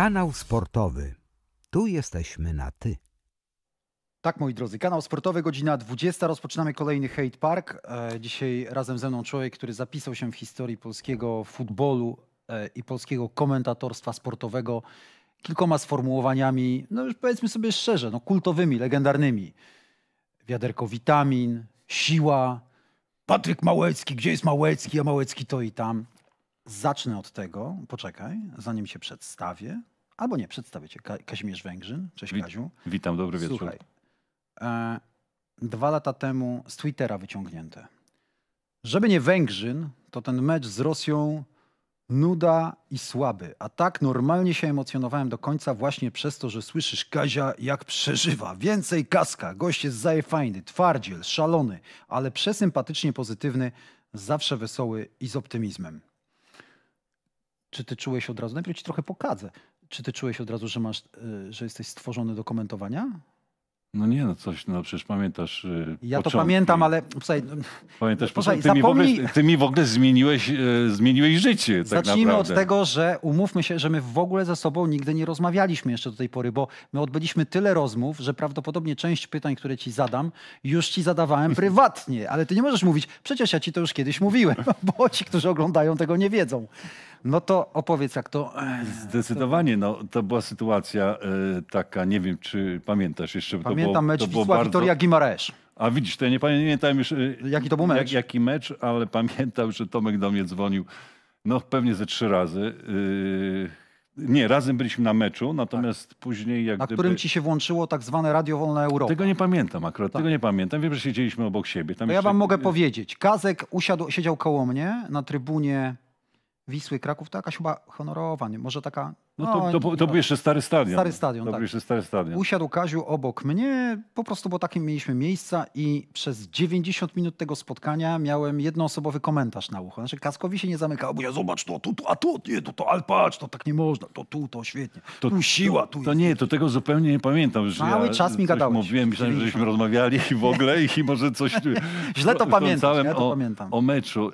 Kanał sportowy. Tu jesteśmy na ty. Tak, moi drodzy, kanał sportowy, godzina 20. Rozpoczynamy kolejny Hate Park. E, dzisiaj razem ze mną człowiek, który zapisał się w historii polskiego futbolu e, i polskiego komentatorstwa sportowego kilkoma sformułowaniami, no już powiedzmy sobie szczerze, no kultowymi, legendarnymi. Wiaderko witamin, siła, Patryk Małecki, gdzie jest Małecki, a Małecki to i tam. Zacznę od tego, poczekaj, zanim się przedstawię, albo nie, przedstawię cię, Kazimierz Węgrzyn. Cześć Wit Kaziu. Witam, dobry wieczór. Słuchaj, e, dwa lata temu z Twittera wyciągnięte. Żeby nie Węgrzyn, to ten mecz z Rosją nuda i słaby. A tak normalnie się emocjonowałem do końca właśnie przez to, że słyszysz Kazia jak przeżywa. Więcej kaska, gość jest zajefajny, twardziel, szalony, ale przesympatycznie pozytywny, zawsze wesoły i z optymizmem. Czy ty czułeś od razu, najpierw ci trochę pokadzę, czy ty czułeś od razu, że, masz, e, że jesteś stworzony do komentowania? No nie, no coś, no przecież pamiętasz. E, ja początki. to pamiętam, ale. Słuchaj, Pamiętasz, posłuchaj, ty, zapomnij... ty mi w ogóle zmieniłeś, e, zmieniłeś życie. Tak Zacznijmy naprawdę. od tego, że umówmy się, że my w ogóle ze sobą nigdy nie rozmawialiśmy jeszcze do tej pory, bo my odbyliśmy tyle rozmów, że prawdopodobnie część pytań, które ci zadam, już ci zadawałem prywatnie, ale ty nie możesz mówić, przecież ja ci to już kiedyś mówiłem, bo ci, którzy oglądają, tego nie wiedzą. No to opowiedz, jak to. E, Zdecydowanie, no, to była sytuacja y, taka, nie wiem, czy pamiętasz jeszcze. Pamiętam to było, mecz W Wisła, bardzo... Wiktoria A widzisz, to ja nie pamiętam już. E, jaki to był mecz? Jak, jaki mecz, ale pamiętam, że Tomek do mnie dzwonił. No, pewnie ze trzy razy. nie, razem byliśmy na meczu, natomiast tak. później jak Na gdyby... którym ci się włączyło tak zwane Radio Wolna Europa. Tego nie pamiętam akurat, tak. tego nie pamiętam. Wiem, że siedzieliśmy obok siebie. Tam jeszcze... ja wam mogę powiedzieć. Kazek usiadł, siedział koło mnie na trybunie Wisły Kraków to jakaś chyba honorowa, nie? może taka no to, to, to, był jeszcze stary stadion. Stary stadion, to tak. był jeszcze stary stadion. Usiadł Kaziu obok mnie, po prostu, bo takim mieliśmy miejsca i przez 90 minut tego spotkania miałem jednoosobowy komentarz na ucho. Znaczy Kaskowi się nie zamykał, bo ja zobacz to, tu, tu, a tu, nie, to, to, ale patrz, to tak nie można, to tu, to świetnie, to, tu siła, tu To jest. nie, to tego zupełnie nie pamiętam. Że Cały ja czas mi gadałeś. Mówiłem, myślałem, żeśmy rozmawiali i w ogóle i może coś... Źle to pamiętam, ja to pamiętam. O meczu e,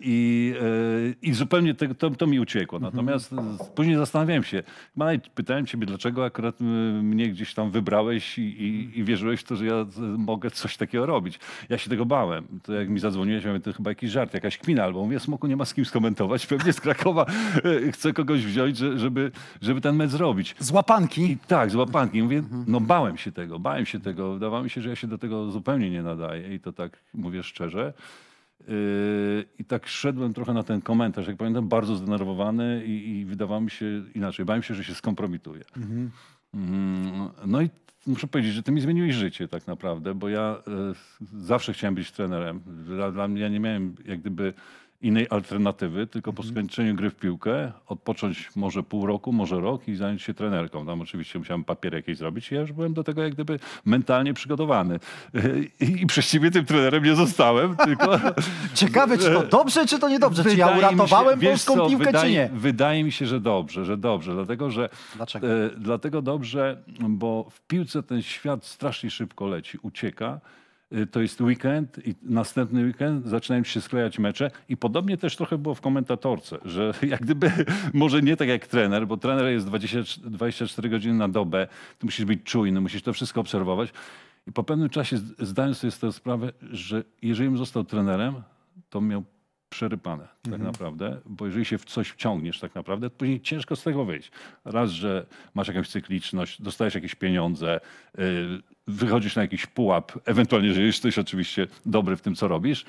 i, e, i zupełnie to, to mi uciekło. Mhm. Natomiast mhm. później zastanawiałem się, Jezusie. pytałem ciebie, dlaczego akurat y, mnie gdzieś tam wybrałeś i, i, i, wierzyłeś w to, że ja y, mogę coś takiego robić. Ja się tego bałem. To jak mi zadzwoniłeś, mówię, to chyba jakiś żart, jakaś kmina, albo mówię, smoku nie ma z kim skomentować, pewnie z Krakowa y, chcę kogoś wziąć, żeby, żeby ten mecz zrobić. Z łapanki? I tak, z łapanki. mówię, mhm. no bałem się tego, bałem się tego. Wydawało mi się, że ja się do tego zupełnie nie nadaję i to tak mówię szczerze. Yy, I tak szedłem trochę na ten komentarz, jak pamiętam, bardzo zdenerwowany i, i wydawało mi się inaczej. Bałem się, że się skompromituję. Mhm. Mm, no i muszę powiedzieć, że ty mi zmieniłeś życie tak naprawdę, bo ja e, zawsze chciałem być trenerem. Dla, dla mnie ja nie miałem jak gdyby innej alternatywy, tylko po mhm. skończeniu gry w piłkę odpocząć może pół roku, może rok i zająć się trenerką. Tam oczywiście musiałem papier jakieś zrobić i ja już byłem do tego jak gdyby mentalnie przygotowany. I, przeciwnie tym trenerem nie zostałem, tylko... Ciekawe, czy to dobrze, czy to niedobrze? Czy ja uratowałem się, polską co, piłkę, wydaje, czy nie? Wydaje mi się, że dobrze, że dobrze, dlatego, że... Dlaczego? E, dlatego dobrze, bo w piłce ten świat strasznie szybko leci, ucieka. Y, to jest weekend i następny weekend zaczynają się sklejać mecze i podobnie też trochę było w komentatorce, że jak gdyby, może nie tak jak trener, bo trener jest 20, 24 godziny na dobę, ty musisz być czujny, musisz to wszystko obserwować i po pewnym czasie zdaję sobie z tego sprawę, że jeżeli bym został trenerem, to miał przerypane tak mhm. naprawdę, bo jeżeli się w coś wciągniesz tak naprawdę, to później ciężko z tego wyjść. Raz, że masz jakąś cykliczność, dostajesz jakieś pieniądze, y, wychodzisz na jakiś pułap, ewentualnie, że jesteś oczywiście dobry w tym, co robisz,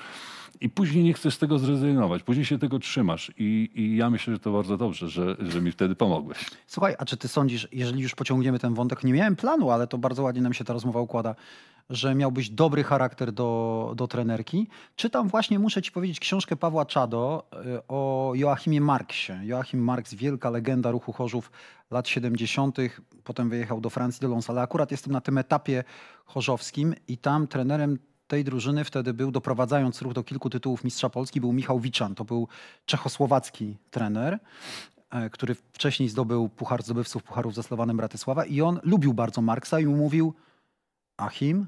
i później nie chcesz tego zrezygnować, później się tego trzymasz. I, I, ja myślę, że to bardzo dobrze, że, że mi wtedy pomogłeś. Słuchaj, a czy ty sądzisz, jeżeli już pociągniemy ten wątek, nie miałem planu, ale to bardzo ładnie nam się ta rozmowa układa, że miałbyś dobry charakter do, do trenerki. Czytam właśnie, muszę ci powiedzieć, książkę Pawła Czado y, o Joachimie Marksie. Joachim Marks, wielka legenda ruchu chorzów lat 70., potem wyjechał do Francji, do Lons, ale akurat jestem na tym etapie chorzowskim i tam trenerem tej drużyny wtedy był, doprowadzając ruch do kilku tytułów Mistrza Polski, był Michał Wiczan. To był czechosłowacki trener e, który wcześniej zdobył Puchar Zdobywców Pucharów ze Słowanem Bratysława i on lubił bardzo Marksa i mu mówił Achim,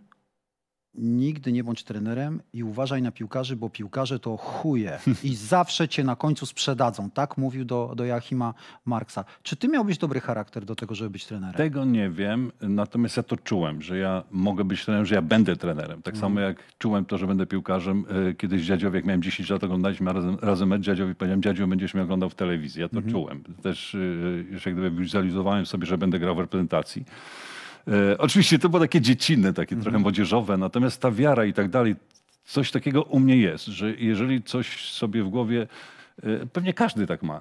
nigdy nie bądź trenerem i uważaj na piłkarzy, bo piłkarze to chuje i zawsze cię na końcu sprzedadzą. Tak mówił do, do Joachima Marksa. Czy ty miałbyś dobry charakter do tego, żeby być trenerem? Tego nie wiem, natomiast ja to czułem, że ja mogę być trenerem, że ja będę trenerem. Tak mhm. samo jak czułem to, że będę piłkarzem. E, kiedyś dziadziowi, jak miałem 10 lat, oglądaliśmy razem, razem mecz dziadziowi, powiedziałem, dziadziu, będziesz mnie oglądał w telewizji. Ja to mhm. czułem. Też e, już jak gdyby wizualizowałem sobie, że będę grał w reprezentacji. E, oczywiście to było takie dziecinne, takie trochę mhm. młodzieżowe, natomiast ta wiara i tak dalej, coś takiego u mnie jest, że jeżeli coś sobie w głowie, e, pewnie każdy tak ma,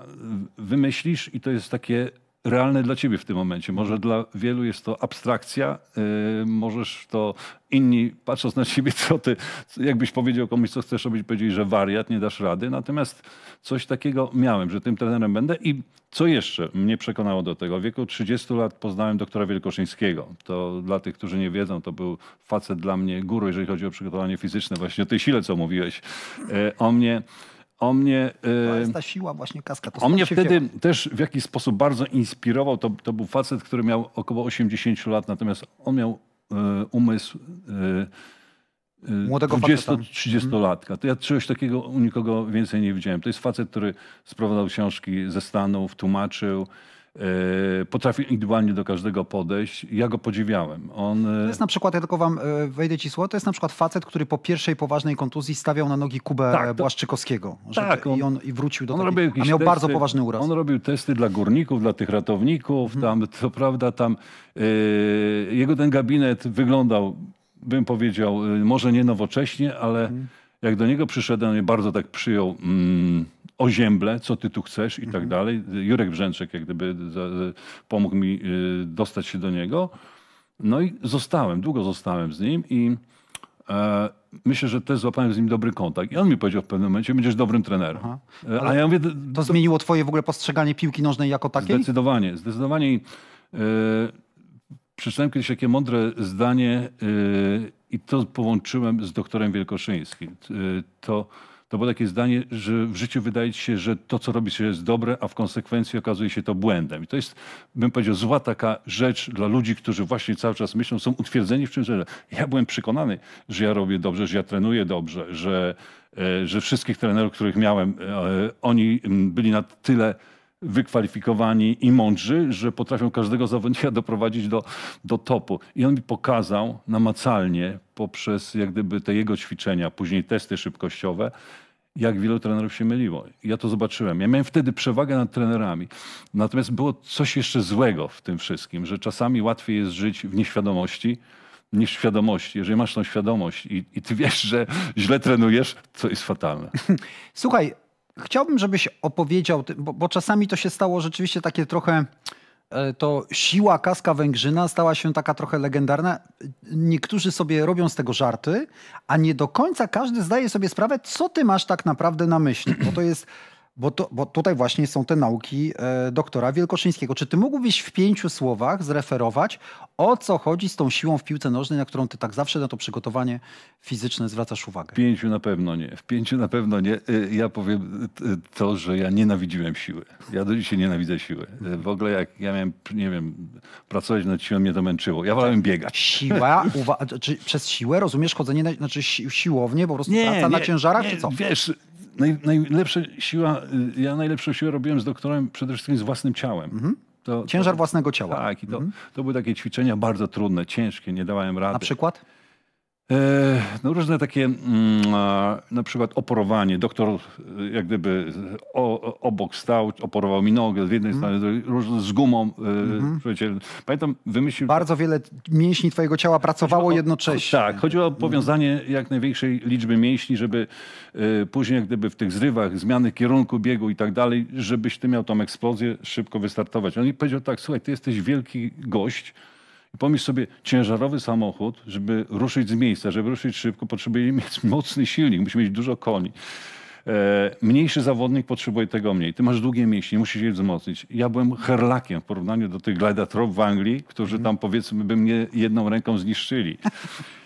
wymyślisz i to jest takie realne dla ciebie w tym momencie. Może dla wielu jest to abstrakcja, yy, możesz to inni patrząc na ciebie, co ty, jakbyś powiedział komuś, co chcesz robić, powiedzieć, że wariat, nie dasz rady. Natomiast coś takiego miałem, że tym trenerem będę i co jeszcze mnie przekonało do tego? W wieku 30 lat poznałem doktora Wielkoszyńskiego. To dla tych, którzy nie wiedzą, to był facet dla mnie guru, jeżeli chodzi o przygotowanie fizyczne, właśnie o tej sile, co mówiłeś. Yy, o mnie o mnie. To y, jest ta siła właśnie kaska. To o mnie wtedy też w jakiś sposób bardzo inspirował. To, to był facet, który miał około 80 lat, natomiast on miał y, umysł. y, y Młodego 20-30-latka. To ja czegoś takiego u nikogo więcej nie widziałem. To jest facet, który sprowadzał książki ze Stanów, tłumaczył. E, Potrafi indywidualnie do każdego podejść. Ja go podziwiałem. On... E, to jest na przykład, ja tylko wam e, wejdę ci słowo, to jest na przykład facet, który po pierwszej poważnej kontuzji stawiał na nogi Kubę tak, Błaszczykowskiego. Żeby... Tak, on... I on i wrócił do on takiej... robił A miał testy, bardzo poważny uraz. On robił testy dla górników, dla tych ratowników. Hmm. Tam, prawda tam yy, jego ten gabinet wyglądał, bym powiedział, może nie nowocześnie, ale... Hmm jak do niego przyszedłem, i bardzo tak przyjął mm, ozięble, co ty tu chcesz i tak mhm. dalej. Jurek Brzęczek jak gdyby pomógł mi y, dostać się do niego. No i zostałem, długo zostałem z nim i e, myślę, że też złapałem z nim dobry kontakt. I on mi powiedział w pewnym momencie, będziesz dobrym trenerem. Aha, e, A ja mówię, to, to, zmieniło twoje w ogóle postrzeganie piłki nożnej jako takiej? Zdecydowanie, zdecydowanie. E, przeczytałem kiedyś takie mądre zdanie, e, i to połączyłem z doktorem Wielkoszyńskim. Y, to, to było takie zdanie, że w życiu wydaje ci się, że to, co robisz, jest dobre, a w konsekwencji okazuje się to błędem. I to jest, bym powiedział, zła taka rzecz dla ludzi, którzy właśnie cały czas myślą, są utwierdzeni w czymś, że ja byłem przekonany, że ja robię dobrze, że ja trenuję dobrze, że, e, że wszystkich trenerów, których miałem, e, oni mm, byli na tyle wykwalifikowani i mądrzy, że potrafią każdego zawodnika doprowadzić do, do topu. I on mi pokazał namacalnie poprzez jak gdyby te jego ćwiczenia, później testy szybkościowe, jak wielu trenerów się myliło. Ja to zobaczyłem. Ja miałem wtedy przewagę nad trenerami. Natomiast było coś jeszcze złego w tym wszystkim, że czasami łatwiej jest żyć w nieświadomości niż świadomości. Jeżeli masz tą świadomość i, i ty wiesz, że źle trenujesz, to jest fatalne. Słuchaj, Chciałbym, żebyś opowiedział, bo, bo czasami to się stało rzeczywiście takie trochę e, to siła kaska Węgrzyna stała się taka trochę legendarna. Niektórzy sobie robią z tego żarty, a nie do końca każdy zdaje sobie sprawę, co ty masz tak naprawdę na myśli. Bo to jest bo, to, bo tutaj właśnie są te nauki e, doktora Wielkoszyńskiego. Czy ty mógłbyś w pięciu słowach zreferować, o co chodzi z tą siłą w piłce nożnej, na którą ty tak zawsze na to przygotowanie fizyczne zwracasz uwagę? W pięciu na pewno nie. W pięciu na pewno nie. E, ja powiem e, to, że ja nienawidziłem siły. Ja do dzisiaj nienawidzę siły. W ogóle jak ja miałem, nie wiem, pracować nad siłą mnie to męczyło. Ja wolałem biegać. Siła? Uwa- czy przez siłę rozumiesz chodzenie, na, znaczy si siłownie, po prostu nie, praca nie, na ciężarach, nie, czy co? Wiesz, naj, najlepsza siła, y, ja najlepszą siłę robiłem z doktorem przede wszystkim z własnym ciałem. Mhm. To, Ciężar to, własnego ciała. Tak, i to, mhm. to były takie ćwiczenia bardzo trudne, ciężkie, nie dawałem rady. Na przykład? E, no różne takie, mm, na przykład oporowanie. Doktor e, jak gdyby obok stał, oporował mi nogę z jednej mhm. strony, z gumą. Mm -hmm. Pamiętam, wymyślił... Bardzo wiele mięśni twojego ciała pracowało o, jednocześnie. Tak, chodziło o mhm. powiązanie jak największej liczby mięśni, żeby później jak gdyby w tych zrywach, zmiany kierunku biegu i tak dalej, żebyś ty miał tą eksplozję szybko wystartować. On mi powiedział tak, słuchaj, ty jesteś wielki gość, Pomyśl sobie, ciężarowy samochód, żeby ruszyć z miejsca, żeby ruszyć szybko, potrzebuje mieć mocny silnik, musi mieć dużo koni. E, mniejszy zawodnik potrzebuje tego mniej. Ty masz długie mięśnie, musisz je wzmocnić. Ja byłem herlakiem w porównaniu do tych gladiatorów w Anglii, którzy mhm. tam powiedzmy by mnie jedną ręką zniszczyli.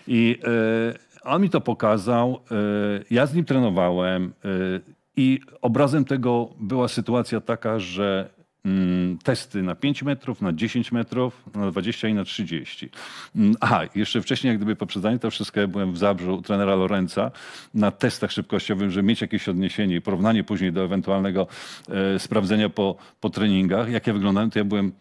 I e, on mi to pokazał, e, ja z nim trenowałem i obrazem tego była sytuacja taka, że Mm, testy na 5 metrów, na 10 metrów, na 20 i na 30. Mm, A jeszcze wcześniej, jak gdyby poprzedzanie to wszystko, ja byłem w Zabrzu u trenera Lorenza na testach szybkościowych, żeby mieć jakieś odniesienie i porównanie później do ewentualnego e, sprawdzenia po, po treningach. Jak ja wyglądałem, to ja byłem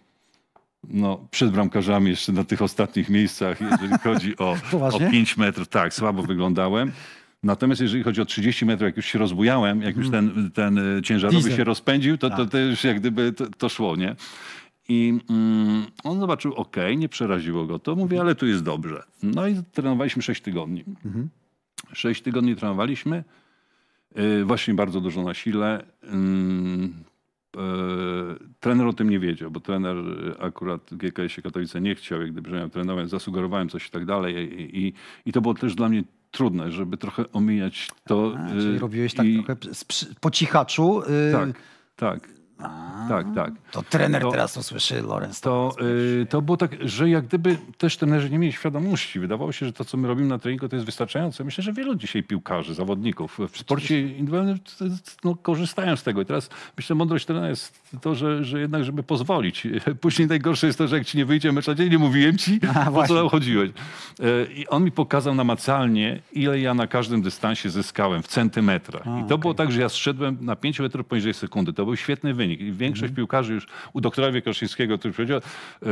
no, przed bramkarzami jeszcze na tych ostatnich miejscach, jeżeli chodzi o, o 5 metrów. Tak, słabo wyglądałem. Natomiast jeżeli chodzi o 30 metrów, jak już się rozbujałem, jak już mhm. ten, ten e, ciężarowy Diesel. się rozpędził, to, to, tak. to już jak gdyby to, to szło, nie? I mm, on zobaczył, ok, nie przeraziło go to. Mówię, ale tu jest dobrze. No i trenowaliśmy 6 tygodni. Mhm. 6 tygodni trenowaliśmy. Yy, właśnie bardzo dużo na sile. Yy, trener o tym nie wiedział, bo trener akurat GKS-ie Katowice nie chciał, jak gdyby, że ja trenowałem, zasugerowałem coś i tak dalej. I, i, i to było też dla mnie trudne, żeby trochę omijać to. A, czyli y, robiłeś tak i... trochę po cichaczu. Y, tak, tak tak, tak. To trener to, teraz usłyszy, Lorenz. To, y, to było tak, że jak gdyby też trenerzy nie mieli świadomości. Wydawało się, że to, co my robimy na treningu, to jest wystarczające. Myślę, że wielu dzisiaj piłkarzy, zawodników w sporcie indywidualnym no, korzystają z tego. I teraz myślę, mądrość trenera jest to, że, że jednak, żeby pozwolić. Później najgorsze jest to, że jak ci nie wyjdzie mecz na dzień, nie mówiłem ci, A, po co tam chodziłeś. Y, I on mi pokazał namacalnie, ile ja na każdym dystansie zyskałem w centymetrach. A, I to okay. było tak, że ja zszedłem na 5 metrów poniżej sekundy. To był świetny wynik. I Większość mm piłkarzy już u doktora Wiekoszyńskiego, który powiedział, e,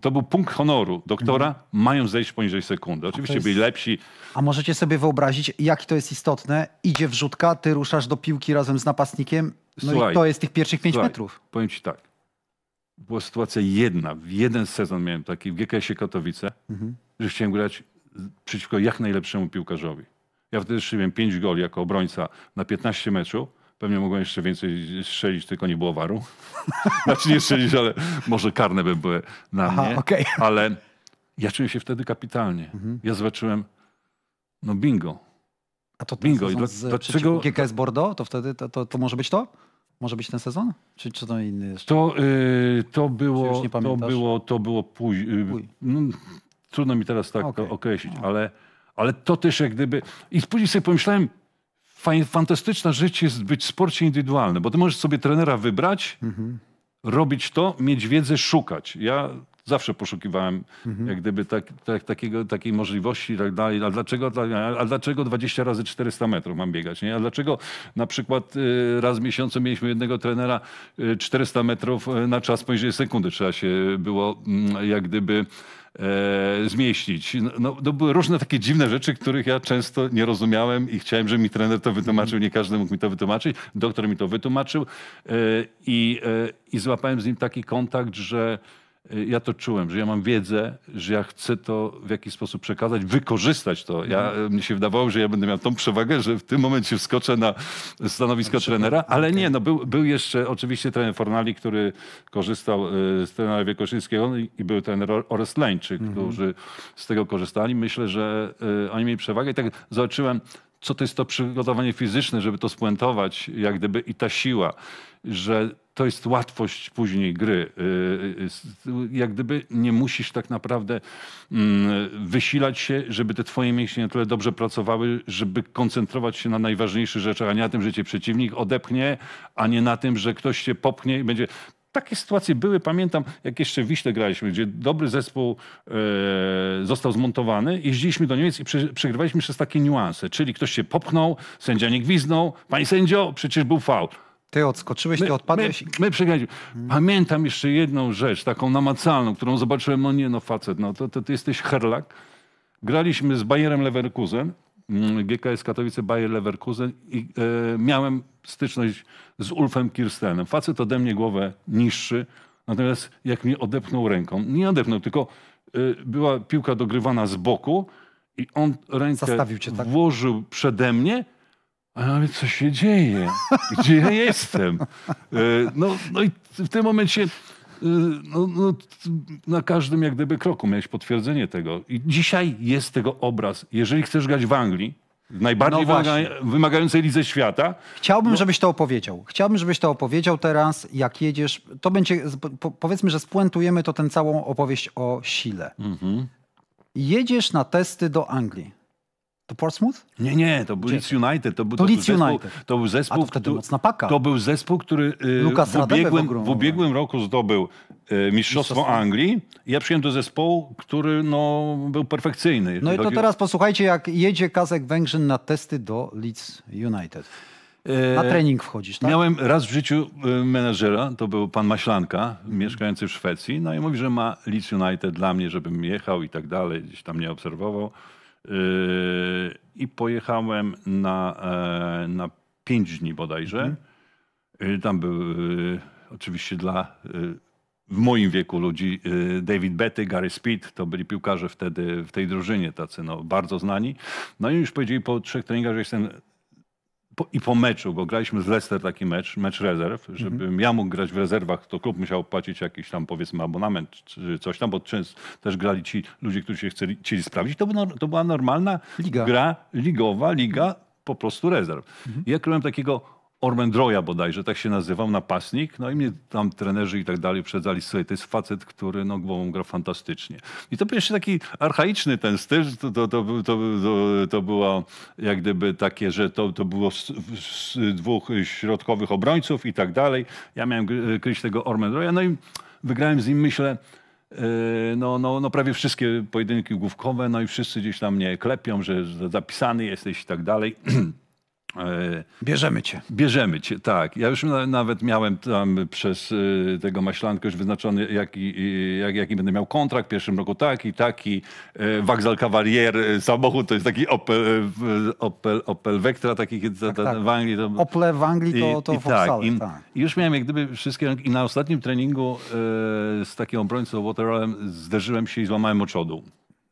to był punkt honoru doktora, mhm. mają zejść poniżej sekundy. Oczywiście jest... byli lepsi. A możecie sobie wyobrazić, jak to jest istotne? Idzie wrzutka, ty ruszasz do piłki razem z napastnikiem, no słuchaj, i to jest tych pierwszych pięć słuchaj, metrów. Powiem ci tak. Była sytuacja jedna, w jeden sezon miałem taki w GKS-ie Katowice, mm że chciałem grać przeciwko jak najlepszemu piłkarzowi. Ja wtedy szyłem 5 goli jako obrońca na 15 meczów Pewnie mogłem jeszcze więcej strzelić, tylko nie było waru. znaczy nie strzelić, ale może karne by były na Aha, mnie. Okay. Ale ja czułem się wtedy kapitalnie. Mhm. Ja zobaczyłem, no bingo. A to bingo. Sezon I dlaczego... GKS Bordeaux, to wtedy to, to, to może być to? Może być ten sezon? Czy, czy to inny jeszcze? To, yy, to, było, to było, to było później. No, trudno mi teraz tak okay. to określić, no. ale, ale to też jak gdyby... I później sobie pomyślałem, fantastyczna rzecz jest być w sporcie indywidualnym, bo ty możesz sobie trenera wybrać, mhm. robić to, mieć wiedzę, szukać. Ja zawsze poszukiwałem mhm. jak gdyby tak, tak, takiego, takiej możliwości i tak dalej. A dlaczego, a dlaczego 20 razy 400 metrów mam biegać? Nie? A dlaczego na przykład y, raz w miesiącu mieliśmy jednego trenera 400 y, metrów y, na czas poniżej sekundy trzeba się było mm, jak gdyby e, zmieścić. No, no, były różne takie dziwne rzeczy, których ja często nie rozumiałem i chciałem, żeby mi trener to wytłumaczył. Nie każdy mógł mi to wytłumaczyć. Doktor mi to wytłumaczył e, i, e, i złapałem z nim taki kontakt, że Y, ja to czułem, że ja mam wiedzę, że ja chcę to w jakiś sposób przekazać, wykorzystać to. Ja, Mnie mhm. y, się wydawało, że ja będę miał tą przewagę, że w tym momencie wskoczę na stanowisko trenera, ale nie, no był, był jeszcze oczywiście trener Fornali, który korzystał y, z trenera Wiekoszyńskiego no i był trener Orestleńczyk, mhm. którzy z tego korzystali. Myślę, że oni mieli przewagę i tak zobaczyłem, co to jest to przygotowanie fizyczne, żeby to spuentować, jak gdyby i ta siła, że to jest łatwość później gry. Y, y, y, jak gdyby nie musisz tak naprawdę mm, wysilać się, żeby te twoje mięśnie tyle dobrze pracowały, żeby koncentrować się na najważniejszych rzeczach, a nie na tym, że cię przeciwnik odepchnie, a nie na tym, że ktoś cię popchnie i będzie takie sytuacje były, pamiętam, jak jeszcze w Wiśle graliśmy, gdzie dobry zespół e, został zmontowany, jeździliśmy do Niemiec i przegrywaliśmy przez takie niuanse, czyli ktoś się popchnął, sędzia nie gwiznął, Panie sędzio, przecież był fał. Ty odskoczyłeś, my, ty odpadłeś. My, my przegraliśmy. Pamiętam jeszcze jedną rzecz, taką namacalną, którą zobaczyłem, no nie no facet, no to, to, jesteś herlak. Graliśmy z Bayerem Leverkusen Mm, GKS Katowice Bayer Leverkusen i e, miałem styczność z Ulfem Kirstenem. Facet ode mnie głowę niższy, natomiast jak mnie odepchnął ręką, nie odepchnął, tylko e, była piłka dogrywana z boku i on rękę cię, tak? włożył przede mnie, a ja mówię, co się dzieje? Gdzie ja jestem? E, no, no i w tym momencie Y, no, no, na każdym jak gdyby kroku miałeś potwierdzenie tego. I dzisiaj jest tego obraz. Jeżeli chcesz grać w Anglii, w najbardziej no wymagającej lidze świata. Chciałbym, no. żebyś to opowiedział. Chciałbym, żebyś to opowiedział teraz, jak jedziesz. To będzie, powiedzmy, że spuentujemy to tę całą opowieść o sile. Mhm. Jedziesz na testy do Anglii. To Portsmouth? Nie, nie, to był Leeds United. To był, to, to Leeds zespół, United. To był zespół, A, wtedy mocna paka. to był zespół, który y, w ubiegłym, w, ubiegłym, roku zdobył y, Mistrzostwo, Mistrzostwo Anglii. Ja przyjąłem do zespołu, który no, był perfekcyjny. No i to teraz posłuchajcie, jak jedzie Kazek Węgrzyn na testy do Leeds United. Y, na trening wchodzisz, tak? Miałem raz w życiu menedżera, to był pan Maślanka, mieszkający w Szwecji. No i mówi, że ma Leeds United dla mnie, żebym jechał i tak dalej, gdzieś tam nie obserwował. Yy, i pojechałem na, e, na pięć dni bodajże. Mhm. Yy, tam był yy, oczywiście dla w moim wieku ludzi David Betty, Gary Speed, to byli piłkarze wtedy w tej drużynie tacy no, bardzo znani. No i już powiedzieli po trzech treningach, że jestem po, i po meczu, bo graliśmy z Leicester taki mecz, mecz rezerw, mhm. żebym ja mógł grać w rezerwach, to klub musiał płacić jakiś tam powiedzmy abonament czy coś tam, bo często też grali ci ludzie, którzy się chcieli, chcieli sprawdzić. To, no, to była normalna liga. gra ligowa, liga po prostu rezerw. I mhm. ja kryłem takiego Ormendroja bodajże, tak się nazywał, napastnik. No i mnie tam trenerzy i tak dalej przedzali sobie. To jest facet, który no, głową gra fantastycznie. I to był jeszcze taki archaiczny ten styl. To, to, to, to, to było jak gdyby takie, że to, to było z, z dwóch środkowych obrońców i tak dalej. Ja miałem e, kryć tego Ormendroja. No i wygrałem z nim, myślę, e, no, no, no prawie wszystkie pojedynki główkowe, no i wszyscy gdzieś tam mnie klepią, że zapisany jesteś i tak dalej. E, Bierzemy cię. Bierzemy cię, tak. Ja już nawet miałem tam przez e, tego maślankę już wyznaczony, jaki, e, jak, jaki będę miał kontrakt w pierwszym roku. Taki, taki. Wagzal Cavalier, samochód to jest taki Opel, Opel, Opel Vectra, taki kiedy tak, tak. w Anglii. To... Opel w Anglii to, to i, Volkswagen, tak, i, tak. I już miałem jak gdyby wszystkie... I na ostatnim treningu z takim obrońcą Waterallem zderzyłem się i złamałem oczodu.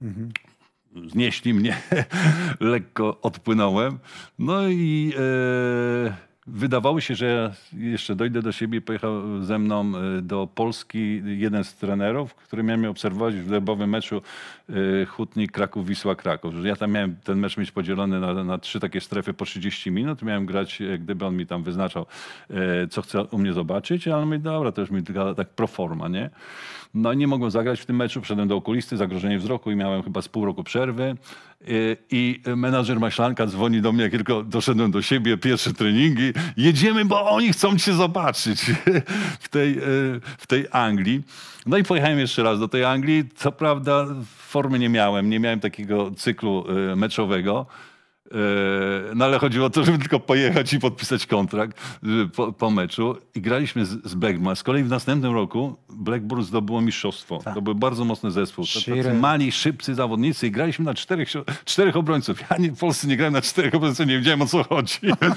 Mhm znieśli mnie, lekko odpłynąłem. No i e, wydawało się, że jeszcze dojdę do siebie. Pojechał ze mną e, do Polski jeden z trenerów, który miał mnie obserwować w derbowym meczu e, Hutnik Kraków-Wisła-Kraków. Ja tam miałem ten mecz mieć podzielony na, na trzy takie strefy po 30 minut. Miałem grać, e, gdyby on mi tam wyznaczał, e, co chce u mnie zobaczyć, ale on mówi, dobra, to już mi tak pro forma, nie? No nie mogłem zagrać w tym meczu, wszedłem do okulisty, zagrożenie wzroku i miałem chyba z pół roku przerwy. E, I menadżer Maślanka dzwoni do mnie, jak tylko doszedłem do siebie, pierwsze treningi. Jedziemy, bo oni chcą cię zobaczyć w tej, e, w tej Anglii. No i pojechałem jeszcze raz do tej Anglii. Co prawda formy nie miałem, nie miałem takiego cyklu e, meczowego. Yy, no ale chodziło o to, żeby tylko pojechać i podpisać kontrakt po, po meczu. I graliśmy z, z Z kolei w następnym roku Blackburn zdobyło mistrzostwo. Tak. To był bardzo mocny zespół. Tacy mali, szybcy zawodnicy i graliśmy na czterech, czterech obrońców. Ja nie, w Polsce nie grałem na czterech obrońców, nie wiedziałem o co chodzi.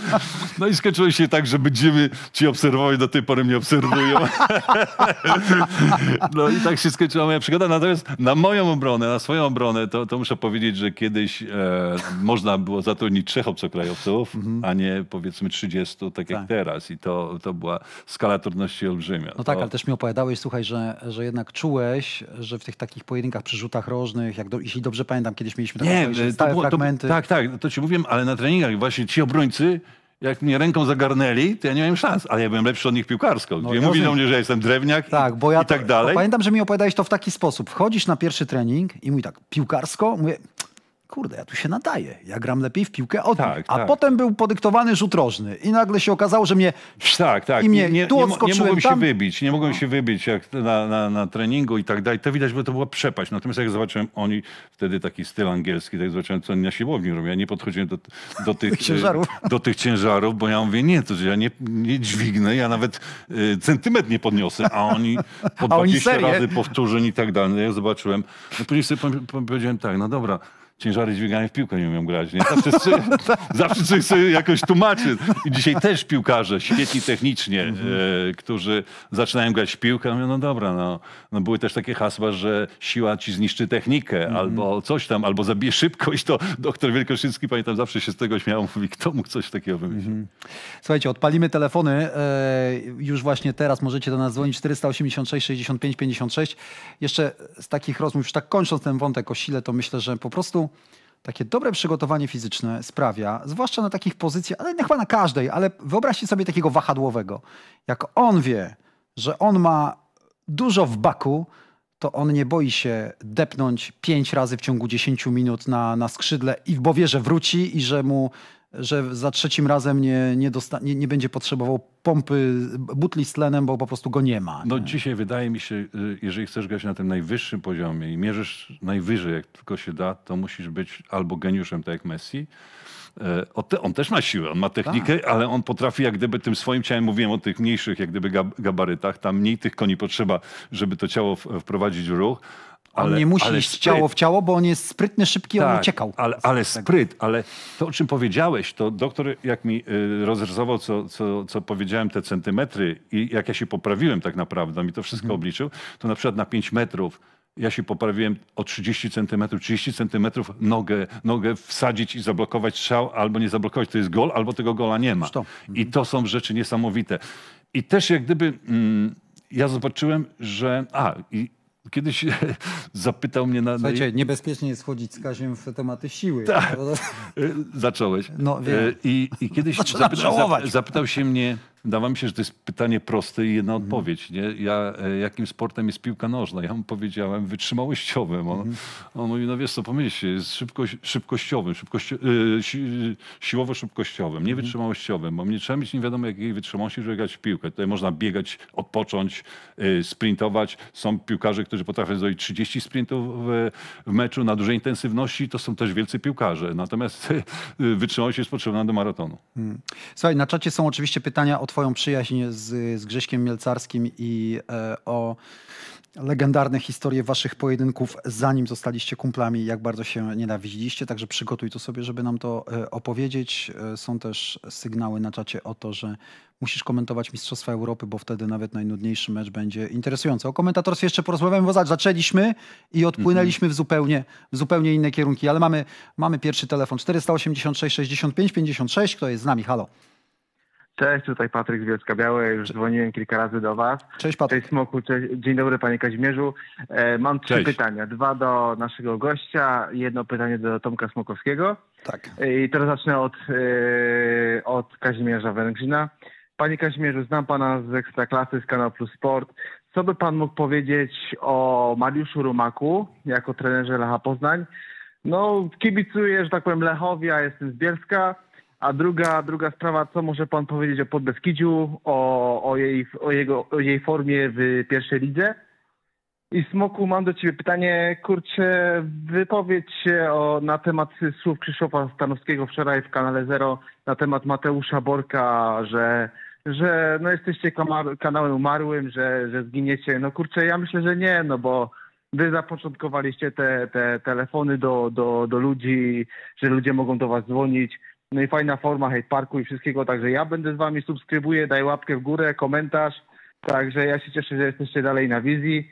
No i skończyło się tak, że będziemy ci obserwować, do tej pory mnie obserwują. No i tak się skończyła moja przygoda. Natomiast na moją obronę, na swoją obronę, to, to muszę powiedzieć, że kiedyś e, można było zatrudnić trzech obcokrajowców, mhm. a nie powiedzmy 30, tak, jak tak. teraz. I to, to była skala trudności olbrzymia. No tak, to... tak, ale też mi opowiadałeś, słuchaj, że, że jednak czułeś, że w tych takich pojedynkach przy rzutach rożnych, jak do, jeśli dobrze pamiętam, kiedyś mieliśmy takie nie, fragmenty. tak, tak, to ci mówiłem, ale na treningach właśnie ci obrońcy jak mnie ręką zagarnęli, to ja nie miałem szans, ale ja byłem lepszy od nich piłkarsko. No, ja mówili do mnie, że ja jestem drewniak tak, i, bo ja i tak dalej. Pamiętam, że mi opowiadałeś to w taki sposób. Wchodzisz na pierwszy trening i mówi tak, piłkarsko? Mówię, kurde, ja tu się nadaję, ja gram lepiej w piłkę od tak, A tak. potem był podyktowany rzut rożny i nagle się okazało, że mnie... Tak, tak. I mnie nie, tu nie, nie mogłem tam. się wybić, nie mogłem no. się wybić jak na, na, na treningu i tak dalej. To widać, bo to była przepaść. Natomiast jak zobaczyłem oni, wtedy taki styl angielski, tak zobaczyłem, co oni na siłowni robią. Ja nie podchodziłem do, do, tych, ciężarów. Y, do tych ciężarów, bo ja mówię, nie, to ja nie, nie dźwignę, ja nawet y, centymetr nie podniosę, a oni po 20 oni razy powtórzeń i tak dalej. No ja zobaczyłem, no później sobie powiedziałem tak, no dobra, ciężary dźwigania w piłkę nie umiem grać. Nie? Zawsze, zawsze coś sobie jakoś tłumaczy. I dzisiaj też piłkarze, świetni technicznie, e, którzy zaczynają grać w piłkę, no mówią, no dobra, no, no były też takie hasła, że siła ci zniszczy technikę, mm -hmm. albo coś tam, albo zabije szybkość. To doktor Wielkoszycki, pamiętam, zawsze się z tego śmiał, mówi, kto mógł coś takiego wymyślić. Mm -hmm. Słuchajcie, odpalimy telefony. E, już właśnie teraz możecie do nas dzwonić 486 65 56. Jeszcze z takich rozmów, już tak kończąc ten wątek o sile, to myślę, że po prostu takie dobre przygotowanie fizyczne sprawia, zwłaszcza na takich pozycjach, ale chyba na każdej, ale wyobraźcie sobie takiego wahadłowego. Jak on wie, że on ma dużo w baku, to on nie boi się depnąć pięć razy w ciągu 10 minut na, na skrzydle, bo wie, że wróci i że mu że za trzecim razem nie, nie, nie, nie, będzie potrzebował pompy, butli z tlenem, bo po prostu go nie ma. No dzisiaj wydaje mi się, y, jeżeli chcesz grać na tym najwyższym poziomie i mierzysz najwyżej, jak tylko się da, to musisz być albo geniuszem, tak jak Messi, e, on też ma siłę, on ma technikę, tak. ale on potrafi jak gdyby tym swoim ciałem, mówiłem o tych mniejszych jak gdyby gabarytach, tam mniej tych koni potrzeba, żeby to ciało wprowadzić w ruch, on ale, nie musi iść ciało w ciało, bo on jest sprytny, szybki, tak, on uciekał. Ale, ale spryt, ale to o czym powiedziałeś, to doktor jak mi y, rozrysował, co, co, co powiedziałem, te centymetry i jak ja się poprawiłem tak naprawdę, mi to wszystko mhm. obliczył, to na przykład na 5 metrów ja się poprawiłem o 30 centymetrów. 30 centymetrów nogę, nogę wsadzić i zablokować strzał, albo nie zablokować, to jest gol, albo tego gola nie ma. Mhm. I to są rzeczy niesamowite. I też jak gdyby... Mm, ja zobaczyłem, że. A, i Kiedyś zapytał mnie na. Słuchajcie, niebezpiecznie jest wchodzić z Kaziem w tematy siły. Tak. No e, zacząłeś. No, e, I, I kiedyś zapytał, zapytał się mnie, Wydawało mi się, że to jest pytanie proste i jedna mhm. odpowiedź. Nie? Ja, e, jakim sportem jest piłka nożna? Ja mu powiedziałem wytrzymałościowym. On, mhm. on mówi, no wiesz co, pomyśl jest szybko, szybkościowym, szybkości, yy, siłowo-szybkościowym, nie mhm. wytrzymałościowym, bo nie trzeba mieć nie wiadomo jakiej wytrzymałości, żeby grać w piłkę. Tutaj można biegać, odpocząć, yy, sprintować. Są piłkarze, którzy potrafią zrobić 30 sprintów w, w meczu na dużej intensywności. To są też wielcy piłkarze. Natomiast yy, wytrzymałość jest potrzebna do maratonu. Hmm. Słuchaj, na czacie są oczywiście pytania od Twoją przyjaźń z, z Grześkiem Mielcarskim i e, o legendarne historie Waszych pojedynków, zanim zostaliście kumplami, jak bardzo się nienawidziliście. Także przygotuj to sobie, żeby nam to e, opowiedzieć. E, są też sygnały na czacie o to, że musisz komentować Mistrzostwa Europy, bo wtedy nawet najnudniejszy mecz będzie interesujący. O komentatorstwie jeszcze porozmawiamy, bo zaczęliśmy i odpłynęliśmy w zupełnie, w zupełnie inne kierunki, ale mamy, mamy pierwszy telefon 486 65 56, kto jest z nami, halo. Cześć, tutaj Patryk z Bielska-Białe, już cześć. dzwoniłem kilka razy do Was. Cześć Patryk. Cześć Smoku, cześć. dzień dobry Panie Kazimierzu. E, mam trzy cześć. pytania, dwa do naszego gościa, jedno pytanie do Tomka Smokowskiego. Tak. E, I teraz zacznę od, e, od Kazimierza Węgrzyna. Panie Kazimierzu, znam Pana z Ekstraklasy, z kanału Plus Sport. Co by Pan mógł powiedzieć o Mariuszu Rumaku jako trenerze Lecha Poznań? No, kibicuję, że tak powiem, Lechowi, a jestem z Bielska. A druga, druga sprawa, co może pan powiedzieć o Podbeskidziu, o, o, jej, o, jego, o jej formie w pierwszej lidze? I Smoku, mam do ciebie pytanie, kurczę, wypowiedź się o, na temat słów Krzysztofa Stanowskiego wczoraj w Kanale Zero na temat Mateusza Borka, że, że no jesteście kanałem umarłym, że, że zginiecie. No kurczę, ja myślę, że nie, no bo wy zapoczątkowaliście te, te telefony do, do, do ludzi, że ludzie mogą do was dzwonić. No i fajna forma hate parku i wszystkiego, także ja będę z wami, subskrybuję, daj łapkę w górę, komentarz. Także ja się cieszę, że jesteście dalej na wizji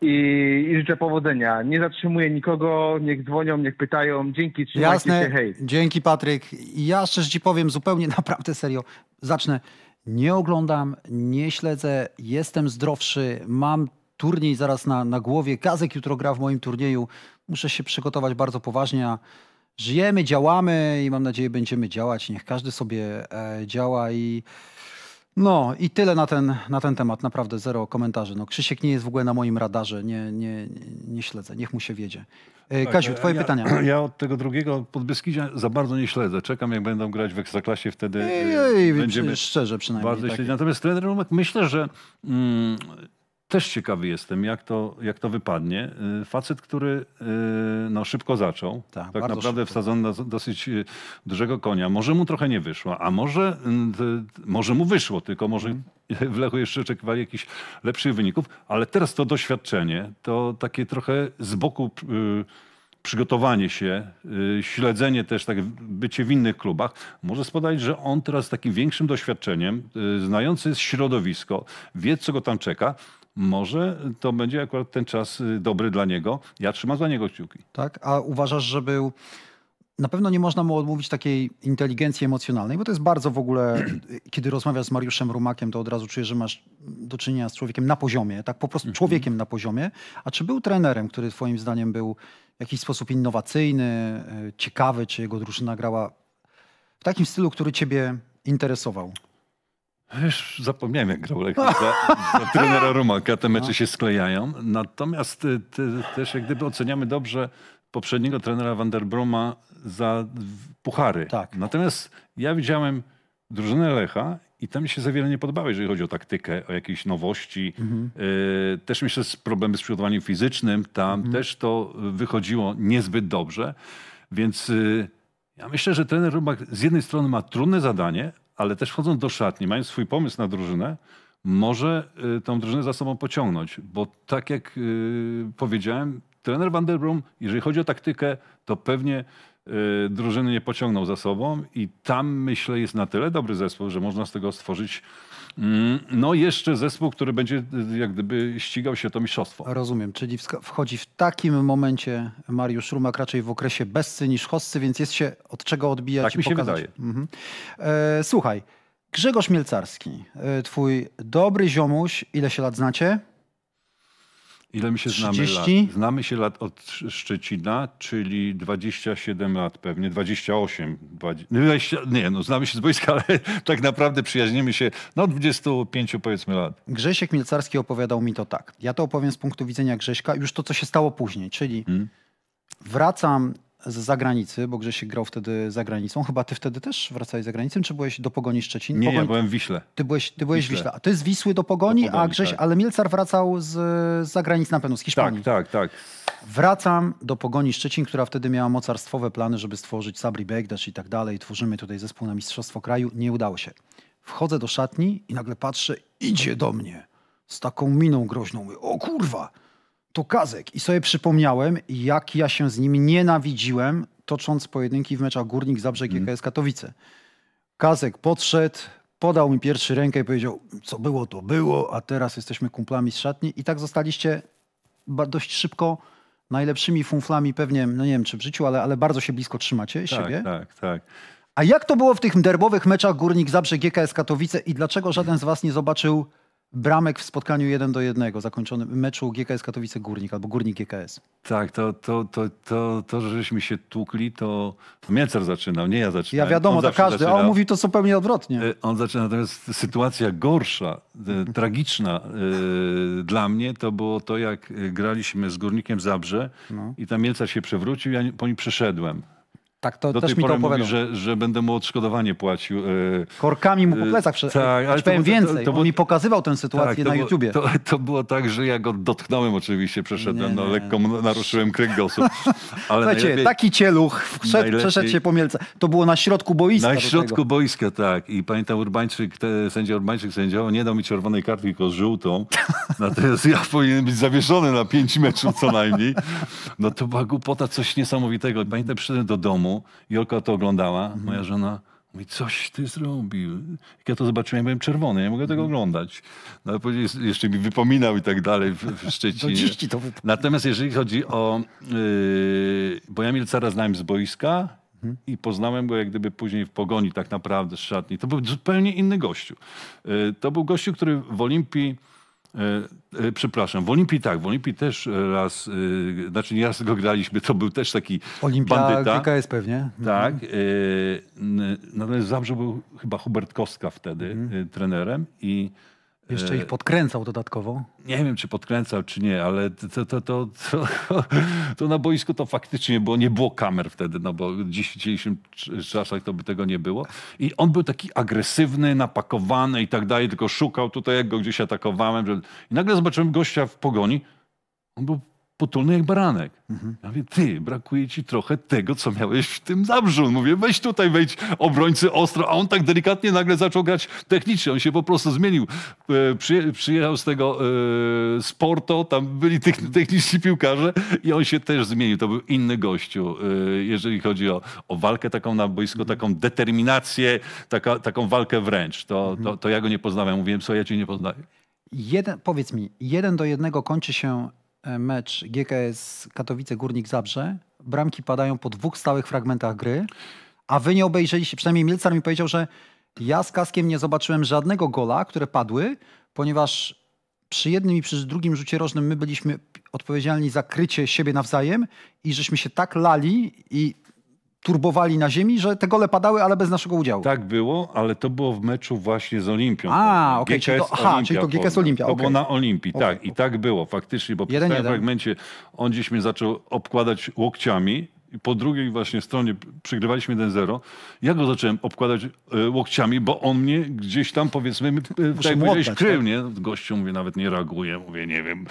i, i życzę powodzenia. Nie zatrzymuję nikogo, niech dzwonią, niech pytają. Dzięki, trzymajcie Jasne. się, hej. Dzięki Patryk. Ja szczerze ci powiem zupełnie, naprawdę serio, zacznę. Nie oglądam, nie śledzę, jestem zdrowszy, mam turniej zaraz na, na głowie. Gazek jutro gra w moim turnieju. Muszę się przygotować bardzo poważnie, a żyjemy, działamy i mam nadzieję będziemy działać. Niech każdy sobie e, działa i no i tyle na ten, na ten temat. Naprawdę zero komentarzy. No, Krzysiek nie jest w ogóle na moim radarze, nie, nie, nie śledzę. Niech mu się wiedzie. E, tak, Kaziu, e, twoje ja, pytania. Ja od tego drugiego Podbeskidzia za bardzo nie śledzę. Czekam, jak będą grać w Ekstraklasie, wtedy Ej, będziemy szczerze przynajmniej. Bardzo tak. Natomiast trener myślę, że mm, też ciekawy jestem, jak to, jak to wypadnie. Y, facet, który y, no, szybko zaczął, tak, tak naprawdę wsadzony dosyć y, dużego konia. Może mu trochę nie wyszło, a może, może mu wyszło, tylko może mhm. w Lechu jeszcze oczekiwali jakichś lepszych wyników. Ale teraz to doświadczenie, to takie trochę z boku przygotowanie się, śledzenie też, tak, bycie w innych klubach, może spodać, że on teraz z takim większym doświadczeniem, znający środowisko, wie co go tam czeka, może to będzie akurat ten czas y, dobry dla niego. Ja trzymam za niego kciuki. Tak, a uważasz, że był. Na pewno nie można mu odmówić takiej inteligencji emocjonalnej, bo to jest bardzo w ogóle, kiedy rozmawiasz z Mariuszem Rumakiem, to od razu czujesz, że masz do czynienia z człowiekiem na poziomie, tak po prostu mhm. człowiekiem na poziomie. A czy był trenerem, który twoim zdaniem był w jakiś sposób innowacyjny, y, ciekawy, czy jego drużyna grała w takim stylu, który ciebie interesował? Już zapomniałem, jak grał Lech za, trenera Rumaka. Te mecze no. się sklejają. Natomiast y, też jak gdyby oceniamy dobrze poprzedniego trenera Vanderbroma za puchary. Tak. Natomiast ja widziałem drużynę Lecha i tam mi się za wiele nie podobało, jeżeli chodzi o taktykę, o jakieś nowości. Mhm. Y, też myślę, że problemy z przygotowaniem fizycznym. Tam mhm. też to wychodziło niezbyt dobrze. Więc... Y, ja myślę, że trener Rumak z jednej strony ma trudne zadanie, ale też wchodząc do szatni, mając swój pomysł na drużynę, może y, tą drużynę za sobą pociągnąć. Bo tak jak y, powiedziałem, trener Van der Brum, jeżeli chodzi o taktykę, to pewnie y, drużyny nie pociągnął za sobą i tam myślę jest na tyle dobry zespół, że można z tego stworzyć Mm, no jeszcze zespół, który będzie y, jak gdyby ścigał się to mistrzostwo. Rozumiem, czyli wchodzi w takim momencie Mariusz Rumak raczej w okresie bezcy niż hossy, więc jest się od czego odbijać tak i mi pokazać. się wydaje. Mhm. E, słuchaj, Grzegorz Mielcarski, e, twój dobry ziomuś, ile się lat znacie? Ile mi się 30? znamy lat? Znamy się lat od Szczecina, czyli 27 lat pewnie, 28. 20, no nie, no znamy się z boiska, ale tak naprawdę przyjaźnimy się no 25 powiedzmy lat. Grzesiek Milcarski opowiadał mi to tak. Ja to opowiem z punktu widzenia Grześka, już to co się stało później, czyli hmm. wracam z zagranicy, bo Grzesiek grał wtedy za granicą. Chyba ty wtedy też wracałeś za granicą, czy byłeś do Pogoni Szczecin? Nie, Pogoń... ja byłem w Wiśle. Ty byłeś, ty byłeś Wiśle. Wiśle. A ty z Wisły do Pogoni, do Pogoni a Grześ, tak. ale Mielcar wracał z, z zagranic na pewno, z Hiszpanii. Tak, tak, tak. Wracam do Pogoni Szczecin, która wtedy miała mocarstwowe plany, żeby stworzyć Sabri Begdasz i tak dalej. Tworzymy tutaj zespół na Mistrzostwo Kraju. Nie udało się. Wchodzę do szatni i nagle patrzę, idzie do mnie. Z taką miną groźną. Mówię, o kurwa! to Kazek I sobie przypomniałem, jak ja się z nim nienawidziłem, tocząc pojedynki w meczach Górnik Zabrze GKS mhm. mm. Katowice. Kazek podszedł, podał mi pierwszy rękę i powiedział, co było, to było, a teraz jesteśmy kumplami z szatni. I tak zostaliście dość szybko najlepszymi funflami pewnie, no nie wiem czy w życiu, ale, ale bardzo się blisko trzymacie tak, siebie. Tak, tak. A jak to było w tych derbowych meczach Górnik Zabrze GKS Katowice i dlaczego żaden z was nie zobaczył bramek w spotkaniu 1 do 1 zakończonym meczu GKS Katowice Górnik albo Górnik GKS. Tak, to, to, to, to, to żeśmy się tłukli, to Mielcer zaczynał, nie ja zaczynałem. Ja wiadomo, to każdy, a on mówi to zupełnie odwrotnie. E, on zaczyna, natomiast sytuacja gorsza, e, tragiczna e, dla mnie, to było to, jak graliśmy z Górnikiem Zabrze no. i tam Mielcar się przewrócił, ja po nim przeszedłem. Tak, to Do też mi to opowiadał. że, że będę mu odszkodowanie płacił. E, Korkami mu po e, plecach. Prze... Tak, ale powiem to, więcej, to, to, mi pokazywał tę sytuację tak, na YouTubie. To, to było tak, że ja go dotknąłem oczywiście, przeszedłem, nie, no, nie. lekko naruszyłem kręgosłup. Ale Słuchajcie, taki cieluch wszedł, najlepiej... przeszedł się po Mielce. To było na środku boiska. Na środku boiska, tak. I pamiętam Urbańczyk, te, sędzia Urbańczyk sędziował, nie dał mi czerwonej kartki, tylko żółtą. Natomiast ja powinienem być zawieszony na pięć meczów co najmniej. No to była głupota, coś niesamowitego. Pamiętam, przyszedłem do domu, domu, Jolka to oglądała, mhm. moja żona Mówi, coś ty zrobił. Jak ja to zobaczyłem, ja byłem czerwony, nie mogę tego mhm. oglądać. No, ale później jeszcze mi wypominał i tak dalej w, w Szczecinie. No, to Natomiast jeżeli chodzi o... Yy, bo ja Milcara znałem z boiska mhm. i poznałem go jak gdyby później w pogoni tak naprawdę z szatni. To był zupełnie inny gościu. Yy, to był gościu, który w Olimpii E, e, przepraszam, w Olimpii tak, w Olimpii też e, raz, znaczy nie raz go graliśmy, to był też taki Olimpia bandyta. Olimpia pewnie. Mhm. Tak, natomiast Zabrze był chyba Hubert Kostka wtedy mhm. trenerem i jeszcze ich e, podkręcał dodatkowo? Nie wiem, czy podkręcał, czy nie, ale to, to, to, to, na boisku to faktycznie, bo nie było kamer wtedy, no bo w dzisiejszych czasach to by tego nie było. I on był taki agresywny, napakowany i tak dalej, tylko szukał tutaj, jak go gdzieś atakowałem. I nagle zobaczyłem gościa w pogoni. On był potulny jak baranek. Mhm. Ja mówię, ty, brakuje ci trochę tego, co miałeś w tym zabrzu. Mówię, weź tutaj, wejdź obrońcy ostro. A on tak delikatnie nagle zaczął grać technicznie. On się po prostu zmienił. E, przyjechał z tego e, Sporto, tam byli techniczni piłkarze i on się też zmienił. To był inny gościu, e, jeżeli chodzi o, o walkę taką na boisko, mhm. taką determinację, taka, taką walkę wręcz. To, mhm. to, to ja go nie poznałem. Mówiłem, co ja cię nie poznaję. Jeden, powiedz mi, jeden do jednego kończy się E, mecz GKS Katowice Górnik Zabrze. Bramki padają po dwóch stałych fragmentach gry, a wy nie obejrzeliście, przynajmniej Milcar mi powiedział, że ja z Kaskiem nie zobaczyłem żadnego gola, które padły, ponieważ przy jednym i przy drugim rzucie rożnym my byliśmy odpowiedzialni za krycie siebie nawzajem i żeśmy się tak lali i turbowali na ziemi, że te gole padały, ale bez naszego udziału. Tak było, ale to było w meczu właśnie z Olimpią. A, okej, okay, czyli, to, aha, czyli to GKS Olimpia. To okay. było na Olimpii, okay. tak. I tak było faktycznie, bo w tym fragmencie on gdzieś mnie zaczął obkładać łokciami, i po drugiej właśnie stronie przygrywaliśmy 1-0, ja go zacząłem obkładać e, łokciami, bo on mnie gdzieś tam powiedzmy, tak powiedziałeś, krył, tak? nie? No, gościu, mówię, nawet nie reaguje, mówię, nie wiem,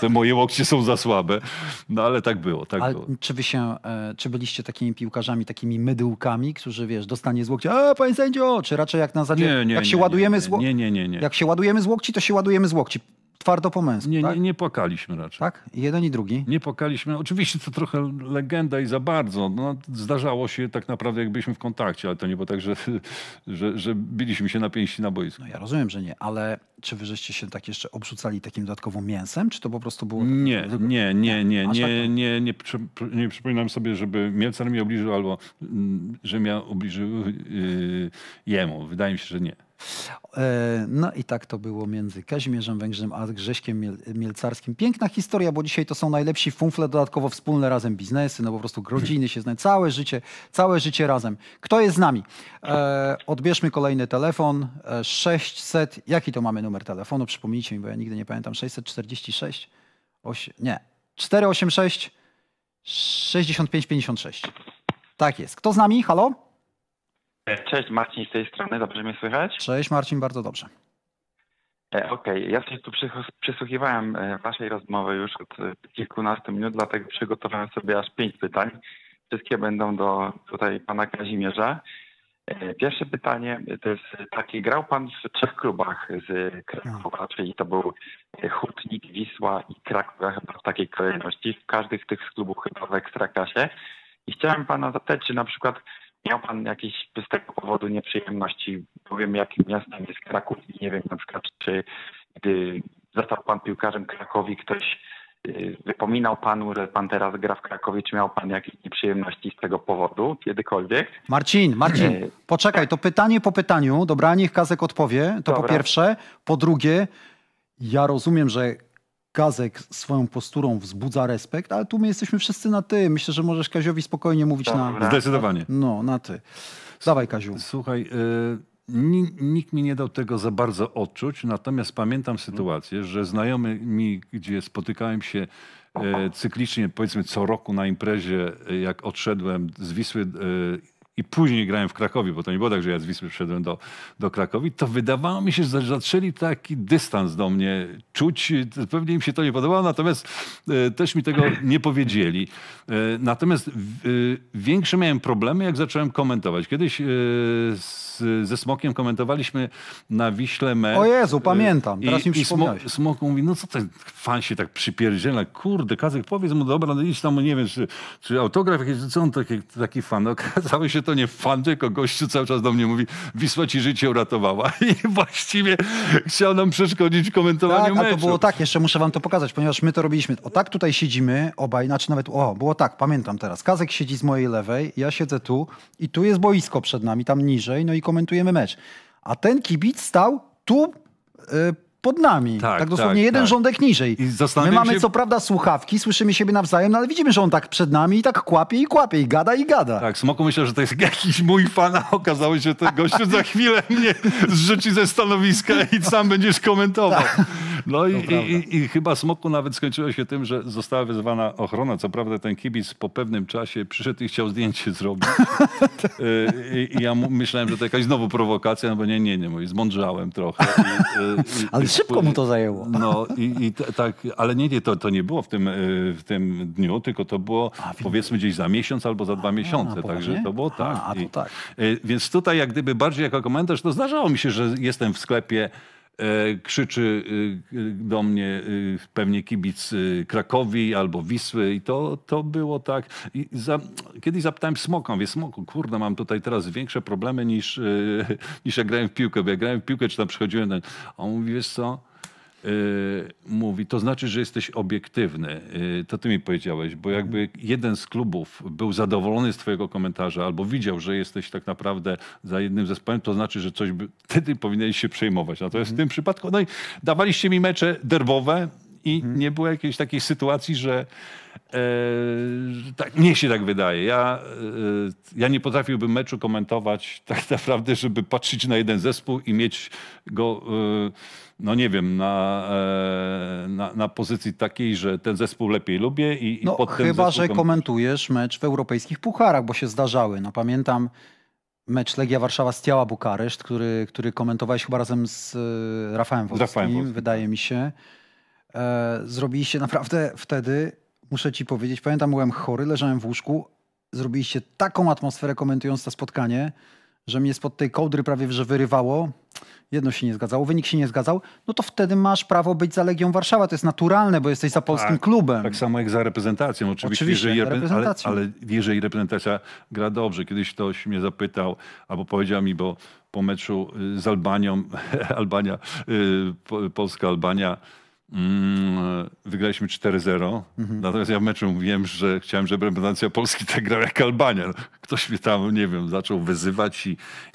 te moje łokcie są za słabe. No ale tak było, tak ale było. Czy wy się, e, czy byliście takimi piłkarzami, takimi mydyłkami, którzy, wiesz, dostanie z łokcia, a panie sędzio, czy raczej jak na zasadzie, nie, nie, jak nie, się ładujemy z łokci, nie, nie, nie, nie. jak się ładujemy z łokci, to się ładujemy z łokci twardo po męsku. Nie, tak? nie, nie płakaliśmy raczej. Tak? jeden i drugi? Nie płakaliśmy. Oczywiście to trochę legenda i za bardzo. No, zdarzało się tak naprawdę, jak byliśmy w kontakcie, ale to nie było tak, że, że, że biliśmy się na pięści na boisku. No ja rozumiem, że nie, ale czy wy żeście się tak jeszcze obrzucali takim dodatkowo mięsem, czy to po prostu było... Nie, nie, nie, nie, tak nie, nie, nie, nie, przypominam sobie, żeby Mielcar mnie obliżył albo mm, że ja obliżył yy, jemu. Wydaje mi się, że nie. E, no i tak to było między Kazimierzem Węgrzym a Grześkiem Mielcarskim. Piękna historia, bo dzisiaj to są najlepsi funfle, dodatkowo wspólne razem biznesy, no po prostu rodziny się znają, całe życie, całe życie razem. Kto jest z nami? E, odbierzmy kolejny telefon, 600, e, jaki to mamy numer telefonu? Przypomnijcie mi, bo ja nigdy nie pamiętam, 646, 8, nie, 486 6556. Tak jest. Kto z nami? Halo? E, cześć Marcin z tej strony, dobrze mnie słychać? Cześć Marcin, bardzo dobrze. E, okej, okay. ja się tu przysłuchiwałem e, waszej rozmowy już od kilkunastu minut, dlatego przygotowałem sobie aż pięć pytań. Wszystkie będą do tutaj pana Kazimierza. Pierwsze pytanie to jest takie, grał pan w trzech klubach z Krakowa, tak. czyli to był Hutnik, Wisła i Kraków, chyba w takiej kolejności. W każdych z tych klubów chyba w Ekstraklasie. I chciałem pana zapytać, czy na przykład Miał pan jakieś z tego powodu nieprzyjemności? Powiem, jakim miastem jest Kraków i nie wiem na przykład, czy gdy został pan piłkarzem Krakowi, ktoś y, wypominał panu, że pan teraz gra w Krakowie, czy miał pan jakieś nieprzyjemności z tego powodu kiedykolwiek? Marcin, Marcin, y, poczekaj, to pytanie po pytaniu, dobra, niech Kazek odpowie, to po pierwsze. Po drugie, ja rozumiem, że Gazek swoją posturą wzbudza respekt, ale tu my jesteśmy wszyscy na ty. Myślę, że możesz Kaziowi spokojnie mówić Dobra. na... Zdecydowanie. No, na ty. Dawaj Kaziu. Słuchaj, y, nikt mi nie dał tego za bardzo odczuć, natomiast pamiętam sytuację, że znajomy mi, gdzie spotykałem się y, cyklicznie, powiedzmy co roku na imprezie, jak odszedłem z Wisły... Y, i później grałem w Krakowie, bo to nie było tak, że ja z Wisły przyszedłem do, do Krakowi, to wydawało mi się, że zaczęli taki dystans do mnie czuć. Pewnie im się to nie podobało, natomiast e, też mi tego nie powiedzieli. E, natomiast w, e, większe miałem problemy, jak zacząłem komentować. Kiedyś e, z ze Smokiem komentowaliśmy na Wiśle mecz. O Jezu, pamiętam, teraz i, mi przypomniałeś. Smok, mówi, no co ten fan się tak przypierdziela, kurde, Kazek, powiedz mu, dobra, no idź tam, nie wiem, czy, czy autograf jakiś, co on taki, taki fan. No, okazało się to nie fan, tylko gościu cały czas do mnie mówi, Wisła ci życie uratowała. I właściwie chciał nam przeszkodzić komentowaniu tak, meczu. to było tak, jeszcze muszę wam to pokazać, ponieważ my to robiliśmy. O tak tutaj siedzimy obaj, znaczy nawet, o, było tak, pamiętam teraz. Kazek siedzi z mojej lewej, ja siedzę tu i tu jest boisko przed nami, tam niżej, no i komentujemy mecz. A ten kibic stał tu y, pod nami. Tak, tak, tak dosłownie tak, jeden tak. rządek niżej. My mamy się... co prawda słuchawki, słyszymy siebie nawzajem, no ale widzimy, że on tak przed nami i tak kłapie i kłapie i gada i gada. Tak, Smoku myślę, że to jest jakiś mój fan, a okazało się, że ten gościu za chwilę mnie zrzuci ze stanowiska i sam będziesz komentował. Tak. No i, i, i, chyba smoku nawet skończyło się tym, że została wezwana ochrona. Co prawda ten kibic po pewnym czasie przyszedł i chciał zdjęcie zrobić. Tak. Y, I, ja myślałem, że to jakaś znowu prowokacja, no bo nie, nie, nie, mój, zmądrzałem trochę. Y, ale szybko mu to zajęło. No i, tak, ale nie, nie, to, to nie było w tym, y, w tym dniu, tylko to było a, powiedzmy gdzieś za miesiąc albo za dwa miesiące. A, także to było tak. A, to tak. Więc tutaj jak gdyby bardziej jako komentarz, to zdarzało mi się, że jestem w sklepie E, krzyczy e, do mnie e, pewnie kibic Krakowi albo Wisły i to, to było tak. I za, kiedyś zapytałem Smoka, mówię Smoku, kurde mam tutaj teraz większe problemy niż, niż ja grałem w piłkę, bo ja grałem w piłkę czy tam przychodziłem. A on mówi, wiesz co, Y, mówi, to znaczy, że jesteś obiektywny. Y, to ty mi powiedziałeś, bo jakby jeden z klubów był zadowolony z twojego komentarza albo widział, że jesteś tak naprawdę za jednym zespołem, to znaczy, że coś by, wtedy powinieneś się przejmować. Natomiast w tym przypadku, no i dawaliście mi mecze derbowe i mhm. nie było jakiejś takiej sytuacji, że e, tak, mnie się tak wydaje. Ja, e, ja nie potrafiłbym meczu komentować tak naprawdę, żeby patrzeć na jeden zespół i mieć go... E, no nie wiem, na, e, na, na pozycji takiej, że ten zespół lepiej lubię i, no, i pod Chyba, zespół... że komentujesz mecz w europejskich pucharach, bo się zdarzały. No pamiętam mecz Legia Warszawa z Ciała Bukareszt, który, który komentowałeś chyba razem z e, Rafałem Wolskim, Rafałem Wolskim. wydaje tak. mi się. E, zrobiliście naprawdę wtedy, muszę ci powiedzieć, pamiętam byłem chory, leżałem w łóżku, zrobiliście taką atmosferę komentując to spotkanie, że mnie spod tej kołdry prawie że wyrywało, jedno się nie zgadzało, wynik się nie zgadzał, no to wtedy masz prawo być za Legią Warszawa. To jest naturalne, bo jesteś za polskim tak, klubem. Tak samo jak za reprezentacją. Oczywiście, Oczywiście jeżeli, reprezentacją. Ale, ale jeżeli reprezentacja gra dobrze. Kiedyś ktoś mnie zapytał albo powiedział mi, bo po meczu y, z Albanią, Albania, y, Polska-Albania, Mm, e, wygraliśmy 4-0. Mhm. Natomiast ja w meczu wiem, że chciałem, żeby reprezentacja Polski tak grała jak Albania. No, ktoś mnie tam, nie wiem, zaczął wyzywać i,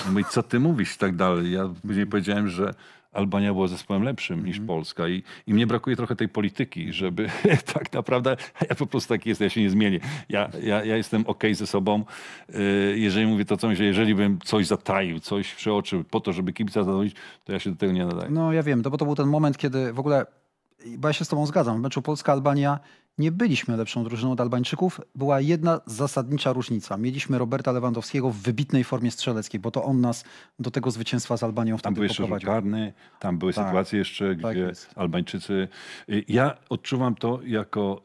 i mówić, co ty mówisz i tak dalej. Ja później powiedziałem, że Albania była zespołem lepszym niż mhm. Polska I, i mnie brakuje trochę tej polityki, żeby tak naprawdę, ja po prostu taki jestem, ja się nie zmienię. Ja, ja, ja jestem ok ze sobą, e, jeżeli mówię to, co myślę, jeżeli bym coś zataił, coś przeoczył po to, żeby kibica zadowolić, to ja się do tego nie nadaję. No ja wiem, to bo to był ten moment, kiedy w ogóle bo ja się z tobą zgadzam, w meczu Polska-Albania nie byliśmy lepszą drużyną od Albańczyków. Była jedna zasadnicza różnica. Mieliśmy Roberta Lewandowskiego w wybitnej formie strzeleckiej, bo to on nas do tego zwycięstwa z Albanią w Tam był jeszcze rzut karny, tam były tak, sytuacje jeszcze, tak gdzie jest. Albańczycy... Y, ja odczuwam to jako...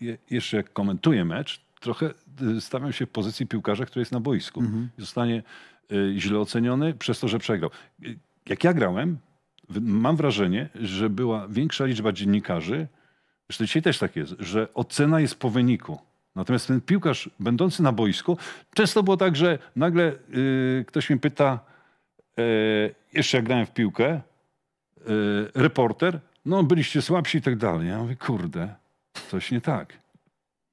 Y, jeszcze jak komentuję mecz, trochę y, stawiam się w pozycji piłkarza, który jest na boisku. Mhm. Zostanie źle oceniony przez to, że przegrał. Jak ja grałem, mam wrażenie, że była większa liczba dziennikarzy, zresztą dzisiaj też tak jest, że ocena jest po wyniku. Natomiast ten piłkarz będący na boisku, często było tak, że nagle yy, ktoś mnie pyta, yy, jeszcze jak grałem w piłkę, yy, reporter, no byliście słabsi i tak dalej. Ja mówię, kurde, coś nie tak.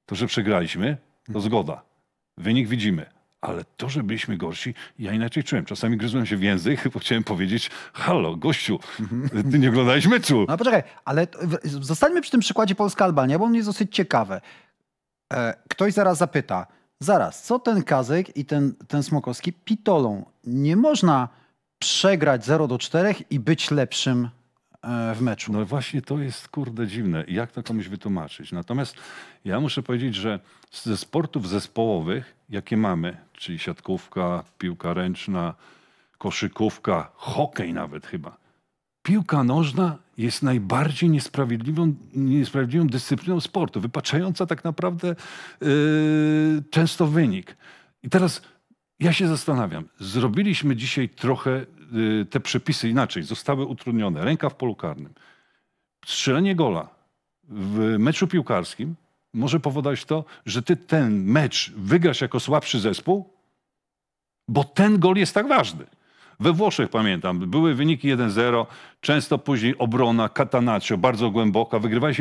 To, że przegraliśmy, to zgoda. Wynik widzimy. Ale to, że byliśmy gorsi, ja inaczej czułem. Czasami gryzłem się w język, bo chciałem powiedzieć, halo, gościu, ty nie oglądałeś meczu. No poczekaj, ale zostańmy przy tym przykładzie Polska-Albania, bo on jest dosyć ciekawy. E, ktoś zaraz zapyta, zaraz, co ten Kazek i ten, ten Smokowski pitolą? Nie można przegrać 0 do 4 i być lepszym E, w meczu. No właśnie to jest kurde dziwne. Jak to komuś wytłumaczyć? Natomiast ja muszę powiedzieć, że ze sportów zespołowych, jakie mamy, czyli siatkówka, piłka ręczna, koszykówka, hokej nawet chyba, piłka nożna jest najbardziej niesprawiedliwą, niesprawiedliwą dyscypliną sportu, wypaczająca tak naprawdę yy, często wynik. I teraz ja się zastanawiam, zrobiliśmy dzisiaj trochę y, te przepisy inaczej, zostały utrudnione. Ręka w polu karnym. Strzelenie gola w meczu piłkarskim może powodować to, że ty ten mecz wygrasz jako słabszy zespół, bo ten gol jest tak ważny. We Włoszech pamiętam, były wyniki 1-0, często później obrona Catanaccio, bardzo głęboka, wygrywałeś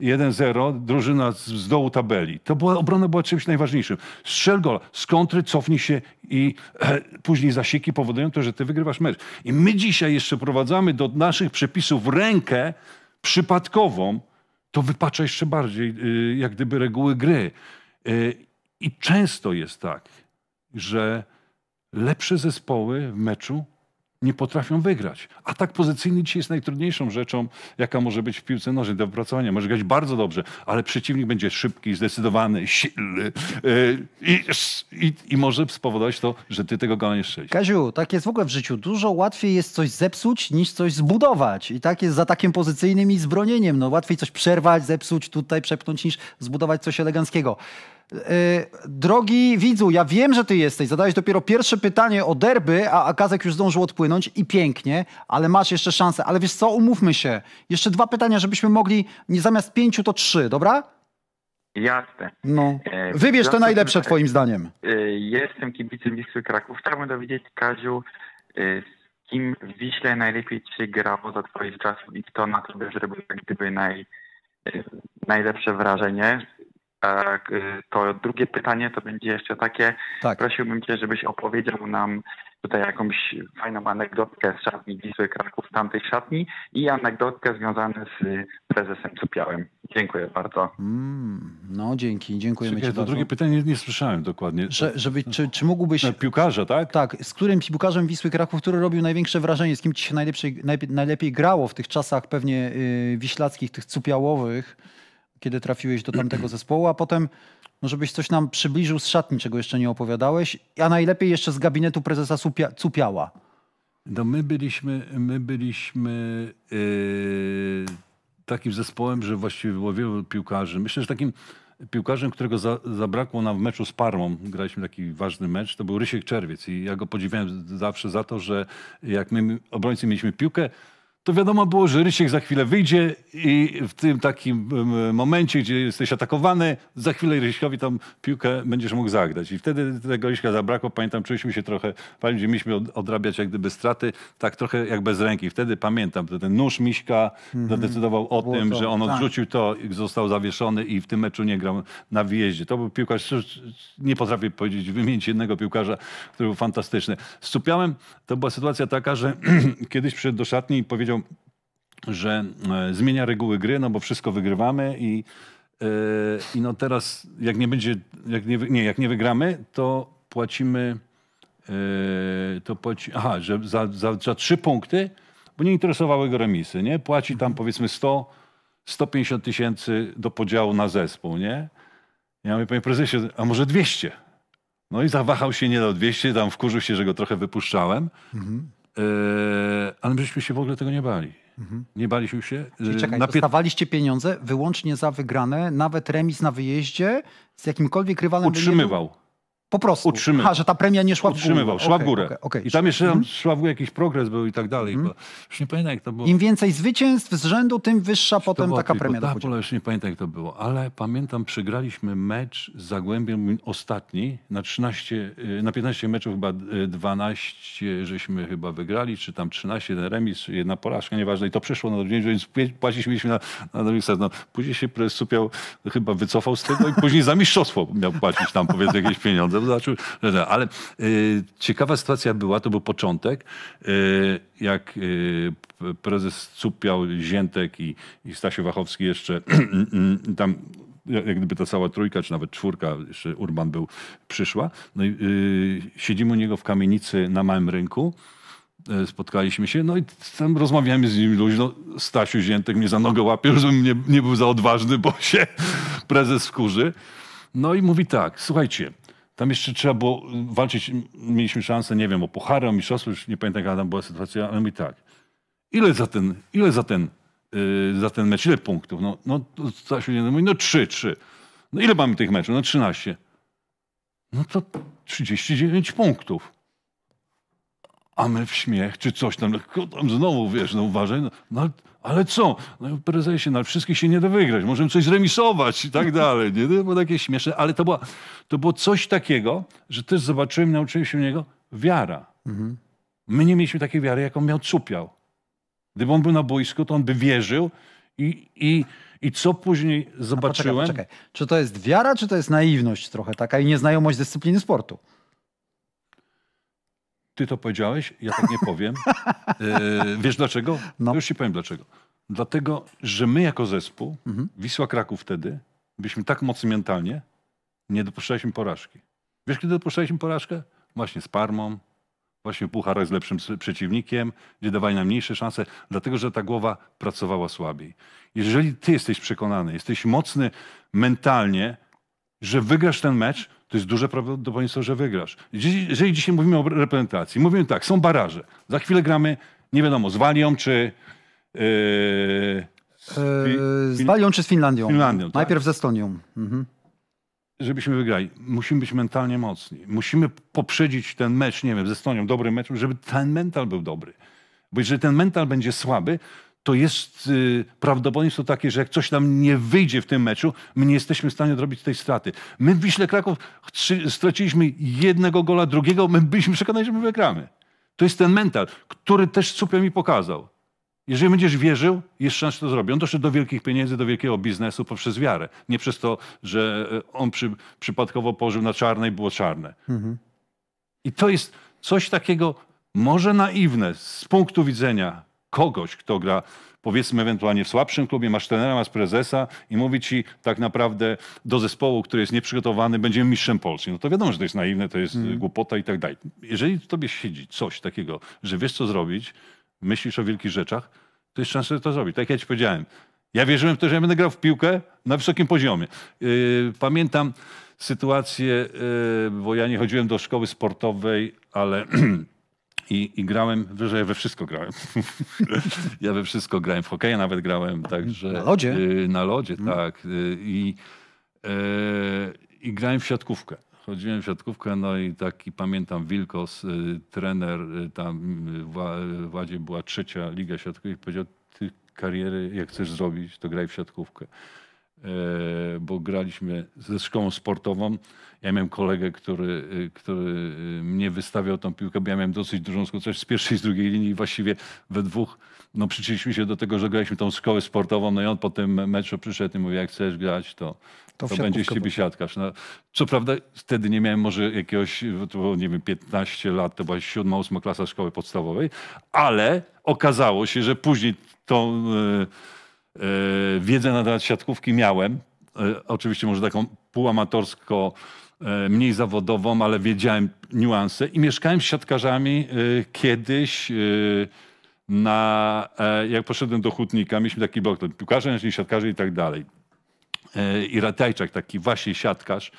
1-0, drużyna z, z dołu tabeli. To była, obrona była czymś najważniejszym. Strzel gol, z kontry cofnij się i e, później zasieki powodują to, że ty wygrywasz mecz. I my dzisiaj jeszcze prowadzamy do naszych przepisów rękę przypadkową, to wypacza jeszcze bardziej y, jak gdyby reguły gry. Y, I często jest tak, że lepsze zespoły w meczu nie potrafią wygrać. Atak pozycyjny dzisiaj jest najtrudniejszą rzeczą, jaka może być w piłce nożnej do opracowania. Może grać bardzo dobrze, ale przeciwnik będzie szybki, zdecydowany, silny y, i, i, i może spowodować to, że ty tego gola nie strzelisz. Kaziu, tak jest w ogóle w życiu. Dużo łatwiej jest coś zepsuć niż coś zbudować. I tak jest z atakiem pozycyjnym i z bronieniem. No, łatwiej coś przerwać, zepsuć, tutaj przepchnąć niż zbudować coś eleganckiego. Y, drogi widzu, ja wiem, że ty jesteś. Zadałeś dopiero pierwsze pytanie o derby, a Kazek już zdążył odpłynąć i pięknie, ale masz jeszcze szansę. Ale wiesz co, umówmy się. Jeszcze dwa pytania, żebyśmy mogli nie zamiast pięciu, to trzy, dobra? Jasne. No. E, Wybierz to najlepsze twoim zdaniem. E, jestem kibicem Wisły Kraków. Chciałbym dowiedzieć, Kaziu, e, z kim w Wiśle najlepiej ci grało za twoich czasów i kto na tobie zrobił jak gdyby naj, najlepsze wrażenie tak, y, to drugie pytanie to będzie jeszcze takie. Tak. Prosiłbym Cię, żebyś opowiedział nam tutaj jakąś fajną anegdotkę z szatni Wisły Kraków, tamtej szatni i anegdotkę związaną z prezesem Cupiałem. Dziękuję bardzo. Mm, no dzięki, dziękujemy Czekaj, Ci to bardzo. drugie pytanie nie słyszałem dokładnie. Że, żeby, czy, czy mógłbyś... Na piłkarza, tak? Tak, z którym piłkarzem Wisły Kraków, który robił największe wrażenie, z kim Ci się najlepiej, najlepiej grało w tych czasach pewnie yy, wiślackich, tych cupiałowych? kiedy trafiłeś do tamtego zespołu, a potem no żebyś coś nam przybliżył z szatni, czego jeszcze nie opowiadałeś, a najlepiej jeszcze z gabinetu prezesa Supia Cupiała. No my byliśmy, my byliśmy yy, takim zespołem, że właściwie było wielu piłkarzy. Myślę, że takim piłkarzem, którego za, zabrakło nam w meczu z Parmą, graliśmy taki ważny mecz, to był Rysiek Czerwiec i ja go podziwiałem zawsze za to, że jak my obrońcy mieliśmy piłkę, to wiadomo było, że Rysiek za chwilę wyjdzie i w tym takim momencie, gdzie jesteś atakowany, za chwilę Ryśkowi tam piłkę będziesz mógł zagrać. I wtedy tego Ryśka zabrakło. Pamiętam, czuliśmy się trochę, pamiętam, mieliśmy odrabiać jak gdyby straty, tak trochę jak bez ręki. Wtedy pamiętam, że ten nóż Miśka mm -hmm. zadecydował o Było tym, to, że on tak. odrzucił to, został zawieszony i w tym meczu nie grał na wyjeździe. To był piłkarz, nie potrafię powiedzieć, wymienić jednego piłkarza, który był fantastyczny. Z to była sytuacja taka, że kiedyś przyszedł do szatni i powiedział że e, zmienia reguły gry, no bo wszystko wygrywamy i, e, i no teraz jak nie będzie, jak nie, nie, jak nie wygramy, to płacimy, e, to płaci, aha, że za, za, za trzy punkty, bo nie interesowały go remisy, nie? Płaci tam mhm. powiedzmy 100, 150 tysięcy do podziału na zespół, nie? Ja mówię, panie prezesie, a może 200? No i zawahał się, nie dał 200, tam wkurzył się, że go trochę wypuszczałem. Mhm. E, ale myśmy się w ogóle tego nie bali. Mhm. Nie baliśmy się. E, Czyli czekaj, dostawaliście pieniądze wyłącznie za wygrane, nawet remis na wyjeździe z jakimkolwiek rywalem. Utrzymywał. Po prostu. Utrzymywał. Aha, że ta premia nie szła w górę. Utrzymywał, szła w górę. Okay, okay, I tam jeszcze tam mhm. szła w górę, jakiś progres był i tak dalej. Hmm. już nie pamiętam jak to było. Im więcej zwycięstw z rzędu, tym wyższa potem taka premia ta dochodzi. już nie pamiętam jak to było, ale pamiętam przegraliśmy mecz z Zagłębiem ostatni na 13, y, na 15 meczów chyba 12 y, żeśmy chyba wygrali, czy tam 13, jeden remis, jedna porażka, nieważne. I to przeszło na drugi więc płacić mieliśmy na, na drugi no, Później się prezes Supiał chyba wycofał z tego i później za mistrzostwo miał płacić tam powiedzmy jakieś pieniądze zobaczył, no ale y, ciekawa sytuacja była, to był początek, y, jak y, prezes Cupiał, Ziętek i, i Stasiu Wachowski jeszcze mm, mm, tam jak gdyby ta cała trójka, czy nawet czwórka, jeszcze Urban był, przyszła. No i yy, siedzimy u niego w kamienicy na Małym Rynku. Yy, spotkaliśmy się, no i tam rozmawiamy z nim luźno. Stasiu Ziętek mnie za nogę łapie, żebym nie, nie był za odważny, bo się prezes skurzy. No i mówi tak, słuchajcie, tam jeszcze trzeba było y, walczyć, mieliśmy szansę, nie wiem, o puchary, o mistrzostwo, już nie pamiętam jaka tam była sytuacja, ale mi tak. Ile za ten, ile za ten, yy, za ten mecz, ile punktów? No, no, mówi, no trzy, trzy. No ile mamy tych meczów? No 13. No to 39 punktów. A my w śmiech, czy coś tam, no, tam znowu, wiesz, no uważaj, no, no ale co? No prezesie, na no, wszystkich się nie da wygrać. Możemy coś zremisować i tak dalej. Nie? To no, było takie śmieszne. Ale to, była, to było coś takiego, że też zobaczyłem, nauczyłem się niego wiara. Mhm. My nie mieliśmy takiej wiary, jaką miał Cupiał. Gdyby on był na boisku, to on by wierzył i, i, i co później zobaczyłem... poczekaj, poczekaj. Czy to jest wiara, czy to jest naiwność trochę taka i nieznajomość dyscypliny sportu? Ty to powiedziałeś, ja tak nie powiem. E, wiesz dlaczego? No. Już ci powiem dlaczego. Dlatego, że my jako zespół, mhm. Wisła Kraków wtedy, byliśmy tak mocni mentalnie, nie dopuszczaliśmy porażki. Wiesz, kiedy dopuszczaliśmy porażkę? Właśnie z Parmą, właśnie w pucharach z lepszym przeciwnikiem, gdzie dawali nam mniejsze szanse, dlatego że ta głowa pracowała słabiej. Jeżeli ty jesteś przekonany, jesteś mocny mentalnie, że wygrasz ten mecz, to jest duże prawdopodobieństwo, że wygrasz. Jeżeli dzisiaj mówimy o reprezentacji, mówimy tak, są baraże. Za chwilę gramy, nie wiadomo, z Walią czy... Yy, z, yy, z Walią czy z Finlandią? Finlandią tak? Najpierw z Estonią. Mhm. Żebyśmy wygrali, musimy być mentalnie mocni. Musimy poprzedzić ten mecz, nie wiem, z Estonią, dobrym meczem, żeby ten mental był dobry. Bo jeżeli ten mental będzie słaby, to jest y, prawdopodobieństwo takie, że jak coś nam nie wyjdzie w tym meczu, my nie jesteśmy w stanie odrobić tej straty. My w Wiśle Kraków straciliśmy jednego gola, drugiego, my byliśmy przekonani, że my wygramy. To jest ten mental, który też super mi pokazał. Jeżeli będziesz wierzył, jest szansa, że to zrobi. On doszedł do wielkich pieniędzy, do wielkiego biznesu poprzez wiarę. Nie przez to, że e, on przy, przypadkowo położył na czarne i było czarne. Mhm. I to jest coś takiego, może naiwne z punktu widzenia kogoś, kto gra powiedzmy ewentualnie w słabszym klubie, masz trenera, masz prezesa i mówi ci tak naprawdę do zespołu, który jest nieprzygotowany, będziemy mistrzem Polski. No to wiadomo, że to jest naiwne, to jest mhm. głupota i tak dalej. Jeżeli w tobie siedzi coś takiego, że wiesz co zrobić, myślisz o wielkich rzeczach, to jest szansa, że to zrobić. Tak jak ja ci powiedziałem. Ja wierzyłem w to, że ja będę grał w piłkę na wysokim poziomie. Yy, pamiętam sytuację, yy, bo ja nie chodziłem do szkoły sportowej, ale I, i grałem, wyżej we wszystko grałem. ja we wszystko grałem, w hokeja nawet grałem. Także, na lodzie? Y, na lodzie, hmm. tak. Y, I y, y, grałem w siatkówkę. Chodziłem w siatkówkę, no i taki pamiętam Wilkos, y, trener, y, tam w Władzie była trzecia liga siatkówki i powiedział, ty kariery jak chcesz zrobić, to graj w siatkówkę. E, bo graliśmy ze szkołą sportową. Ja miałem kolegę, który, e, który e, mnie wystawiał tą piłkę, bo ja miałem dosyć dużą skuteczność z pierwszej i z drugiej linii. Właściwie we dwóch no, przyczyliśmy się do tego, że graliśmy tą szkołę sportową. No i on po tym meczu przyszedł i mówi, jak chcesz grać, to, to, to będzie z ciebie siatkarz. No, co prawda wtedy nie miałem może jakiegoś, to, nie wiem, 15 lat, to była siódma, ósma klasa szkoły podstawowej, ale okazało się, że później tą... Yy, E, wiedzę na temat siatkówki miałem. E, oczywiście może taką półamatorsko, e, mniej zawodową, ale wiedziałem niuanse. I mieszkałem z siatkarzami kiedyś na, jak poszedłem do Hutnika, mieliśmy taki blok, to piłkarze, siatkarze i tak dalej. I Ratajczak, taki właśnie siatkarz,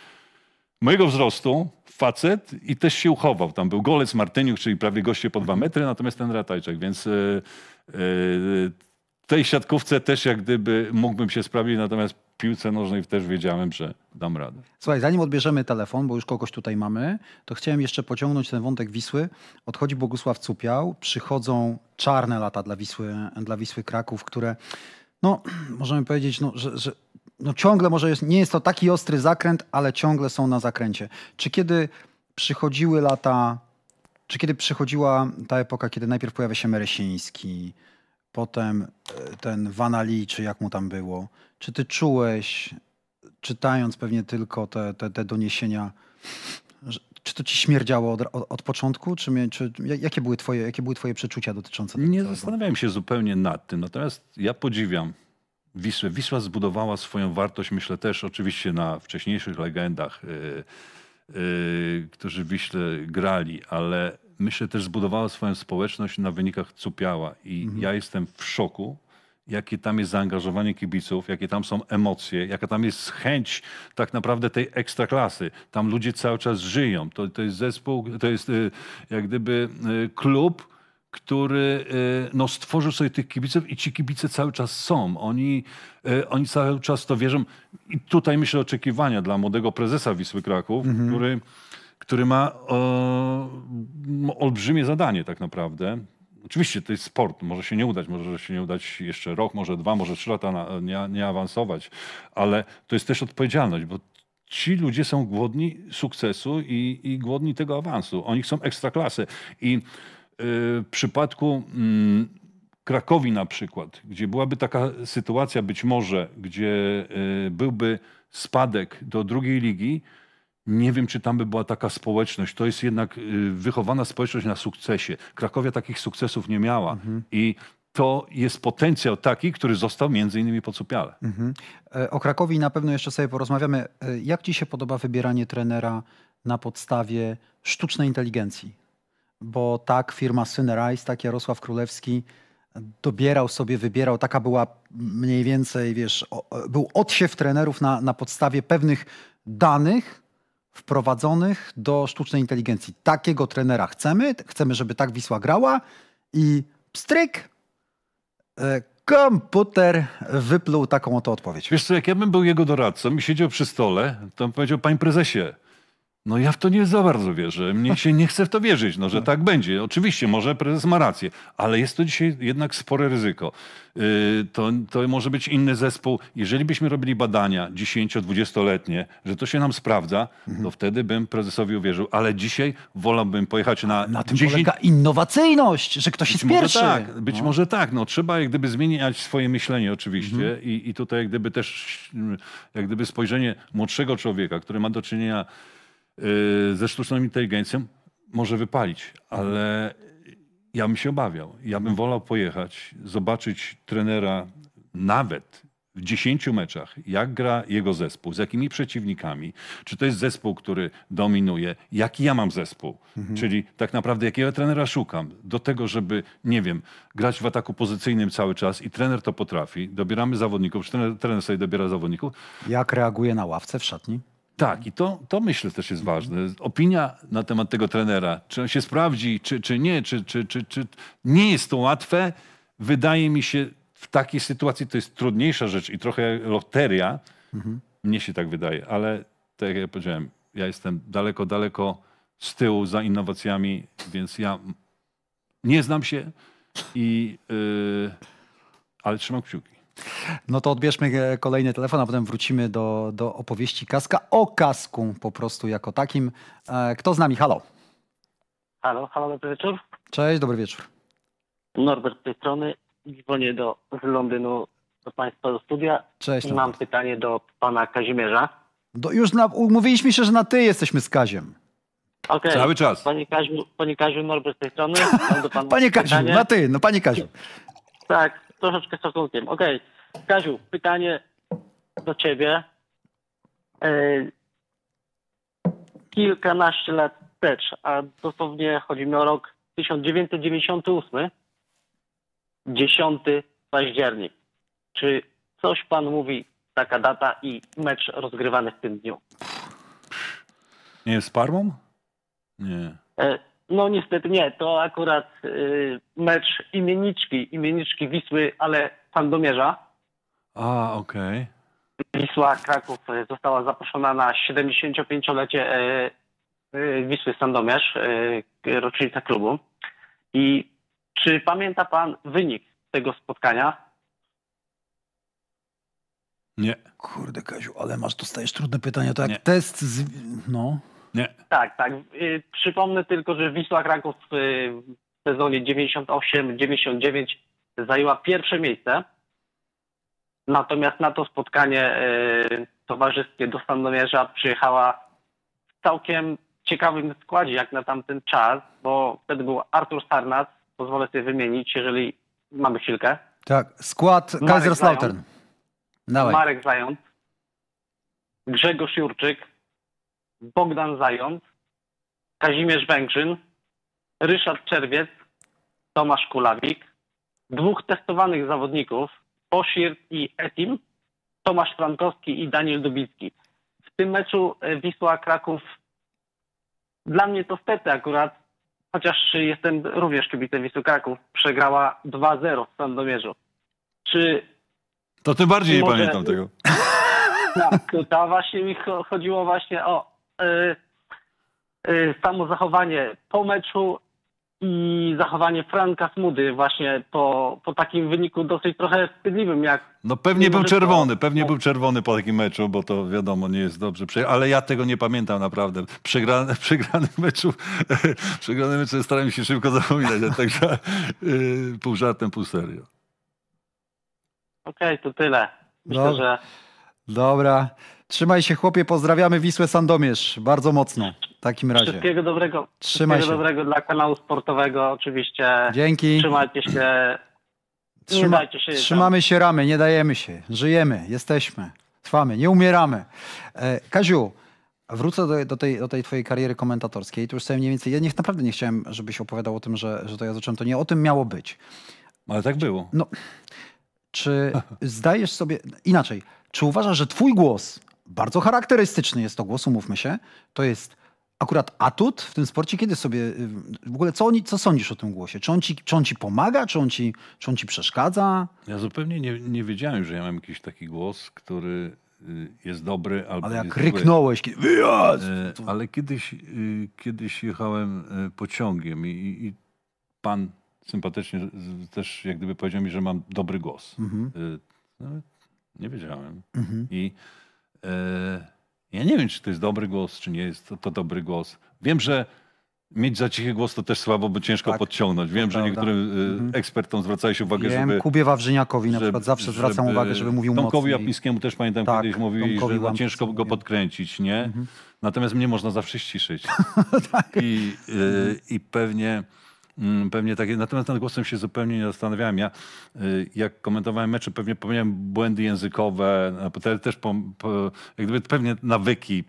mojego wzrostu, facet i też się uchował. Tam był golec Martyniuk, czyli prawie goście po dwa metry, natomiast ten Ratajczak, więc w tej siatkówce też jak gdyby mógłbym się sprawić, natomiast w piłce nożnej też wiedziałem, że dam radę. Słuchaj, zanim odbierzemy telefon, bo już kogoś tutaj mamy, to chciałem jeszcze pociągnąć ten wątek Wisły. Odchodzi Bogusław Cupiał, przychodzą czarne lata dla Wisły, dla Wisły Kraków, które no, możemy powiedzieć, no, że, że no, ciągle może jest, nie jest to taki ostry zakręt, ale ciągle są na zakręcie. Czy kiedy przychodziły lata, czy kiedy przychodziła ta epoka, kiedy najpierw pojawia się Meresiński, potem e, ten Vanali, czy jak mu tam było, czy ty czułeś, czytając pewnie tylko te, te, te doniesienia, że, czy to ci śmierdziało od, od, od początku? Czy, mnie, czy, jakie, były twoje, jakie były twoje przeczucia dotyczące tego? Nie zastanawiałem się zupełnie nad tym, natomiast ja podziwiam Wisłę. Wisła zbudowała swoją wartość, myślę też oczywiście na wcześniejszych legendach, yy, yy, którzy w Wiśle grali, ale myślę, też zbudowała swoją społeczność na wynikach Cupiała. I mhm. ja jestem w szoku, jakie tam jest zaangażowanie kibiców, jakie tam są emocje, jaka tam jest chęć tak naprawdę tej ekstraklasy. Tam ludzie cały czas żyją. To, to jest zespół, to jest y, jak gdyby y, klub, który y, no, stworzył sobie tych kibiców i ci kibice cały czas są. Oni, oni cały czas to wierzą. I tutaj myślę oczekiwania dla młodego prezesa Wisły Kraków, mhm. który który ma o, olbrzymie zadanie tak naprawdę. Oczywiście to jest sport, może się nie udać, może się nie udać jeszcze rok, może dwa, może trzy lata na, nie, nie awansować, ale to jest też odpowiedzialność, bo ci ludzie są głodni sukcesu i, i głodni tego awansu. Oni chcą ekstraklasy. I y, w przypadku mm, Krakowi na przykład, gdzie byłaby taka sytuacja być może, gdzie y, byłby spadek do drugiej ligi, nie wiem, czy tam by była taka społeczność. To jest jednak y, wychowana społeczność na sukcesie. Krakowia takich sukcesów nie miała. Mhm. I to jest potencjał taki, który został między innymi po Cupiale. Mhm. E, o Krakowi na pewno jeszcze sobie porozmawiamy. E, jak ci się podoba wybieranie trenera na podstawie sztucznej inteligencji? Bo tak firma Synerize, tak Jarosław Królewski dobierał sobie, wybierał. Taka była mniej więcej, wiesz, e, był odsiew trenerów na, na podstawie pewnych danych, wprowadzonych do sztucznej inteligencji. Takiego trenera chcemy, chcemy, żeby tak Wisła grała i pstryk, e, komputer wypluł taką oto odpowiedź. Wiesz co, jak ja bym był jego doradcą i siedział przy stole, to bym powiedział, panie prezesie, no ja w to nie za bardzo wierzę. Mnie się nie chce w to wierzyć, no, że no. tak będzie. Oczywiście, może prezes ma rację, ale jest to dzisiaj jednak spore ryzyko. Y, to, to może być inny zespół. Jeżeli byśmy robili badania 10-20-letnie, że to się nam sprawdza, no to wtedy bym prezesowi uwierzył. Ale dzisiaj wolałbym pojechać na... Na tym 10... polega innowacyjność, że ktoś jest pierwszy. Tak, być no. może tak. No, trzeba jak gdyby zmieniać swoje myślenie oczywiście mhm. I, i tutaj jak gdyby też jak gdyby spojrzenie młodszego człowieka, który ma do czynienia Y, ze sztuczną inteligencją może wypalić, ale ja bym się obawiał. Ja bym wolał pojechać, zobaczyć trenera nawet w 10 meczach, jak gra jego zespół, z jakimi przeciwnikami, czy to jest zespół, który dominuje, jaki ja mam zespół, mhm. czyli tak naprawdę jakiego trenera szukam, do tego, żeby, nie wiem, grać w ataku pozycyjnym cały czas i trener to potrafi, dobieramy zawodników, trener, trener sobie dobiera zawodników. Jak reaguje na ławce w szatni? Tak, i to, to myślę też jest ważne. Opinia na temat tego trenera, czy on się sprawdzi, czy, czy nie, czy, czy, czy, czy nie jest to łatwe. Wydaje mi się, w takiej sytuacji to jest trudniejsza rzecz i trochę loteria. Mhm. Mnie się tak wydaje, ale tak jak ja powiedziałem, ja jestem daleko, daleko z tyłu za innowacjami, więc ja nie znam się i. Yy, ale trzymam kciuki. No to odbierzmy e, kolejny telefon, a potem wrócimy do, do opowieści Kaska o Kasku po prostu jako takim. E, kto z nami? Halo. Halo, halo, dobry wieczór. Cześć, dobry wieczór. Norbert z tej strony. Dzwonię do, z Londynu do Państwa do studia. Cześć. mam Norbert. pytanie do Pana Kazimierza. Do, już na, umówiliśmy się, że na ty jesteśmy z Kaziem. Okay. Cały czas. Panie Kaziu, panie Kaziu Norbert z tej strony. panie Kaziu, pytanie. na ty, no panie Kaziu. Tak, troszeczkę szacunkiem. Okej. Okay. Kaziu, pytanie do ciebie. E, kilkanaście lat wstecz, a dosłownie chodzi mi o rok 1998, 10 październik. Czy coś pan mówi taka data i mecz rozgrywany w tym dniu? Nie z Parmą? Nie. E, no niestety nie, to akurat y, mecz imieniczki, imienniczki Wisły, ale pan domierza. A, okej. Okay. Wisła Kraków e, została zaproszona na 75-lecie e, e, Wisły Sandomierz, rocznica klubu. I czy pamięta pan wynik tego spotkania? Nie. Kurde, Kaziu, ale masz, dostajesz trudne pytania, tak? Nie. Test z... No. Nie. Tak, tak. Y, przypomnę tylko, że Wisła Kraków y, w sezonie 98-99 zajęła pierwsze miejsce Natomiast na to spotkanie e, towarzyskie do Sandomierza przyjechała w całkiem ciekawym składzie jak na tamten czas, bo wtedy był Artur Sarnas, pozwolę sobie wymienić, jeżeli mamy chwilkę. Tak, skład Kaiserslautern. Dawaj. Marek Zając, Grzegorz Jurczyk, Bogdan Zając, Kazimierz Węgrzyn, Ryszard Czerwiec, Tomasz Kulawik, dwóch testowanych zawodników, Poszir i Etim, Tomasz Frankowski i Daniel Dubicki. W tym meczu e, Wisła Kraków dla mnie to stety akurat, chociaż jestem również kibicem Wisły Kraków, przegrała 2-0 w Sandomierzu. Czy... To tym bardziej nie może... pamiętam tego. Tak, to właśnie mi chodziło właśnie o yy, yy, samo zachowanie po meczu i zachowanie Franka Smudy właśnie po, po takim wyniku dosyć trochę wstydliwym jak... No pewnie był czerwony, to... pewnie tak. był czerwony po takim meczu, bo to wiadomo nie jest dobrze, ale ja tego nie pamiętam naprawdę. Przegrany, przegrany meczu przegrany meczu starałem się szybko zapominać, także y, pół żartem, pół serio. Okej, okay, to tyle. Myślę, Dobra. że... Dobra. Trzymaj się chłopie, pozdrawiamy Wisłę Sandomierz bardzo mocno. W takim razie. Wszystkiego dobrego. Trzymaj wszystkiego się. dobrego dla kanału sportowego oczywiście. Dzięki. Trzymajcie się. Trzyma, się no. trzymamy się ramy, nie dajemy się. Żyjemy, jesteśmy, trwamy, nie umieramy. E, Kaziu, Wrócę do, do, tej, do, tej, twojej kariery komentatorskiej. Tu już sobie mniej więcej. Ja nie, naprawdę nie chciałem, żebyś opowiadał o tym, że, że to ja zacząłem. To nie o tym miało być. Ale tak było. No, czy zdajesz sobie. Inaczej, czy uważasz, że twój głos, bardzo charakterystyczny jest to głos, umówmy się, to jest akurat atut w tym sporcie? Kiedy sobie, w ogóle co, oni, co sądzisz o tym głosie? Czy on ci, czy on ci pomaga, czy on ci, czy on ci przeszkadza? Ja zupełnie nie, nie wiedziałem, że ja mam jakiś taki głos, który y, jest dobry albo Ale jak ryknąłeś, Kiedy... Wyjazd! To... E, ale kiedyś, y, kiedyś jechałem y, pociągiem i, i pan sympatycznie też jak gdyby powiedział mi, że mam dobry głos. Mhm. No, nie wiedziałem. Mhm. I... E ja nie wiem, czy to jest dobry głos, czy nie jest to, to dobry głos. Wiem, że mieć za cichy głos to też słabo, bo ciężko tak, podciągnąć. Wiem, że niektórym y, mhm. ekspertom zwracają się uwagę, Wiem, żeby... Kubie Wawrzyniakowi na przykład zawsze żeby, zwracam uwagę, żeby mówił Tomkowi mocniej. Tomkowi Łapińskiemu też pamiętam tak, kiedyś mówił, że no ciężko go podkręcić, nie? Mhm. Natomiast mnie można zawsze ściszyć. tak. I, yy, I pewnie... Mm, pewnie takie, natomiast nad głosem się zupełnie nie zastanawiałem. Ja y, jak komentowałem mecze, pewnie popełniałem błędy językowe, też po, po, jak gdyby pewnie nawyki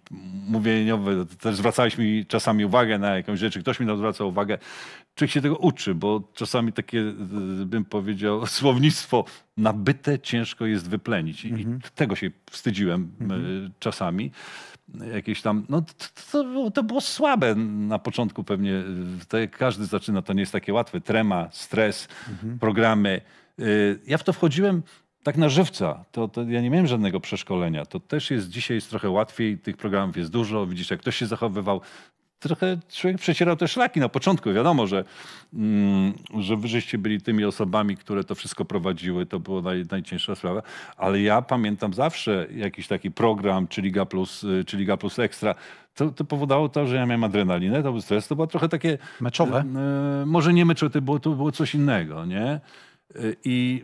mówieniowe, też zwracałeś mi czasami uwagę na jakąś rzecz, ktoś mi na to zwracał uwagę. Czy się tego uczy, bo czasami takie, y, y, bym powiedział, słownictwo nabyte ciężko jest wyplenić. I mhm. tego się wstydziłem mhm. czasami jakieś tam, no to, to, było słabe na początku pewnie, każdy zaczyna, to nie jest takie łatwe, trema, stres, mhm. programy. Y, ja w to wchodziłem tak na żywca, to, to, ja nie miałem żadnego przeszkolenia. To też jest dzisiaj jest trochę łatwiej, tych programów jest dużo, widzisz jak ktoś się zachowywał, trochę człowiek przecierał te szlaki na początku. Wiadomo, że, mm, że wyżeście byli tymi osobami, które to wszystko prowadziły. To była naj, najcięższa sprawa. Ale ja pamiętam zawsze jakiś taki program, czy Liga Plus, y, czy Liga Plus Ekstra. To, to powodowało to, że ja miałem adrenalinę, to był stres. To było trochę takie... Meczowe? Y, y, może nie meczowe, to było, to było coś innego, nie? Y, I...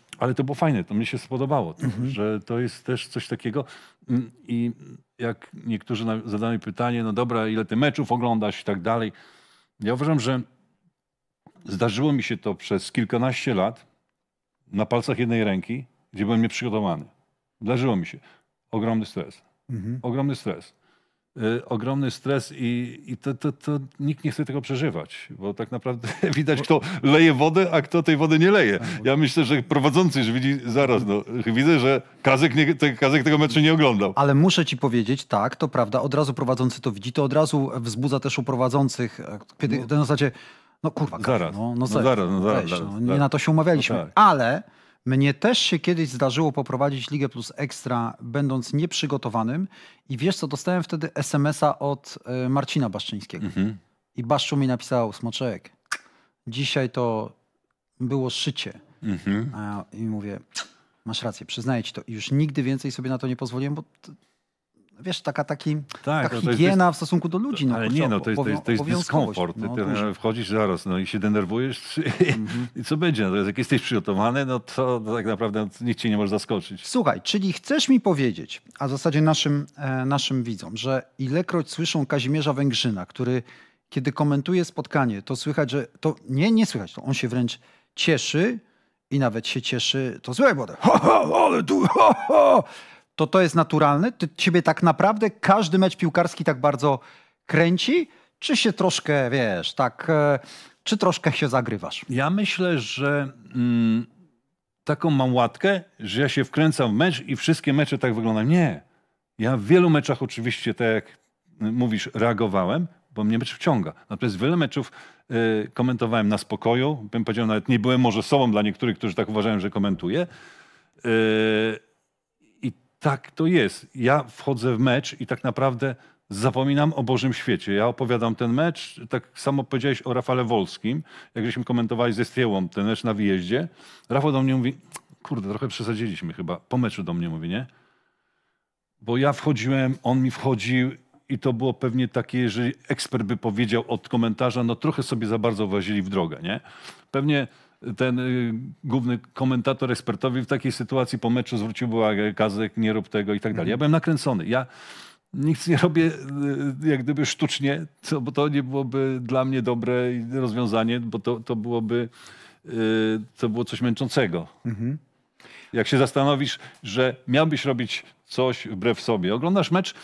Y, ale to było fajne, to mi się spodobało, to, mhm. że to jest też coś takiego. Mm, I jak niektórzy zadali pytanie, no dobra, ile ty meczów oglądasz i tak dalej. Ja uważam, że zdarzyło mi się to przez kilkanaście lat na palcach jednej ręki, gdzie byłem nieprzygotowany. Zdarzyło mi się. Ogromny stres. Mhm. Ogromny stres. Y, ogromny stres i, i to, to, to nikt nie chce tego przeżywać, bo tak naprawdę widać, kto leje wodę, a kto tej wody nie leje. Tak, ja myślę, że prowadzący już widzi zaraz, no, widzę, że Kazek, nie, te, Kazek tego meczu nie oglądał. Ale muszę ci powiedzieć, tak, to prawda, od razu prowadzący to widzi, to od razu wzbudza też u prowadzących, e, kiedy no. w zasadzie, no kurwa, zaraz, no, no, no zaraz, no, no, zaraz, weź, no, zaraz, nie zaraz. na to się umawialiśmy, no tak. ale mnie też się kiedyś zdarzyło poprowadzić Ligę Plus Ekstra, będąc nieprzygotowanym. I wiesz co, dostałem wtedy SMS-a od e, Marcina Baszczyńskiego. Mhm. I Baszczu mi napisał, Smoczek, dzisiaj to było szycie. Mhm. A, I mówię, masz rację, przyznaję ci to. I już nigdy więcej sobie na to nie pozwoliłem, bo wiesz, taka taki, tak, no higiena jest, w stosunku do ludzi. No, ale nie, no, to jest, to jest, to jest dyskomfort. No, ty, ty wchodzisz zaraz no, i się denerwujesz mm -hmm. i co będzie? Natomiast no jak jesteś przygotowany, no to tak naprawdę nikt cię nie może zaskoczyć. Słuchaj, czyli chcesz mi powiedzieć, a w zasadzie naszym, e, naszym widzom, że ilekroć słyszą Kazimierza Węgrzyna, który kiedy komentuje spotkanie, to słychać, że to nie, nie słychać, to on się wręcz cieszy i nawet się cieszy, to słychać, bo tak, ho, ho, ale tu, ho, ho, to to jest naturalne? Ty, ciebie tak naprawdę każdy mecz piłkarski tak bardzo kręci? Czy się troszkę, wiesz, tak, e, czy troszkę się zagrywasz? Ja myślę, że mm, taką mam łatkę, że ja się wkręcam w mecz i wszystkie mecze tak wyglądają. Nie. Ja w wielu meczach oczywiście, tak jak mówisz, reagowałem, bo mnie mecz wciąga. Natomiast wiele meczów y, komentowałem na spokoju, bym powiedział nawet nie byłem może sobą dla niektórych, którzy tak uważają, że komentuję. Y, tak to jest. Ja wchodzę w mecz i tak naprawdę zapominam o Bożym świecie. Ja opowiadam ten mecz, tak samo powiedziałeś o Rafale Wolskim, jak żeśmy komentowali ze Stiełą ten mecz na wyjeździe. Rafał do mnie mówi, kurde, trochę przesadziliśmy chyba, po meczu do mnie mówi, nie? Bo ja wchodziłem, on mi wchodził i to było pewnie takie, jeżeli ekspert by powiedział od komentarza, no trochę sobie za bardzo wazili w drogę, nie? Pewnie ten y, główny komentator ekspertowi w takiej sytuacji po meczu zwrócił uwagę, Kazek, nie rób tego i tak dalej. Ja mhm. byłem nakręcony. Ja nic nie robię y, jak gdyby sztucznie, bo to nie byłoby dla mnie dobre rozwiązanie, bo to, to byłoby y, to było coś męczącego. Mhm. Jak się zastanowisz, że miałbyś robić coś wbrew sobie. Oglądasz mecz,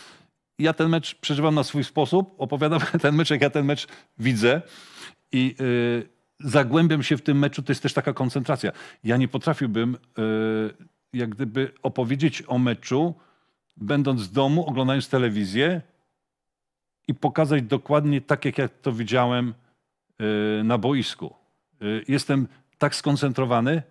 ja ten mecz przeżywam na swój sposób, opowiadam ten mecz, jak ja ten mecz widzę i, yy, zagłębiam się w tym meczu, to jest też taka koncentracja. Ja nie potrafiłbym e, jak gdyby opowiedzieć o meczu, będąc w domu, oglądając telewizję i pokazać dokładnie tak, jak ja to widziałem e, na boisku. E, jestem tak skoncentrowany,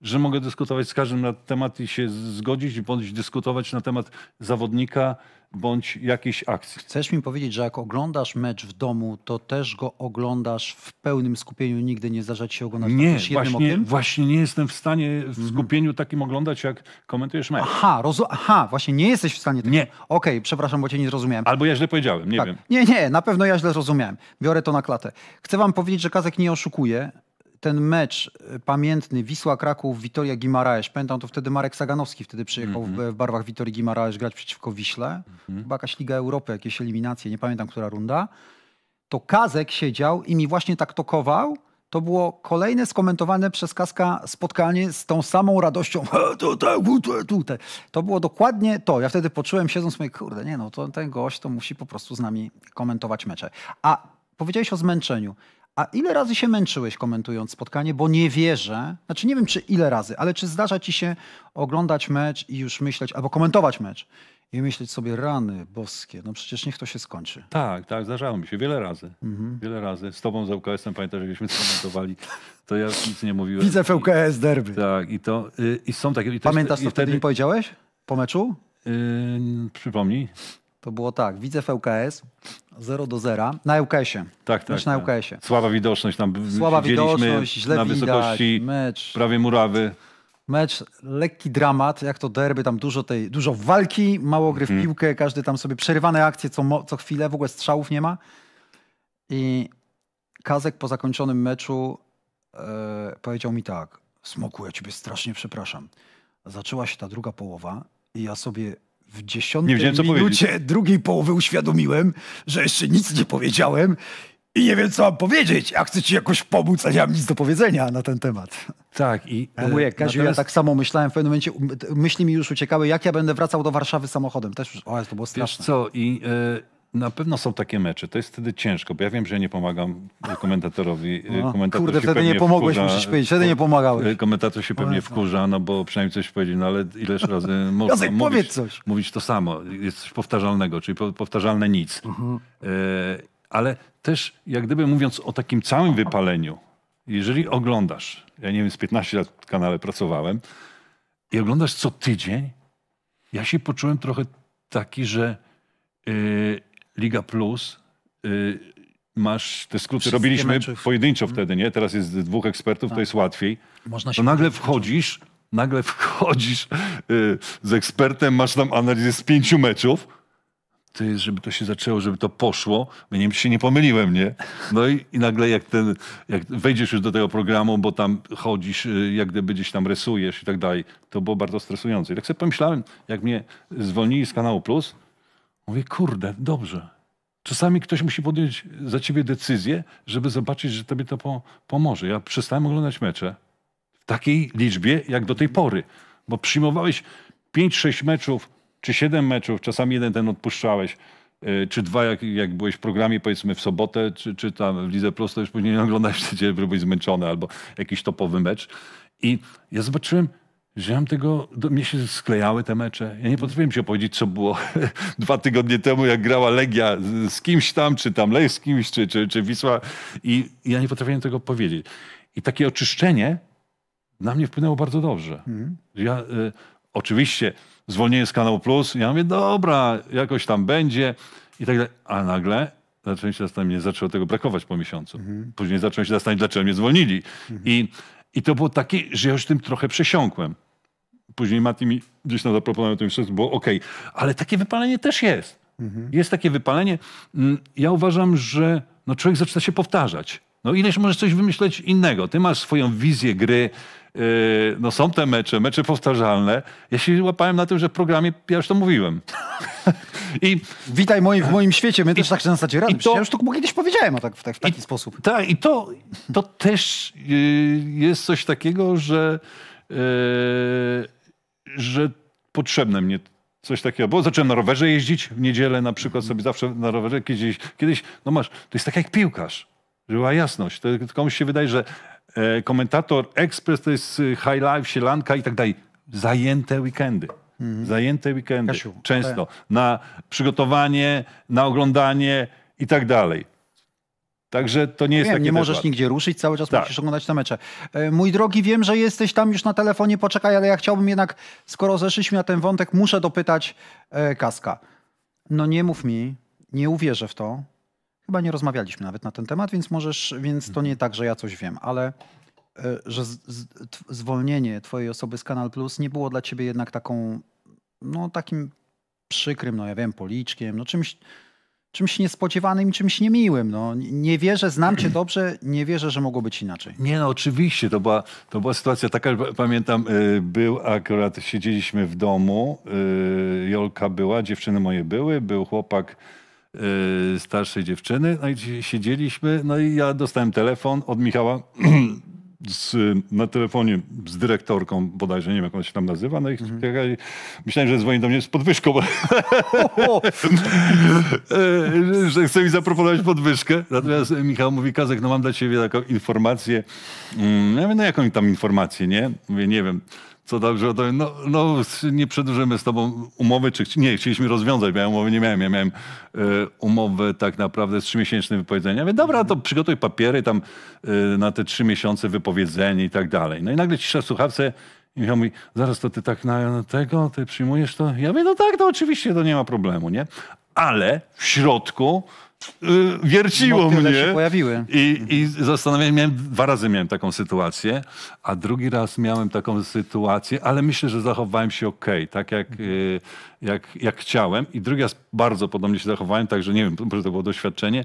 że mogę dyskutować z każdym na temat i się zgodzić, bądź dyskutować na temat zawodnika, bądź jakiejś akcji. Chcesz mi powiedzieć, że jak oglądasz mecz w domu, to też go oglądasz w pełnym skupieniu, nigdy nie zdarza ci się oglądać nie, tak jednym właśnie, okiem? właśnie nie jestem w stanie w mhm. skupieniu takim oglądać, jak komentujesz mecz. Aha, aha właśnie nie jesteś w stanie tego. Tak- nie. Okej, okay, przepraszam, bo cię nie zrozumiałem. Albo ja źle powiedziałem, nie tak. wiem. Nie, nie, na pewno ja źle zrozumiałem. Biorę to na klatę. Chcę wam powiedzieć, że Kazek nie oszukuje, ten mecz y, pamiętny Wisła Kraków, Witoria Gimaraesz. Pamiętam to wtedy Marek Saganowski wtedy przyjechał mm -hmm. w, barwach Witorii Gimaraesz grać przeciwko Wiśle. Mm -hmm. Chyba jakaś Liga Europy, jakieś eliminacje, nie pamiętam która runda. To Kazek siedział i mi właśnie tak tokował. To było kolejne skomentowane przez Kaska spotkanie z tą samą radością. To było dokładnie to. Ja wtedy poczułem siedząc, mówię, kurde, nie no, to, ten gość to musi po prostu z nami komentować mecze. A powiedziałeś o zmęczeniu. A ile razy się męczyłeś komentując spotkanie? Bo nie wierzę, znaczy nie wiem czy ile razy, ale czy zdarza ci się oglądać mecz i już myśleć, albo komentować mecz i myśleć sobie, rany boskie, no przecież niech to się skończy. Tak, tak, zdarzało mi się wiele razy. Mhm. Wiele razy. Z tobą z ŁKS-em pamiętasz, jakbyśmy komentowali, to ja nic nie mówiłem. Widzę w ŁKS derby. Tak, i to, y, i są takie... I Pamiętasz, co wtedy mi powiedziałeś po meczu? Yy, przypomnij to było tak, widzę FKS 0 do 0 na ŁKS-ie. Tak, tak. Mecz na tak. ŁKS-ie. Słaba widoczność tam Słaba widoczność, źle na widać, wysokości mecz. prawie murawy. Mecz, lekki dramat, jak to derby, tam dużo tej, dużo walki, mało gry w hmm. piłkę, każdy tam sobie przerywane akcje co, co chwilę, w ogóle strzałów nie ma. I Kazek po zakończonym meczu yy, powiedział mi tak, Smoku, ja ciebie strasznie przepraszam. Zaczęła się ta druga połowa i ja sobie w dziesiątej nie wiem, co minucie powiedzieć. drugiej połowy uświadomiłem, że jeszcze nic nie powiedziałem i nie wiem, co mam powiedzieć, a chcę ci jakoś pomóc, a nie mam nic do powiedzenia na ten temat. Tak. i no bo jak Kaziu, natomiast... ja tak samo myślałem w pewnym momencie, um, myśli mi już uciekały, jak ja będę wracał do Warszawy samochodem. Też, o, to było straszne. Wiesz co, i... E, na pewno są takie mecze. To jest wtedy ciężko, bo ja wiem, że ja nie pomagam komentatorowi. No, komentator kurde, wtedy nie pomogłeś, wkurza, musisz powiedzieć, wtedy nie pomagałeś. Komentator się pewnie no. wkurza, no bo przynajmniej coś powiedział, no ale ileż razy można Jacek, mówić, powiedz coś. mówić to samo. Jest coś powtarzalnego, czyli powtarzalne nic. Mhm. E, ale też jak gdyby mówiąc o takim całym wypaleniu, jeżeli oglądasz, ja nie wiem, z 15 lat w kanale pracowałem i oglądasz co tydzień, ja się poczułem trochę taki, że... Yy, Liga Plus, y, masz te skróty. Robiliśmy meczów. pojedynczo wtedy, nie? Mm. Teraz jest dwóch ekspertów, tak. to jest tak. łatwiej. Można się to nagle wchodzisz, nagle wchodzisz y, z ekspertem, masz tam analizę z pięciu meczów. To jest, żeby to się zaczęło, żeby to poszło. Ja nie wiem, się nie pomyliłem, nie? No i, i nagle jak ten, jak wejdziesz już do tego programu, bo tam chodzisz, y, jak gdyby gdzieś tam rysujesz i tak dalej, to było bardzo stresujące. I tak sobie pomyślałem, jak mnie zwolnili z kanału Plus, Mówię, kurde, dobrze. Czasami ktoś musi podjąć za ciebie decyzję, żeby zobaczyć, że tobie to po, pomoże. Ja przestałem oglądać mecze w takiej liczbie, jak do tej pory, bo przyjmowałeś 5-6 meczów, czy 7 meczów, czasami jeden ten odpuszczałeś, yy, czy dwa, jak, jak byłeś w programie, powiedzmy w sobotę, czy, czy tam w Lidze Prosto, już później nie oglądasz, bo byłeś zmęczony, albo jakiś topowy mecz. I ja zobaczyłem, że ja tego, do mnie się sklejały te mecze. Ja nie potrafiłem się opowiedzieć, co było dwa tygodnie temu, jak grała Legia z kimś tam, czy tam Lech z kimś, czy, czy, czy Wisła. I ja nie potrafiłem tego powiedzieć. I takie oczyszczenie na mnie wpłynęło bardzo dobrze. Mhm. Ja, y, oczywiście zwolnienie z Kanału Plus, ja mówię, dobra, jakoś tam będzie i tak dalej. A nagle zacząłem się zastanawiać, mnie zaczęło tego brakować po miesiącu. Mhm. Później zacząłem się zastanawiać, dlaczego mnie zwolnili. Mhm. I, I to było takie, że ja już tym trochę przesiąkłem. Później Mati mi gdzieś tam zaproponował to wszystko, było ok. Ale takie wypalenie też jest. Mhm. Jest takie wypalenie. Mm, ja uważam, że no człowiek zaczyna się powtarzać. No ileś możesz coś wymyśleć innego. Ty masz swoją wizję gry. Yy, no są te mecze, mecze powtarzalne. Ja się łapałem na tym, że w programie ja już to mówiłem. I, Witaj moim, w moim świecie, my i, też tak się na zasadzie radzimy. ja już to kiedyś powiedziałem o tak, w, tak, w taki i, sposób. Tak, i to, to też yy, jest coś takiego, że... Yy, że potrzebne mnie coś takiego Bo Zacząłem na rowerze jeździć w niedzielę na przykład sobie zawsze na rowerze kiedyś, kiedyś no masz, to jest tak jak piłkarz, żeby była jasność. To komuś się wydaje, że e, komentator Express to jest y, high life, sielanka i tak dalej. Zajęte weekendy. Mhm. Zajęte weekendy Kasiu, często na przygotowanie, na oglądanie i tak dalej. Także to nie jest wiem, Nie możesz nigdzie ruszyć, cały czas tak. musisz oglądać te mecze. E, mój drogi, wiem, że jesteś tam już na telefonie, poczekaj, ale ja chciałbym jednak, skoro zeszliśmy na ten wątek, muszę dopytać e, Kaska. No nie mów mi, nie uwierzę w to. Chyba nie rozmawialiśmy nawet na ten temat, więc możesz, więc to nie tak, że ja coś wiem, ale e, że z, z, zwolnienie twojej osoby z Kanal Plus nie było dla ciebie jednak taką, no takim przykrym, no ja wiem, policzkiem, no czymś czymś niespodziewanym i czymś niemiłym. No, nie wierzę, znam cię dobrze, nie wierzę, że mogło być inaczej. Nie no, oczywiście, to była, to była sytuacja taka, pamiętam, y, był akurat, siedzieliśmy w domu, y, Jolka była, dziewczyny moje były, był chłopak y, starszej dziewczyny, no i siedzieliśmy, no i ja dostałem telefon od Michała, z, na telefonie z dyrektorką bodajże, nie wiem jak ona się tam nazywa, no i mhm. myślałem, że dzwoni do mnie z podwyżką, że chce mi zaproponować podwyżkę. Natomiast Michał mówi, Kazek, no mam dla ciebie taką informację. Mm, ja mówię, no jaką tam informację, nie? Mówię, nie wiem. Co dobrze o to. No, no, nie przedłużymy z tobą umowy, czy nie, chcieliśmy rozwiązać, bo ja umowy nie miałem. Ja miałem y, tak naprawdę z trzymiesięcznym wypowiedzeniem. Ja mówię, dobra, to przygotuj papiery tam y, na te trzy miesiące wypowiedzenie i tak dalej. No i nagle cisza w słuchawce i Michał mówi, zaraz to ty tak na tego, ty przyjmujesz to? Ja mówię, no tak, to oczywiście, to nie ma problemu, nie? Ale w środku Y, wierciło Motywy mnie. Się pojawiły. I, I mhm. zastanawiałem, miałem, dwa razy miałem taką sytuację, a drugi raz miałem taką sytuację, ale myślę, że zachowałem się ok, tak jak, mhm. y, jak, jak chciałem. I drugi raz bardzo podobnie się zachowałem, także nie wiem, może to było doświadczenie.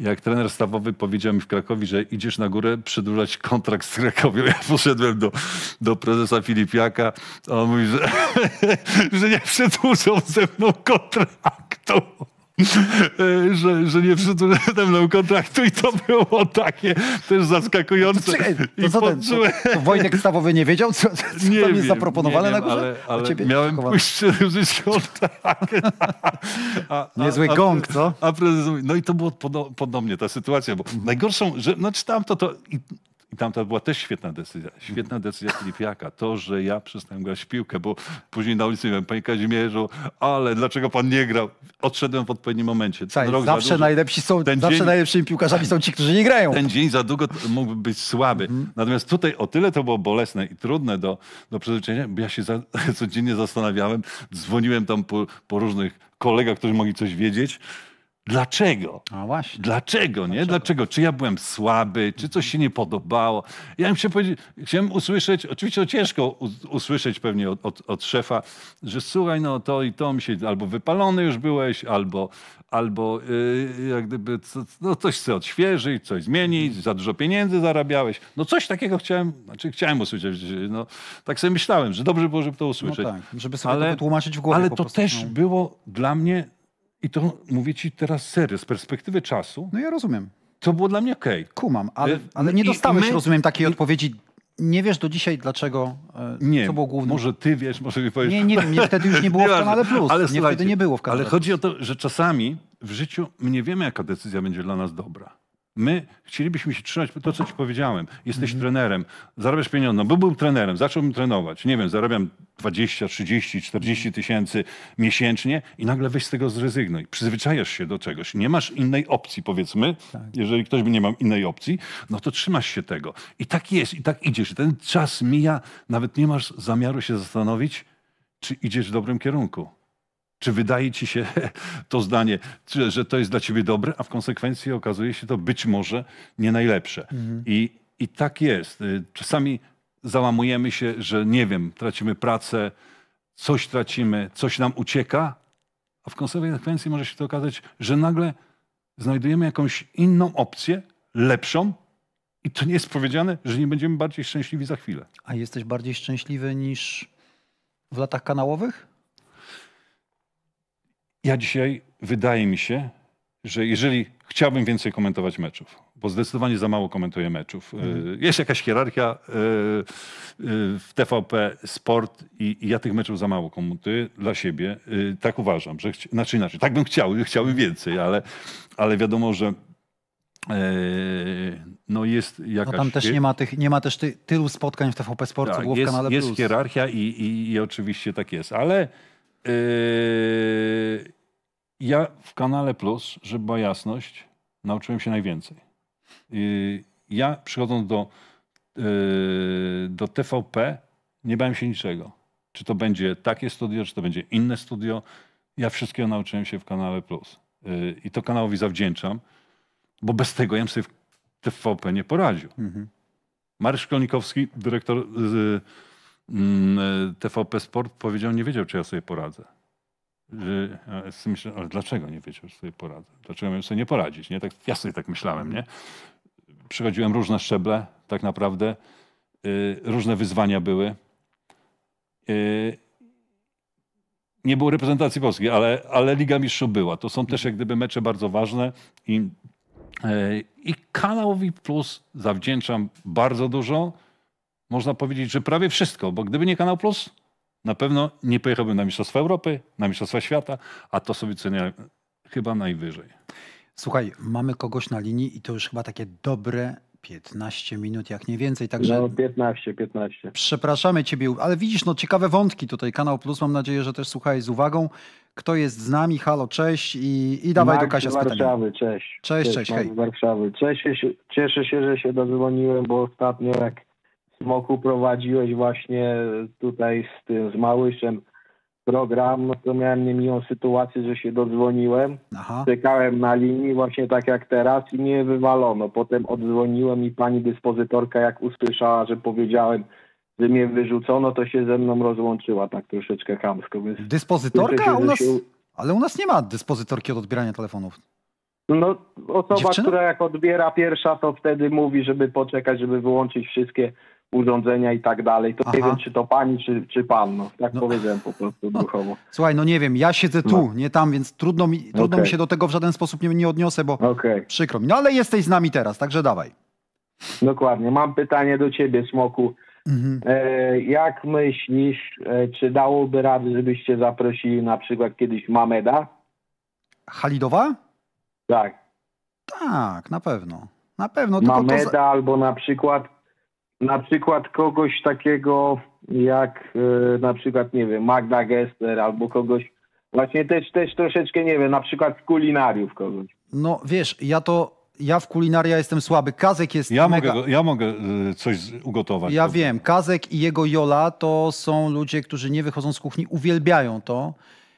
Jak trener stawowy powiedział mi w Krakowie, że idziesz na górę przedłużać kontrakt z Krakowią. Ja poszedłem do, do prezesa Filipiaka, a on mówi, że, że nie przedłużą ze mną kontraktu. E, że, że nie ze mną kontraktu i to było takie też zaskakujące. Czekaj, to, co ten, to, to Stawowy nie wiedział, co, co nie tam wiem, jest zaproponowane nie wiem, na górze? Ale, ale ciebie miałem pójść użyć kontrakt. Niezły gong, co? A prezes, no i to było podobnie ta sytuacja, bo najgorszą, że no czytałem to, to i i tam to była też świetna decyzja. Świetna decyzja Filipiaka. To, że ja przestałem grać w piłkę, bo później na ulicy mówiłem, panie Kazimierzu, ale dlaczego pan nie grał? Odszedłem w odpowiednim momencie. Cześć, zawsze najlepsi są, ten zawsze dzień, najlepszymi piłkarzami są ci, którzy nie grają. Ten dzień za długo mógł być słaby. Mhm. Natomiast tutaj o tyle to było bolesne i trudne do, do przezwyciężenia, bo ja się za, codziennie zastanawiałem, dzwoniłem tam po, po różnych kolegach, którzy mogli coś wiedzieć. Dlaczego? A właśnie. Dlaczego, nie? Dlaczego? Czy ja byłem słaby? Czy coś się nie podobało? Ja bym się chciałem usłyszeć, oczywiście ciężko usłyszeć pewnie od, od, od, szefa, że słuchaj, no to i to mi się, albo wypalony już byłeś, albo, albo yy, jak gdyby co, no coś chcę odświeżyć, coś zmienić, za dużo pieniędzy zarabiałeś. No coś takiego chciałem, znaczy chciałem usłyszeć. No, tak sobie myślałem, że dobrze było, żeby to usłyszeć. No tak, żeby sobie ale, to tłumaczyć w głowie. Ale to prostu. też no. było dla mnie i to mówię ci teraz serio, z perspektywy czasu. No ja rozumiem. To było dla mnie okej. Okay. Kumam, ale, y, ale nie dostałeś, my, rozumiem, takiej i, odpowiedzi. Nie wiesz do dzisiaj dlaczego, e, nie, co było główne. Może ty wiesz, może mi powiesz. Nie, nie wiem, mnie wtedy już nie było w kanale plus. Ale nie, wtedy nie było w kanale Ale chodzi o to, że czasami w życiu nie wiemy, jaka decyzja będzie dla nas dobra. My chcielibyśmy się trzymać, to co ci powiedziałem. Jesteś mhm. trenerem, zarabiasz pieniądze. No, byłbym trenerem, zacząłbym trenować. Nie wiem, zarabiam 20, 30, 40 tysięcy miesięcznie i nagle weź z tego zrezygnuj. Przyzwyczajasz się do czegoś. Nie masz innej opcji, powiedzmy. Tak. Jeżeli ktoś by nie miał innej opcji, no to trzymasz się tego. I tak jest, i tak idziesz. ten czas mija. Nawet nie masz zamiaru się zastanowić, czy idziesz w dobrym kierunku. Czy wydaje ci się to zdanie, że to jest dla ciebie dobre, a w konsekwencji okazuje się to być może nie najlepsze? Mhm. I, I tak jest. Y, czasami załamujemy się, że nie wiem, tracimy pracę, coś tracimy, coś nam ucieka, a w konsekwencji może się to okazać, że nagle znajdujemy jakąś inną opcję, lepszą, i to nie jest powiedziane, że nie będziemy bardziej szczęśliwi za chwilę. A jesteś bardziej szczęśliwy niż w latach kanałowych? Ja dzisiaj wydaje mi się, że jeżeli chciałbym więcej komentować meczów, bo zdecydowanie za mało komentuję meczów. Mhm. Y, jest jakaś hierarchia y, y, w TVP Sport i, ja tych meczów za mało komentuję dla siebie. Tak uważam, że chci- znaczy inaczej, tak bym chciał, chciałbym więcej, ale, ale wiadomo, że e, no jest no jakaś... No tam też nie ma, tych, nie ma też ty, tylu spotkań w TVP Sport, tak, co jest, w kanale Jest hierarchia i, i, i oczywiście tak jest, ale Yy, ja w kanale Plus, żeby była jasność, nauczyłem się najwięcej. Yy, ja przychodząc do, yy, do TVP, nie bałem się niczego. Czy to będzie takie studio, czy to będzie inne studio. Ja wszystkiego nauczyłem się w kanale Plus. I to kanałowi zawdzięczam, bo bez tego ja bym sobie w TVP nie poradził. Mhm. Mariusz Kolnikowski, dyrektor Mm, e, TVP Sport powiedział, nie wiedział, czy ja sobie poradzę. Że, ja myślę, ale dlaczego nie wiedział, że sobie poradzę? Dlaczego miałem sobie nie poradzić? Nie? Tak, ja sobie tak myślałem. Nie? Przychodziłem różne szczeble, tak naprawdę. Yy, różne wyzwania były. Yy, nie było reprezentacji polskiej, ale, ale Liga Mistrzów była. To są też jak gdyby mecze bardzo ważne i, yy, i kanałowi Plus zawdzięczam bardzo dużo można powiedzieć, że prawie wszystko, bo gdyby nie Kanał Plus, na pewno nie pojechałbym na Mistrzostwa Europy, na Mistrzostwa Świata, a to sobie cenię chyba najwyżej. Słuchaj, mamy kogoś na linii i to już chyba takie dobre 15 minut, jak nie więcej, także... No 15, 15. Przepraszamy Ciebie, ale widzisz, no ciekawe wątki tutaj, Kanał Plus, mam nadzieję, że też słuchaj z uwagą. Kto jest z nami? Halo, cześć i, i dawaj Max do Kasia z Warszawy, cześć. Cześć, cześć, cześć hej. Warszawy. Cześć, cieszę się, że się dozwoniłem, bo ostatnio jak Smoku prowadziłeś właśnie tutaj z tym, z Małyszem program, no to miałem niemiłą sytuację, że się dodzwoniłem, Aha. czekałem na linii właśnie tak jak teraz i mnie wywalono. Potem oddzwoniłem i pani dyspozytorka jak usłyszała, że powiedziałem, że mnie wyrzucono, to się ze mną rozłączyła tak troszeczkę chamsko. Więc dyspozytorka? Się, u nas... Się... Ale u nas nie ma dyspozytorki od odbierania telefonów. No, osoba, która jak odbiera pierwsza, to wtedy mówi, żeby poczekać, żeby wyłączyć wszystkie urządzenia i tak dalej. To Aha. nie wiem, czy to pani, czy, czy pan. No, tak no. powiedziałem po prostu no. duchowo. Słuchaj, no nie wiem, ja siedzę tu, no. nie tam, więc trudno mi, trudno okay. mi się do tego w żaden sposób nie, nie odniosę, bo okay. przykro mi. No ale jesteś z nami teraz, także dawaj. Dokładnie. Mam pytanie do ciebie, Smoku. Mhm. E, jak myślisz, e, czy dałoby radę, żebyście zaprosili na przykład kiedyś Mameda? Halidowa? Tak. Tak, na pewno. Na pewno. Tylko Mameda to... albo na przykład na przykład kogoś takiego jak y, na przykład, nie wiem, Magda Gester albo kogoś, właśnie też, też troszeczkę, nie wiem, na przykład z kulinariów kogoś. No wiesz, ja to ja w kulinaria jestem słaby. Kazek jest. Ja, mega... mogę, ja mogę y, coś ugotować. Ja wiem. Kazek i jego Jola to są ludzie, którzy nie wychodzą z kuchni, uwielbiają to.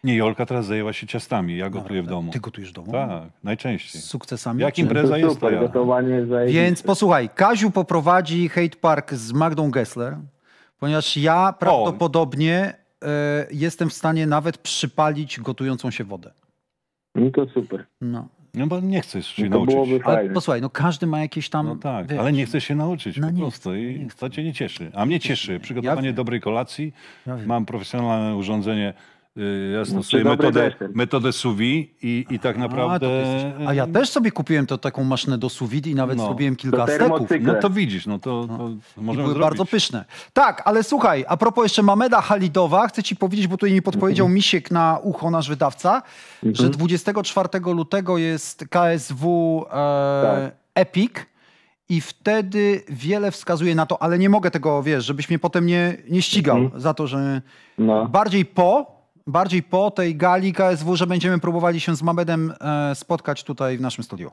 Nie, Jolka teraz zajęła się ciastami. Ja gotuję w domu. Ty gotujesz w domu? Tak, najczęściej. Z sukcesami. Jak impreza jest to gotowanie Więc posłuchaj, Kaziu poprowadzi Hate Park z Magdą Gessler, ponieważ ja prawdopodobnie y, jestem w stanie nawet przypalić gotującą się wodę. No to super. No. No bo nie chcesz się No to nauczyć. byłoby Ale posłuchaj, no każdy ma jakieś tam... No tak, wiesz, ale nie chcesz się nauczyć No po nie prostu chcę, i to cię nie cieszy. A mnie cieszy. Przygotowanie dobrej kolacji. Mam profesjonalne urządzenie Yy, Jasno, znaczy, metodę, metodę suwi i, i tak naprawdę... A, A, ja yy. też sobie kupiłem to, taką maszynę do suwi i nawet no. zrobiłem kilka steków. No to widzisz, no to, to no. były zrobić. bardzo pyszne. Tak, ale słuchaj, a propos jeszcze Mameda Halidowa, chcę ci powiedzieć, bo tutaj mi podpowiedział mm -hmm. Misiek na ucho, nasz wydawca, mm -hmm. że 24 lutego jest KSW e, tak. Epic i wtedy wiele wskazuje na to, ale nie mogę tego, wiesz, żebyś mnie potem nie, nie ścigał mm -hmm. za to, że no. bardziej po, bardziej po tej gali KSW, że będziemy próbowali się z Mamedem e, spotkać tutaj w naszym studiu.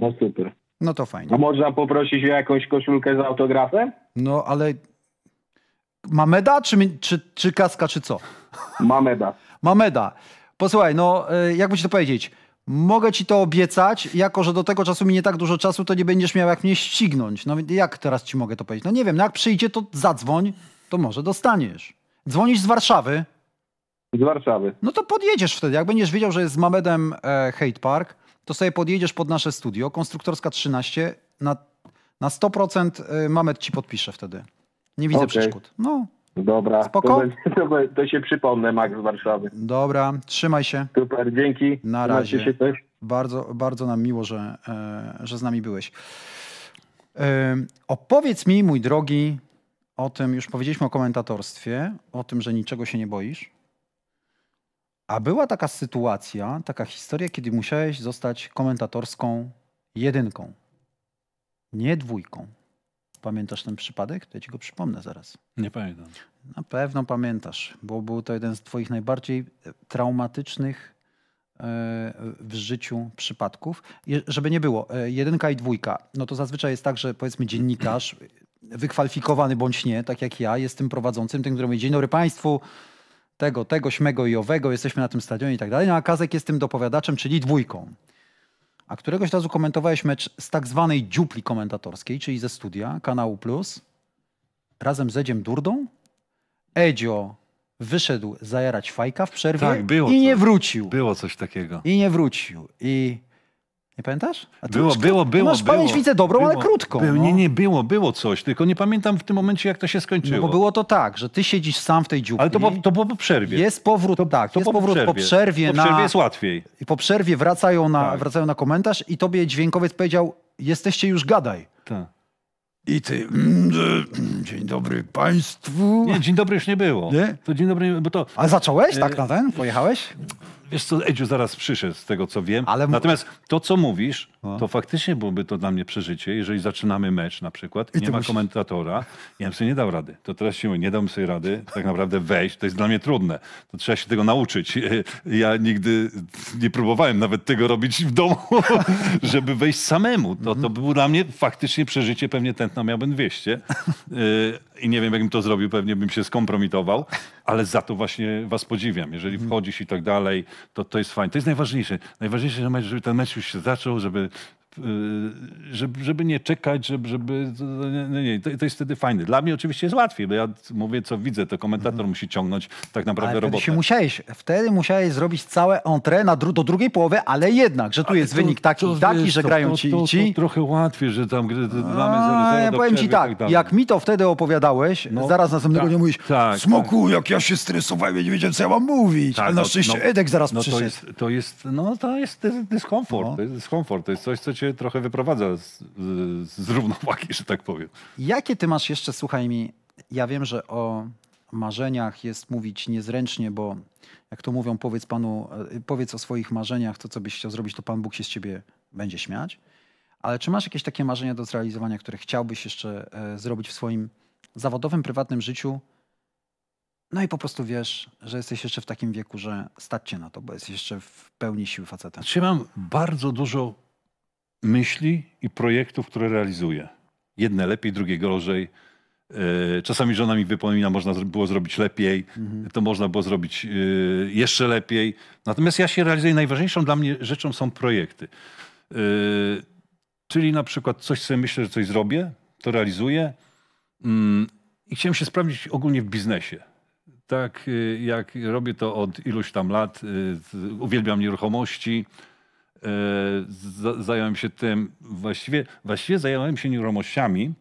No super. No to fajnie. A można poprosić o jakąś koszulkę z autografem? No ale Mameda czy, czy, czy Kaska czy co? Mameda. Mameda. Posłuchaj, no e, jakby ci to powiedzieć, mogę ci to obiecać, jako że do tego czasu mi nie tak dużo czasu, to nie będziesz miał jak mnie ścignąć. No jak teraz ci mogę to powiedzieć? No nie wiem, no jak przyjdzie to zadzwoń, to może dostaniesz. Dzwonisz z Warszawy, z Warszawy. No to podjedziesz wtedy. Jak będziesz wiedział, że jest z Mamedem e, Hate Park, to sobie podjedziesz pod nasze studio, Konstruktorska 13, na, na 100% e, Mamed ci podpisze wtedy. Nie widzę okay. przeszkód. No. Dobra, Spoko? To, to, się przypomnę, Max z Warszawy. Dobra, trzymaj się. Super, dzięki. Na razie. Się też. Bardzo, bardzo nam miło, że, e, że z nami byłeś. E, opowiedz mi, mój drogi, o tym, już powiedzieliśmy o komentatorstwie, o tym, że niczego się nie boisz. A była taka sytuacja, taka historia, kiedy musiałeś zostać komentatorską jedynką, nie dwójką. Pamiętasz ten przypadek? To ja ci go przypomnę zaraz. Nie pamiętam. Na pewno pamiętasz, bo był to jeden z twoich najbardziej e, traumatycznych e, w życiu przypadków. żeby nie było, e, jedynka i dwójka, no to zazwyczaj jest tak, że powiedzmy dziennikarz wykwalifikowany bądź nie, tak jak ja, jest tym prowadzącym, tym, który mówi dzień dobry państwu, tego, tego, śmego i owego, jesteśmy na tym stadionie i tak dalej. No a Kazek jest tym dopowiadaczem, czyli dwójką. A któregoś razu komentowałeś mecz z tak zwanej dziupli komentatorskiej, czyli ze studia, kanału Plus, razem z Edziem Durdą. Edzio wyszedł zajarać fajka w przerwie tak, było i to. nie wrócił. Było coś takiego. I nie wrócił. I nie pamiętasz? było, masz, było, było. Masz pamięć, było, widzę, dobrą, było, ale krótko. no. Nie, nie, było, było coś, tylko nie pamiętam w tym momencie, jak to się skończyło. No bo było to tak, że ty siedzisz sam w tej dziupli. Ale to było to po, po przerwie. Jest powrót, to, tak, to jest po powrót przerwie. po przerwie. Po przerwie na, jest łatwiej. Po przerwie wracają na, tak. wracają na komentarz i tobie dźwiękowiec powiedział, jesteście już gadaj. Tak. I ty, mm, mm, dzień dobry państwu. Nie, dzień dobry już nie było. Nie? To dzień dobry, bo to... A zacząłeś tak e, na ten? Pojechałeś? wiesz co, Edziu zaraz przyszedł z tego, co wiem. Ale... Natomiast to, co mówisz, no. to faktycznie byłoby to dla mnie przeżycie, jeżeli zaczynamy mecz na przykład i, nie ma musisz... komentatora. Ja bym sobie nie dał rady. To teraz się nie dam sobie rady tak naprawdę wejść. To jest dla mnie trudne. To trzeba się tego nauczyć. Ja nigdy nie próbowałem nawet tego robić w domu, żeby wejść samemu. To, to było dla mnie faktycznie przeżycie. Pewnie tętno miałbym 200. I nie wiem, jakbym to zrobił, pewnie bym się skompromitował, ale za to właśnie was podziwiam. Jeżeli mhm. wchodzisz i tak dalej, to to jest fajne. To jest najważniejsze. Najważniejsze, żeby ten mecz już się zaczął, żeby żeby, żeby nie czekać, żeby, żeby nie, no nie, to, to, jest wtedy fajne. Dla mnie oczywiście jest łatwiej, bo ja mówię, co widzę, to komentator mhm. musi ciągnąć tak naprawdę ale robotę. Się musiałeś, wtedy musiałeś zrobić całe entrée na dru do drugiej połowy, ale jednak, że tu ale jest to, wynik taki i taki, wiesz, że grają to, ci i ci. trochę łatwiej, że tam mamy 0 Ja powiem ci tak, tak jak mi to wtedy opowiadałeś, no, zaraz następnego tak, nie mówisz, tak, smoku, tak. jak ja się stresowałem, nie wiedziałem, co ja mam mówić, tak, ale na no, szczęście no, Edek zaraz no, przyszedł. To jest, to jest, no to jest dyskomfort, no. to jest dyskomfort, to jest coś, co cię się trochę wyprowadza z, z, równowagi, że tak powiem. Jakie ty masz jeszcze, słuchaj mi, ja wiem, że o marzeniach jest mówić niezręcznie, bo jak to mówią, powiedz panu, e, powiedz o swoich marzeniach, to co byś chciał zrobić, to Pan Bóg się z ciebie będzie śmiać. Ale czy masz jakieś takie marzenia do zrealizowania, które chciałbyś jeszcze e, zrobić w swoim zawodowym, prywatnym życiu? No i po prostu wiesz, że jesteś jeszcze w takim wieku, że stać na to, bo jesteś jeszcze w pełni siły facetem. Znaczy, mam bardzo dużo myśli i projektów, które realizuję. Jedne lepiej, drugie gorzej. E, czasami żona mi wypomina, można było zrobić lepiej, mhm. to można było zrobić e, jeszcze lepiej. Natomiast ja się realizuję. Najważniejszą dla mnie rzeczą są projekty. E, czyli na przykład coś sobie myślę, że coś zrobię, to realizuję. Mm, I chciałem się sprawdzić ogólnie w biznesie. Tak jak robię to od iluś tam lat, uwielbiam nieruchomości E, zająłem się tym, właściwie, właściwie zająłem się nieruchomościami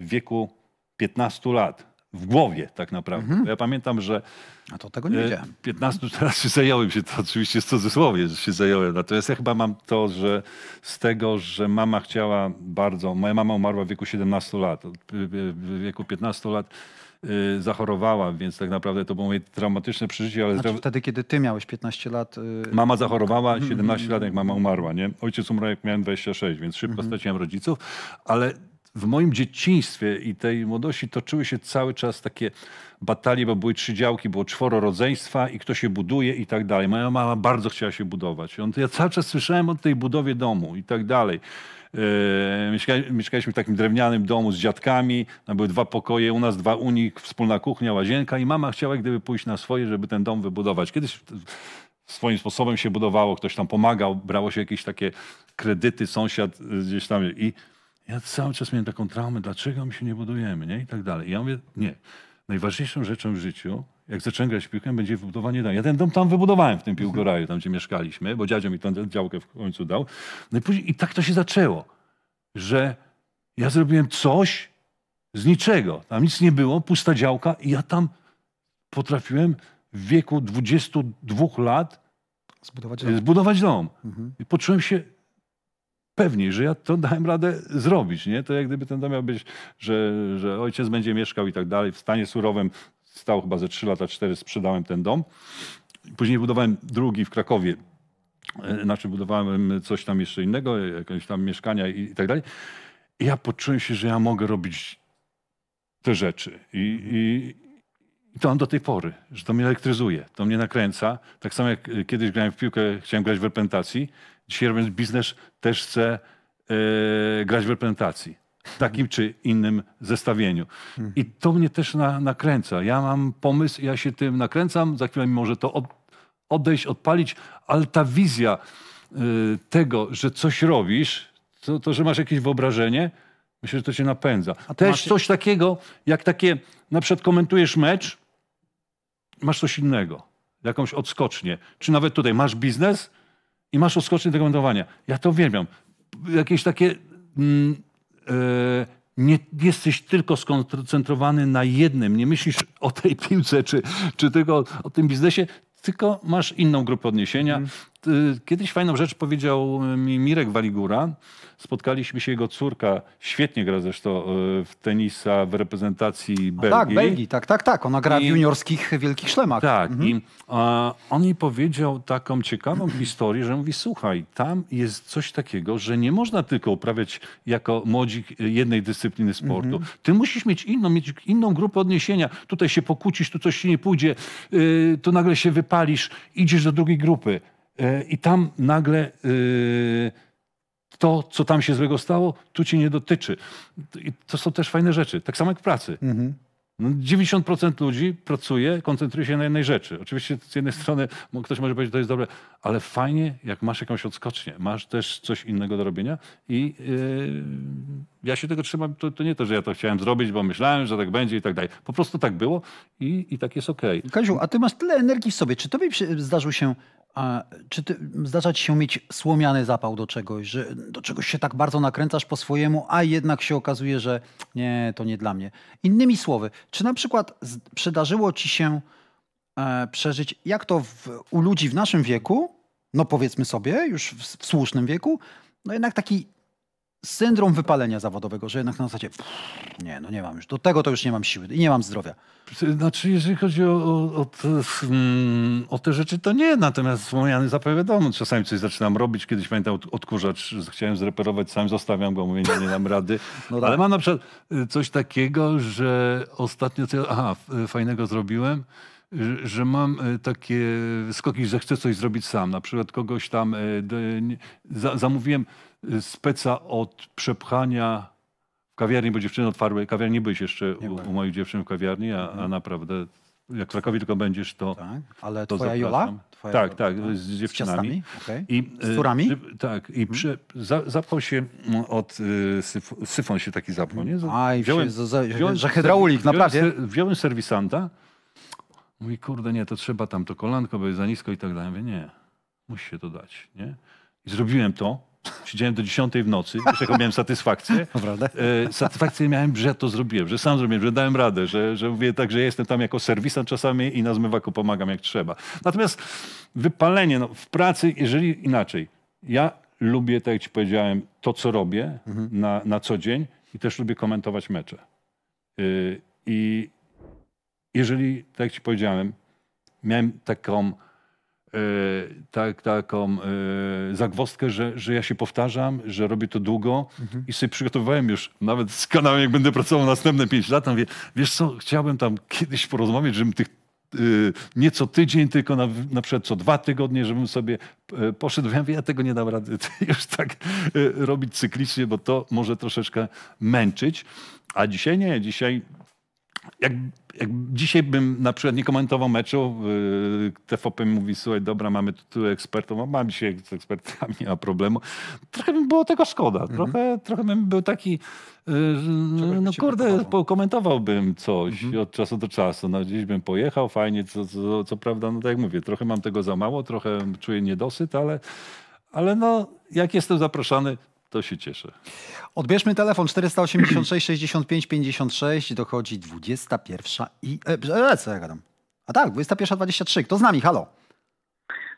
w wieku 15 lat. W głowie tak naprawdę. Mhm. Ja pamiętam, że. A to tego nie e, wiedziałem. 15 teraz się zająłem się, to oczywiście jest cudzysłowie, że się zająłem. Natomiast ja chyba mam to, że z tego, że mama chciała bardzo. Moja mama umarła w wieku 17 lat. W wieku 15 lat Y, zachorowała, więc tak naprawdę to było moje traumatyczne przeżycie. Ale znaczy, wtedy, kiedy ty miałeś 15 lat... Y, mama zachorowała, 17 mm, mm, mm. lat jak mama umarła, nie? Ojciec umarł jak miałem 26, więc szybko mhm. straciłem rodziców, ale w moim dzieciństwie i tej młodości toczyły się cały czas takie batalie, bo były trzy działki, było czworo rodzeństwa i kto się buduje i tak dalej. Moja mama bardzo chciała się budować. Ja cały czas słyszałem o tej budowie domu i tak dalej. E, mieszkaliśmy w takim drewnianym domu z dziadkami. Tam były dwa pokoje, u nas dwa unik, wspólna kuchnia, łazienka i mama chciała gdyby pójść na swoje, żeby ten dom wybudować. Kiedyś swoim sposobem się budowało, ktoś tam pomagał, brało się jakieś takie kredyty, sąsiad e, gdzieś tam i ja cały czas miałem taką traumę, dlaczego my się nie budujemy, nie? I tak dalej. I ja mówię, nie. Najważniejszą rzeczą w życiu jak zacząłem grać w piłkę, będzie wybudowanie domu. Ja ten dom tam wybudowałem w tym piłkoraju, mhm. tam gdzie mieszkaliśmy, bo dziadzio mi tę działkę w końcu dał. No i, później, i tak to się zaczęło, że ja zrobiłem coś z niczego. Tam nic nie było, pusta działka i ja tam potrafiłem w wieku 22 lat zbudować y, dom. Zbudować dom. Mhm. I poczułem się pewniej, że ja to dałem radę zrobić. Nie? To jak gdyby ten dom miał być, że, że ojciec będzie mieszkał i tak dalej, w stanie surowym stał chyba ze 3 lata, 4 sprzedałem ten dom. Później budowałem drugi w Krakowie. E, znaczy budowałem coś tam jeszcze innego, jakieś tam mieszkania i, i tak dalej. I ja poczułem się, że ja mogę robić te rzeczy. I, i, i to mam do tej pory, że to mnie elektryzuje, to mnie nakręca. Tak samo jak e, kiedyś grałem w piłkę, chciałem grać w reprezentacji. Dzisiaj robiąc biznes też chcę yy, grać w reprezentacji w takim czy innym zestawieniu. I to mnie też na, nakręca. Ja mam pomysł, ja się tym nakręcam, za chwilę mi może to od, odejść, odpalić, ale ta wizja y, tego, że coś robisz, to, to, że masz jakieś wyobrażenie, myślę, że to cię napędza. A też macie... coś takiego, jak takie, na przykład komentujesz mecz, masz coś innego, jakąś odskocznię. Czy nawet tutaj masz biznes i masz odskocznię do komentowania. Ja to uwielbiam. Jakieś takie... Mm, nie jesteś tylko skoncentrowany na jednym, nie myślisz o tej piłce czy, czy tylko o, o tym biznesie, tylko masz inną grupę odniesienia. Mhm. Y, kiedyś fajną rzecz powiedział y, mi Mirek Waligura. Spotkaliśmy się, jego córka świetnie gra zresztą y, w tenisa w reprezentacji Belgii. Tak, Belgii, tak, tak, tak. Ona gra I, w juniorskich wielkich szlemach. Tak. Mhm. I a, on jej powiedział taką ciekawą historię, że mówi, słuchaj, tam jest coś takiego, że nie można tylko uprawiać jako młodzik jednej dyscypliny sportu. Mhm. Ty musisz mieć inną, mieć inną grupę odniesienia. Tutaj się pokłócisz, tu coś się nie pójdzie, yy, tu nagle się wypalisz, idziesz do drugiej grupy E, I tam nagle y, to, co tam się złego stało, tu cię nie dotyczy. I to są też fajne rzeczy. Tak samo jak w pracy. Mhm. 90% no, ludzi pracuje, koncentruje się na jednej rzeczy. Oczywiście z jednej strony ktoś może powiedzieć, że to jest dobre, ale fajnie, jak masz jakąś odskocznię, masz też coś innego do robienia i yy, ja się tego trzymam. To, to, nie to, że ja to chciałem zrobić, bo myślałem, że tak będzie i tak dalej. Po prostu tak było i, i tak jest okej. Okay. Kaziu, a ty masz tyle energii w sobie. Czy tobie zdarzył się a czy ty, zdarza ci się mieć słomiany zapał do czegoś, że do czegoś się tak bardzo nakręcasz po swojemu, a jednak się okazuje, że nie, to nie dla mnie. Innymi słowy, czy na przykład przydarzyło ci się e, przeżyć, jak to w, u ludzi w naszym wieku, no powiedzmy sobie, już w, w słusznym wieku, no jednak taki syndrom wypalenia zawodowego, że jednak na zasadzie pff, nie, no nie mam już, do tego to już nie mam siły i nie mam zdrowia. Znaczy, jeżeli chodzi o, o, o, te, mm, o te, rzeczy, to nie, natomiast wspomniany zapowiadam, no, czasami coś zaczynam robić, kiedyś pamiętam odkurzacz, chciałem zreperować, sam zostawiam go, mówię, nie, nie dam rady, no tak. ale mam na przykład y, coś takiego, że ostatnio, aha, y, fajnego zrobiłem, y, że mam takie skoki, że chcę coś zrobić sam. Na przykład kogoś tam zamówiłem Y, speca od przepchania w kawiarni, bo dziewczyny otwarły. Kawiarni nie byłeś jeszcze nie u, u, moich dziewczyn w kawiarni, a, a mhm. naprawdę jak w Krakowie tylko będziesz, to. Tak, ale to twoja Jola? Twoja tak, Jola, tak, tak. z dziewczynami. Z, okay. I, z Y, tak, i mhm. przy, za, się od y, syf, syfon się taki zapchał. nie? A, i wziąłem, się, za, wziąłem, że hydraulik, naprawdę. Wziąłem, wziąłem serwisanta. Mówi, kurde, nie, to trzeba tam to kolanko, bo jest za nisko i tak dalej. Mówię, nie, musi się to dać, nie? I zrobiłem to. Siedziałem do 10 w nocy, już jaką miałem satysfakcję. Naprawdę? E, satysfakcję miałem, że to zrobiłem, że sam zrobiłem, że dałem radę, że, że mówię tak, że jestem tam jako serwisant czasami i na zmywaku pomagam jak trzeba. Natomiast wypalenie no, w pracy, jeżeli inaczej, ja lubię, tak jak ci powiedziałem, to co robię mhm. na, na co dzień i też lubię komentować mecze. E, I jeżeli, tak jak ci powiedziałem, miałem taką tak, taką y, zagwostkę, że, że ja się powtarzam, że robię to długo mhm. i sobie przygotowywałem już nawet z kanałem, jak będę pracował następne 5 lat, tam wiesz co, chciałbym tam kiedyś porozmawiać, żebym tych y, nie co tydzień, tylko na, na przykład co dwa tygodnie, żebym sobie poszedł. Ja, mówię, ja tego nie dam rady już tak robić cyklicznie, bo to może troszeczkę męczyć. A dzisiaj nie, dzisiaj jak, jak dzisiaj bym na przykład nie komentował meczu, yy, TVP mówi, słuchaj, dobra, mamy tu, tu ekspertów, a no, mam dzisiaj z ekspertami, nie ma problemu. Trochę mi było tego szkoda. Mhm. Trochę, mm -hmm. trochę bym był taki, yy, no kurde, komentowałbym coś mm -hmm. od czasu do czasu. No, gdzieś bym pojechał, fajnie, co, co, co prawda, no tak jak mówię, trochę mam tego za mało, trochę czuję niedosyt, ale ale no, jak jestem zaproszony, to się cieszę. Odbierzmy telefon 486 65 56. Dochodzi 21 i... E, e, co ja gadam? A tak, 21.23. Kto z nami? Halo.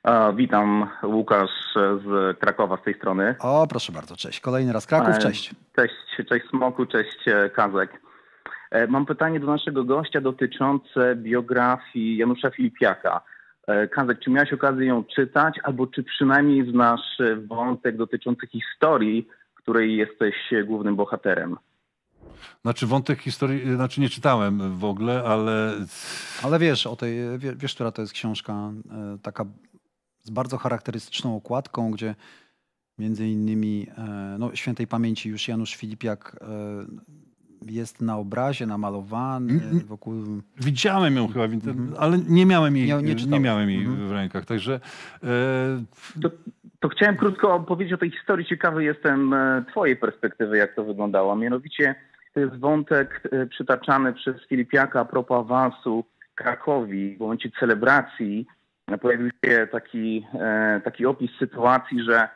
A, witam, Łukasz z Krakowa z tej strony. O, proszę bardzo, cześć. Kolejny raz Kraków, e, cześć. Cześć, cześć Smoku, cześć e, Kazek. Mam pytanie do naszego gościa dotyczące biografii Janusza Filipiaka. E, Kazek, czy miałeś okazję ją czytać, albo czy przynajmniej znasz e, wątek dotyczący historii, której jesteś e, głównym bohaterem? Znaczy wątek historii, znaczy nie czytałem w ogóle, ale... Ale wiesz o tej, wiesz która to jest książka, taka z bardzo charakterystyczną okładką, gdzie między innymi no, świętej pamięci już Janusz Filipiak jest na obrazie namalowany mhm. wokół... Widziałem ją chyba, mhm. ale nie miałem jej, nie, nie, nie miałem jej mhm. w rękach, także... E, to, to, chciałem krótko powiedzieć o tej historii. Ciekawy jestem e, twojej perspektywy, jak to wyglądało. Mianowicie to jest wątek e, przytaczany przez Filipiaka a propos awansu Krakowi w momencie celebracji pojawił się taki, taki opis sytuacji, że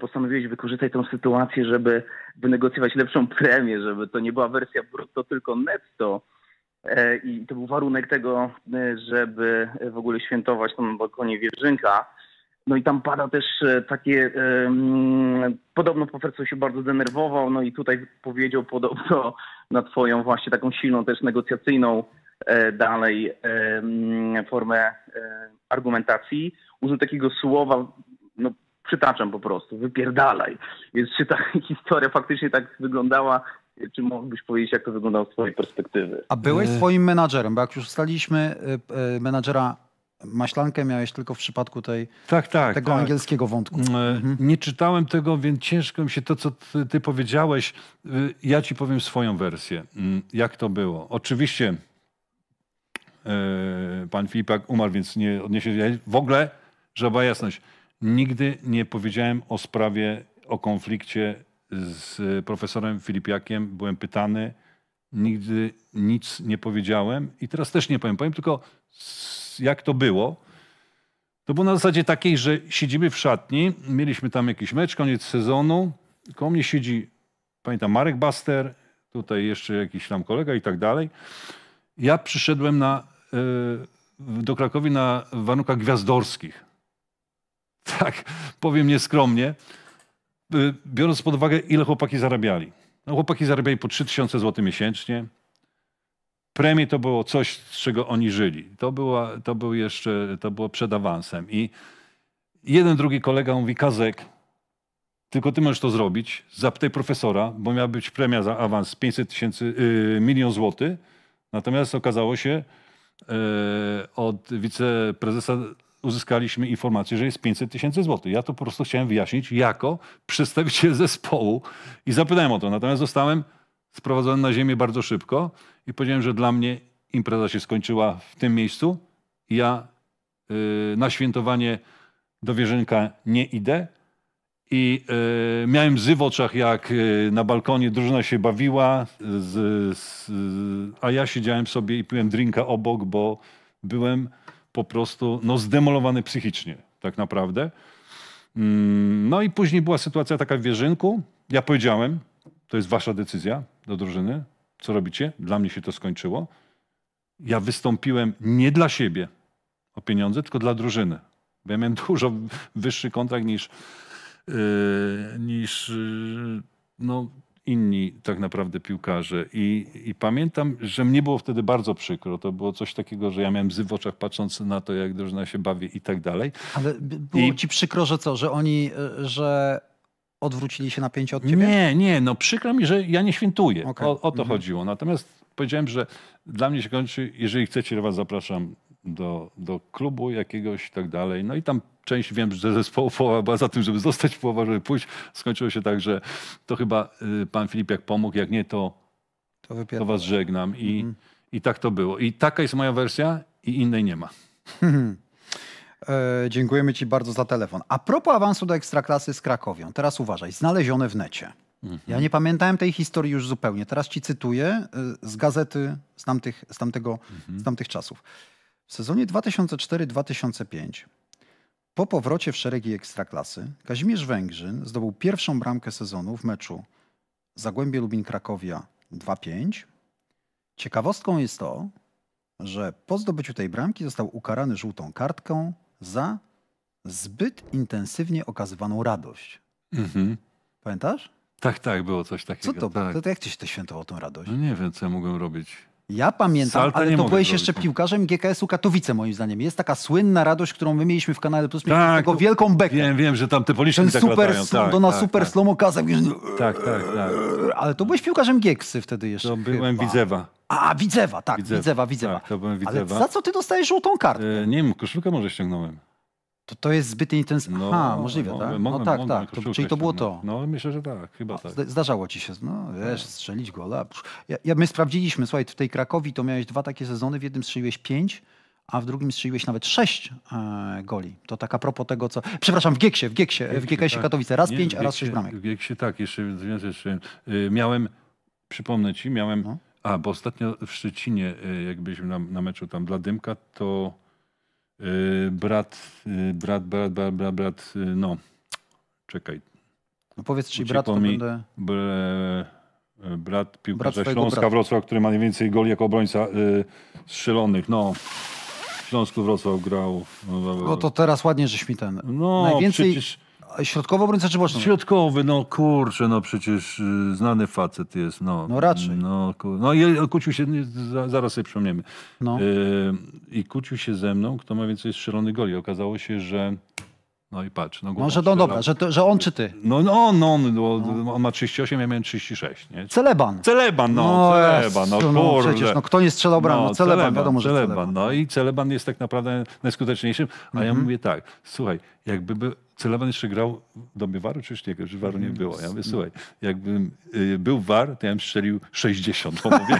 postanowiłeś wykorzystać tę sytuację, żeby wynegocjować lepszą premię, żeby to nie była wersja brutto, tylko netto. E, I to był warunek tego, e, żeby w ogóle świętować tam na balkonie Wierzynka. No i tam pada też e, takie, um, podobno profesor się bardzo denerwował, no i tutaj powiedział podobno na twoją właśnie taką silną też negocjacyjną e, dalej e, formę e, argumentacji. Użył takiego słowa, no przytaczam po prostu, wypierdalaj. Więc czy ta historia faktycznie tak wyglądała, czy mógłbyś powiedzieć, jak to wyglądało z twojej perspektywy? A byłeś e. swoim menadżerem, bo jak już ustaliliśmy e, e, menadżera Maślankę miałeś tylko w przypadku tej, tak, tak, tego tak. angielskiego wątku. Mhm. Nie czytałem tego, więc ciężko mi się to, co ty, ty, powiedziałeś. Ja ci powiem swoją wersję, mm, jak to było. Oczywiście pan Filipak umarł, więc nie odniesie W ogóle, żeby była jasność, Nigdy nie powiedziałem o sprawie, o konflikcie z profesorem Filipiakiem. Byłem pytany, nigdy nic nie powiedziałem i teraz też nie powiem. Powiem tylko, jak to było. To było na zasadzie takiej, że siedzimy w szatni, mieliśmy tam jakiś mecz, koniec sezonu. Koło mnie siedzi, pamiętam, Marek Baster, tutaj jeszcze jakiś tam kolega i tak dalej. Ja przyszedłem na, e, do Krakowi na warunkach gwiazdorskich. tak powiem nieskromnie, y, biorąc pod uwagę, ile chłopaki zarabiali. No, chłopaki zarabiali po 3000 zł miesięcznie. Premie to było coś, z czego oni żyli. To, była, to był jeszcze, to było przed awansem. I jeden, drugi kolega mówi, Kazek, tylko ty możesz to zrobić, zapytaj profesora, bo miała być premia za awans 500 tysięcy, yy, milion złotych. Natomiast okazało się, y, od wiceprezesa uzyskaliśmy informację, że jest 500 tysięcy złotych. Ja to po prostu chciałem wyjaśnić jako przedstawiciel zespołu i zapytałem o to. Natomiast zostałem sprowadzony na ziemię bardzo szybko i powiedziałem, że dla mnie impreza się skończyła w tym miejscu. Ja yy, na świętowanie do Wierzynka nie idę. I y, miałem zy w oczach, jak y, na balkonie drużyna się bawiła, z, z, a ja siedziałem sobie i piłem drinka obok, bo byłem po prostu no, zdemolowany psychicznie, tak naprawdę. Mm, no i później była sytuacja taka w Wierzynku. Ja powiedziałem, to jest wasza decyzja do drużyny, co robicie. Dla mnie się to skończyło. Ja wystąpiłem nie dla siebie o pieniądze, tylko dla drużyny. Bo ja miałem dużo wyższy kontrakt niż, yy, niż yy, no, inni tak naprawdę piłkarze. I, I, pamiętam, że mnie było wtedy bardzo przykro. To było coś takiego, że ja miałem zy w oczach patrząc na to, jak drużyna się bawi i tak dalej. Ale było I... ci przykro, że co? Że oni, e, że odwrócili się na napięcie od ciebie? Nie, nie. No przykro mi, że ja nie świętuję. Okay. O, o, to mhm. chodziło. Natomiast powiedziałem, że dla mnie się kończy, jeżeli chcecie, was zapraszam do, do klubu jakiegoś i tak dalej. No i tam część wiem, że zespołu połowa była za tym, żeby zostać, połowa, żeby pójść. Skończyło się tak, że to chyba y, pan Filip jak pomógł, jak nie, to, to, to was żegnam. I, mhm. I tak to było. I taka jest moja wersja i innej nie ma. E, dziękujemy Ci bardzo za telefon. A propos awansu do ekstraklasy z Krakowią, teraz uważaj, znalezione w necie. Mhm. Ja nie pamiętałem tej historii już zupełnie. Teraz ci cytuję e, z gazety z, tamtych, z, tamtego, mhm. z tamtych czasów. W sezonie 2004-2005 po powrocie w szeregi Ekstraklasy Kazimierz Węgrzyn zdobył pierwszą bramkę sezonu w meczu Zagłębie Lubin-Krakowia 2-5. Ciekawostką jest to, że po zdobyciu tej bramki został ukarany żółtą kartką za zbyt intensywnie okazywaną radość. Mhm. Pamiętasz? Tak, tak, było coś takiego. Co to? Tak. To, to jak ci się to świętowało tą radość? No nie wiem, co ja mogłem robić. Ja pamiętam, Salta ale to byłeś jeszcze no. piłkarzem GKS-u Katowice, moim zdaniem. Jest taka słynna radość, którą my mieliśmy w kanale Plus, mieliśmy tak, wielką bekę. Wiem, wiem, że tam te policzki tak super tak, do nas tak, super tak. slomo kazał. Tak, tak, tak. Ale to byłeś piłkarzem Gieksy wtedy jeszcze. To byłem chyba. Widzewa. A, Widzewa, tak, Widzewa, Widzewa. widzewa. Tak, to byłem Widzewa. Ale za co ty dostajesz żółtą kartę? E, nie wiem, koszulkę może ściągnąłem. To, to jest zbyt intensywne. No, Aha, możliwe, no, tak? Mogłem, no tak, tak. To, czyli to było no. to. No, myślę, że tak, chyba tak. zdarzało ci się, no wiesz, strzelić gola. Ja, ja, my sprawdziliśmy, słuchaj, w tej Krakowi to miałeś dwa takie sezony, w jednym strzeliłeś pięć, a w drugim strzeliłeś nawet sześć e, goli. To tak a propos tego, co... Przepraszam, w Gieksie, w Gieksie, w Gieksie tak. Katowice. Raz Nie, pięć, a raz sześć bramek. W Gieksie tak, jeszcze związek jeszcze... Y, miałem, przypomnę ci, miałem... No. A, bo ostatnio w Szczecinie, y, jak byliśmy na, na meczu tam dla Dymka, to Y, y, brat, brat, brat, brat, brat, brat, y, no, czekaj. No powiedz, czyli brat to będę... Bre, brat piłkarza brat Śląska brata. Wrocław, który ma najwięcej goli jako obrońca y, strzelonych, no. Śląsku Wrocław grał. No, no to teraz ładnie żeś mi ten. No, najwięcej, przecież... Środkowy obrońca czy boczny? Środkowy, no kurczę, no przecież y, znany facet jest. No, no raczej. No, no i kłócił się, zaraz sobie przypomniemy. No. Y, I kłócił się ze mną, kto ma więcej strzelonych goli. Okazało się, że no i patrz. No, że no, dobra, że, to, że on czy ty? No, no on, on, no, no, no. on ma 38, ja miałem 36. Nie? Celeban. Celeban, no, no celeban, no, no przecież, no kto nie strzelał bramy? No, celeban, celeban, wiadomo, że celeban. celeban. No i celeban jest tak naprawdę najskuteczniejszym, a mhm. ja mówię tak, słuchaj, jakby by Celeban jeszcze grał do mnie waru, czy nie, że waru nie mhm. było. Ja mówię, słuchaj, jakbym y, był war, to ja bym strzelił 60. On mówi,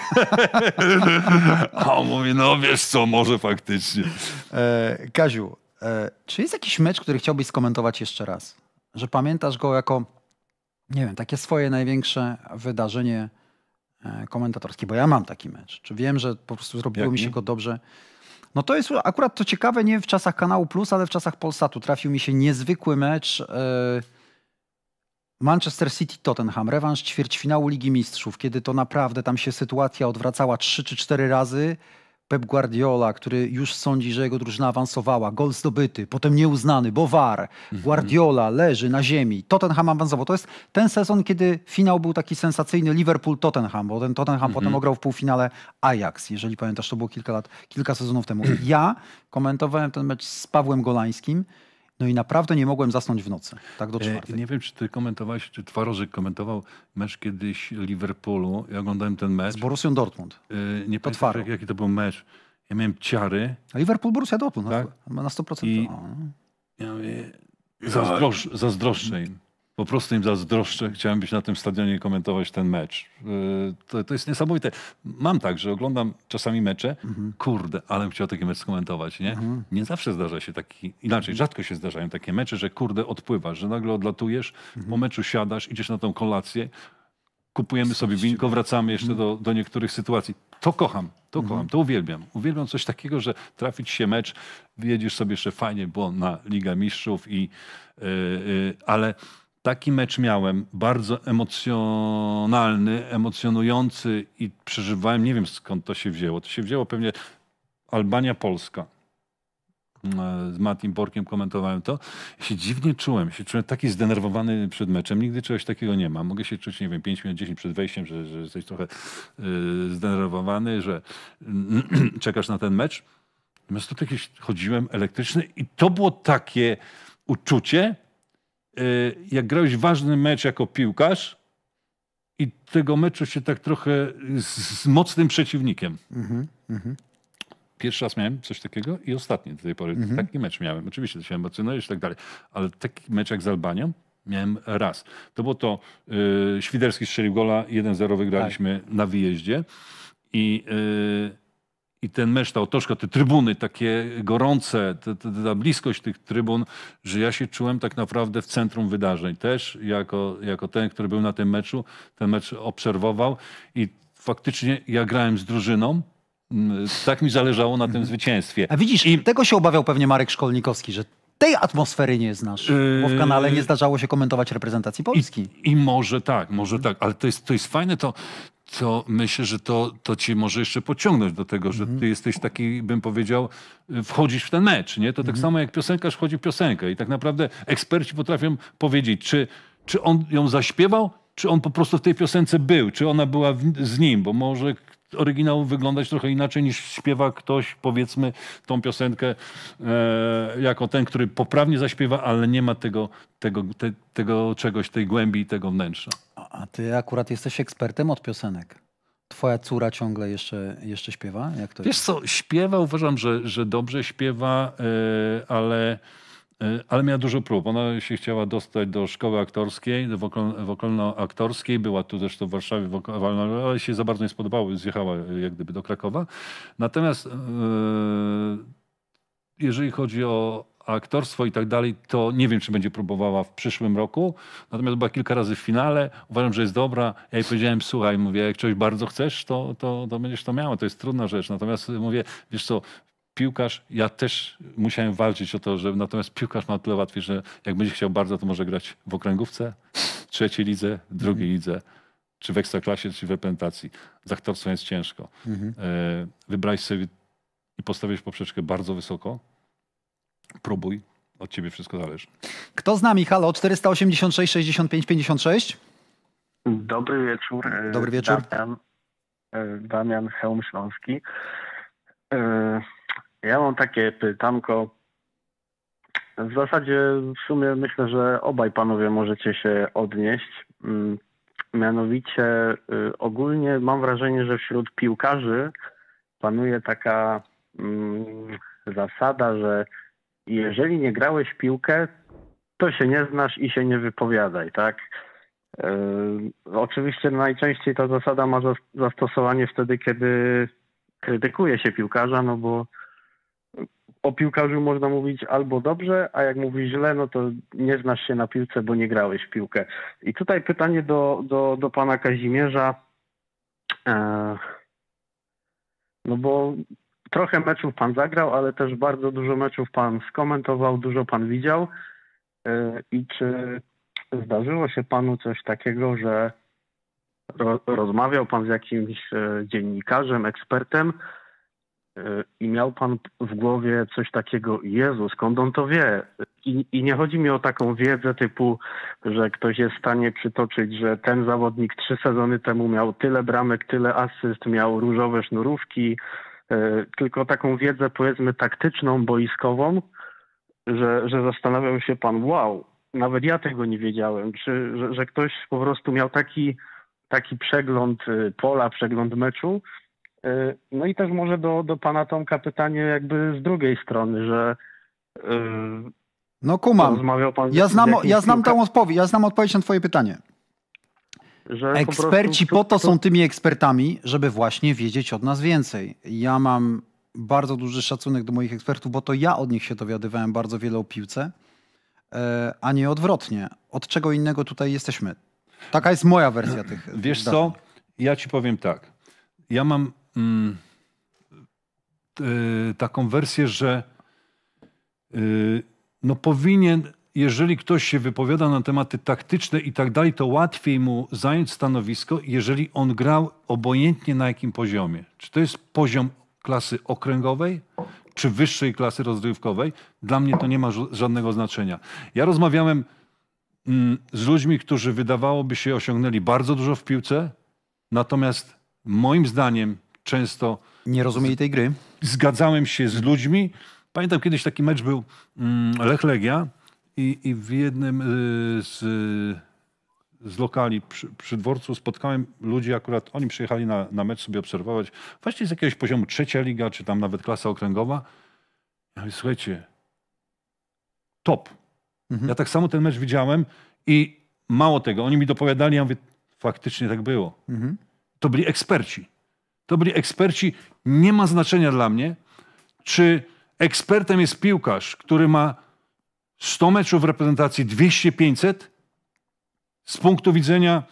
a on mówi, no wiesz co, może faktycznie. E, Kaziu, E, czy jest jakiś mecz, który chciałbyś skomentować jeszcze raz? Że pamiętasz go jako, nie wiem, takie swoje największe wydarzenie e, komentatorskie? Bo ja mam taki mecz. Czy wiem, że po prostu zrobiło Jak mi się nie? go dobrze? No to jest akurat to ciekawe, nie w czasach Kanału Plus, ale w czasach Polsatu. Trafił mi się niezwykły mecz e, Manchester City-Tottenham, rewanż ćwierćfinału Ligi Mistrzów, kiedy to naprawdę tam się sytuacja odwracała trzy czy cztery razy Pep Guardiola, który już sądzi, że jego drużyna awansowała, gol zdobyty, potem nieuznany, bo VAR, mhm. Guardiola leży na ziemi, Tottenham awansował. To jest ten sezon, kiedy finał był taki sensacyjny Liverpool-Tottenham, bo ten Tottenham mhm. potem ograł w półfinale Ajax, jeżeli pamiętasz, to było kilka lat, kilka sezonów temu. Ja komentowałem ten mecz z Pawłem Golańskim no i naprawdę nie mogłem zasnąć w nocy, tak do e, czwartej. Nie wiem, czy ty komentowałeś, czy Twarożyk komentował mecz kiedyś Liverpoolu. Ja oglądałem ten mecz. Z Borussią Dortmund. E, nie to pamiętam, jak, jaki to był mecz. Ja miałem ciary. A Liverpool, Borussia Dortmund tak? na 100%. I... O. No. Ja mówię, tak. zazdrosz, zazdroszczę im. Po prostu im zazdroszczę. Chciałem być na tym stadionie i komentować ten mecz. Y, to, to jest niesamowite. Mam tak, że oglądam czasami mecze. Mhm. Kurde, ale bym chciał taki mecz skomentować, nie? Mhm. Nie zawsze zdarza się taki, inaczej, rzadko się zdarzają takie mecze, że kurde, odpływasz, że nagle odlatujesz, mhm. po meczu siadasz, idziesz na tą kolację, kupujemy sobie winko, wracamy jeszcze mhm. do, do niektórych sytuacji. To kocham, to mhm. kocham, to uwielbiam. Uwielbiam coś takiego, że trafić się mecz, wyjedziesz sobie jeszcze fajnie, bo na Liga Mistrzów i... Yy, yy, ale Taki mecz miałem, bardzo emocjonalny, emocjonujący i przeżywałem, nie wiem skąd to się wzięło. To się wzięło pewnie Albania-Polska. E, z Matim Borkiem komentowałem to. I się dziwnie czułem, się czułem taki zdenerwowany przed meczem. Nigdy czegoś takiego nie mam. Mogę się czuć, nie wiem, 5 minut, 10 przed wejściem, że, że jesteś trochę e, zdenerwowany, że czekasz na ten mecz. Natomiast tutaj chodziłem elektryczny i to było takie uczucie, Y, jak grałeś ważny mecz jako piłkarz i tego meczu się tak trochę z, z mocnym przeciwnikiem. Mm -hmm. Pierwszy raz miałem coś takiego i ostatni do tej pory. Mm -hmm. Taki mecz miałem. Oczywiście to się emocjonuje i tak dalej, ale taki mecz jak z Albanią miałem raz. To było to, yy, Świderski strzelił gola, 1-0 wygraliśmy tak. na wyjeździe i... Y, i ten meształ, troszkę te trybuny takie gorące, ta, ta, bliskość tych trybun, że ja się czułem tak naprawdę w centrum wydarzeń. Też jako, jako ten, który był na tym meczu, ten mecz obserwował i faktycznie ja grałem z drużyną, mm, tak mi zależało na tym mhm. zwycięstwie. A widzisz, I... tego się obawiał pewnie Marek Szkolnikowski, że tej atmosfery nie znasz, bo w yy, kanale nie zdarzało się komentować reprezentacji Polski. I, i może tak, może tak, ale to jest, to jest fajne, to, to myślę, że to, to cię może jeszcze pociągnąć do tego, że mhm. ty jesteś taki, bym powiedział, y, wchodzisz w ten mecz. Nie? To tak mhm. samo jak piosenkarz wchodzi w piosenkę i tak naprawdę eksperci potrafią powiedzieć, czy, czy on ją zaśpiewał, czy on po prostu w tej piosence był, czy ona była w, z nim, bo może oryginał wyglądać trochę inaczej niż śpiewa ktoś, powiedzmy, tą piosenkę e, jako ten, który poprawnie zaśpiewa, ale nie ma tego, tego, te, tego czegoś, tej głębi i tego wnętrza. A ty akurat jesteś ekspertem od piosenek. Twoja córa ciągle jeszcze, jeszcze śpiewa? Jak to Wiesz jest? co, śpiewa, uważam, że, że dobrze śpiewa, yy, ale, yy, ale miała dużo prób. Ona się chciała dostać do szkoły aktorskiej, do wokalno-aktorskiej. Była tu zresztą w Warszawie ale się za bardzo nie spodobało zjechała jak gdyby do Krakowa. Natomiast yy, jeżeli chodzi o, aktorstwo i tak dalej, to nie wiem, czy będzie próbowała w przyszłym roku. Natomiast była kilka razy w finale. Uważam, że jest dobra. Ja jej powiedziałem, słuchaj, mówię, jak czegoś bardzo chcesz, to, to, to będziesz to miała. To jest trudna rzecz. Natomiast mówię, wiesz co, piłkarz, ja też musiałem walczyć o to, że natomiast piłkarz ma tyle łatwiej, że jak będzie chciał bardzo, to może grać w okręgówce, trzeciej lidze, w drugiej mhm. lidze, czy w ekstraklasie, czy w reprezentacji. Z aktorstwem jest ciężko. Mhm. E, Wybrać sobie i postawiłeś poprzeczkę bardzo wysoko, Próbuj, od ciebie wszystko zależy. Kto z nami? Halo, 486 65 56? Dobry wieczór. E, Dobry wieczór. Damian, e, Damian Hełm Śląski. E, ja mam takie pytanko. W zasadzie w sumie myślę, że obaj panowie możecie się odnieść. Mm, mianowicie y, ogólnie mam wrażenie, że wśród piłkarzy panuje taka mm, zasada, że jeżeli nie grałeś w piłkę, to się nie znasz i się nie wypowiadaj, tak? Yy, oczywiście najczęściej ta zasada ma zastosowanie wtedy, kiedy krytykuje się piłkarza, no bo o piłkarzu można mówić albo dobrze, a jak mówi źle, no to nie znasz się na piłce, bo nie grałeś w piłkę. I tutaj pytanie do, do, do pana Kazimierza. E, no bo trochę meczów pan zagrał, ale też bardzo dużo meczów pan skomentował, dużo pan widział. Y, I czy zdarzyło się panu coś takiego, że ro rozmawiał pan z jakimś y, dziennikarzem, ekspertem y, i miał pan w głowie coś takiego, Jezu, skąd on to wie? I, I nie chodzi mi o taką wiedzę typu, że ktoś jest w stanie przytoczyć, że ten zawodnik trzy sezony temu miał tyle bramek, tyle asyst, miał różowe sznurówki, E, tylko taką wiedzę powiedzmy taktyczną, boiskową, że, że zastanawiał się pan, wow, nawet ja tego nie wiedziałem, czy że, że ktoś po prostu miał taki, taki przegląd y, pola, przegląd meczu. E, no i też może do, do pana Tomka pytanie jakby z drugiej strony, że e, no kumam, ja znam, ja znam tą odpowiedź, ja znam odpowiedź na twoje pytanie. Że Eksperci po, prostu... po to są tymi ekspertami, żeby właśnie wiedzieć od nas więcej. Ja mam bardzo duży szacunek do moich ekspertów, bo to ja od nich się dowiadywałem bardzo wiele o piłce, e, a nie odwrotnie. Od czego innego tutaj jesteśmy? Taka jest moja wersja tych. Wiesz co? Ja ci powiem tak. Ja mam mm, y, taką wersję, że y, no powinien jeżeli ktoś się wypowiada na tematy taktyczne i tak dalej, to łatwiej mu zająć stanowisko, jeżeli on grał obojętnie na jakim poziomie. Czy to jest poziom klasy okręgowej, czy wyższej klasy rozrywkowej, dla mnie to nie ma żadnego znaczenia. Ja rozmawiałem mm, z ludźmi, którzy wydawałoby się osiągnęli bardzo dużo w piłce, natomiast moim zdaniem często. Nie rozumieli tej gry. Zgadzałem się z ludźmi. Pamiętam kiedyś taki mecz był mm, Lech Legia. I, i w jednym y, z, y, z lokali przy, przy, dworcu spotkałem ludzi, akurat oni przyjechali na, na mecz sobie obserwować, Właśnie z jakiegoś poziomu trzecia liga, czy tam nawet klasa okręgowa. Ja mówię, słuchajcie, top. Mhm. Ja tak samo ten mecz widziałem i mało tego, oni mi dopowiadali, ja mówię, faktycznie tak było. Mhm. To byli eksperci. To byli eksperci. Nie ma znaczenia dla mnie, czy ekspertem jest piłkarz, który ma 100 meczów reprezentacji, 200-500 z punktu widzenia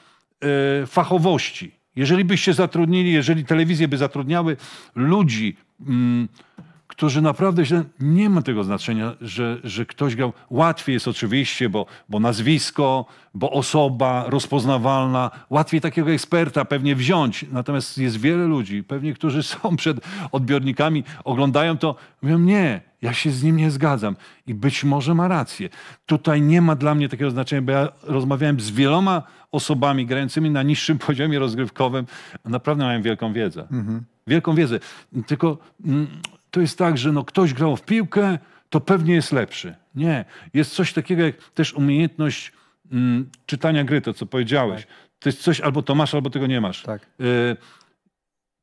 y, fachowości. Jeżeli byście zatrudnili, jeżeli telewizje by zatrudniały ludzi, y, którzy naprawdę źle. Nie ma tego znaczenia, że, że ktoś grał. Łatwiej jest oczywiście, bo, bo nazwisko, bo osoba rozpoznawalna, łatwiej takiego eksperta pewnie wziąć. Natomiast jest wiele ludzi, pewnie, którzy są przed odbiornikami, oglądają to, mówią: Nie, ja się z nim nie zgadzam. I być może ma rację. Tutaj nie ma dla mnie takiego znaczenia, bo ja rozmawiałem z wieloma osobami grającymi na niższym poziomie rozgrywkowym. Naprawdę mają wielką wiedzę. Mhm. Wielką wiedzę. Tylko. Mm, to jest tak, że no ktoś grał w piłkę, to pewnie jest lepszy. Nie. Jest coś takiego jak też umiejętność mm, czytania gry, to co powiedziałeś. Tak. To jest coś, albo to masz, albo tego nie masz. Tak. Y,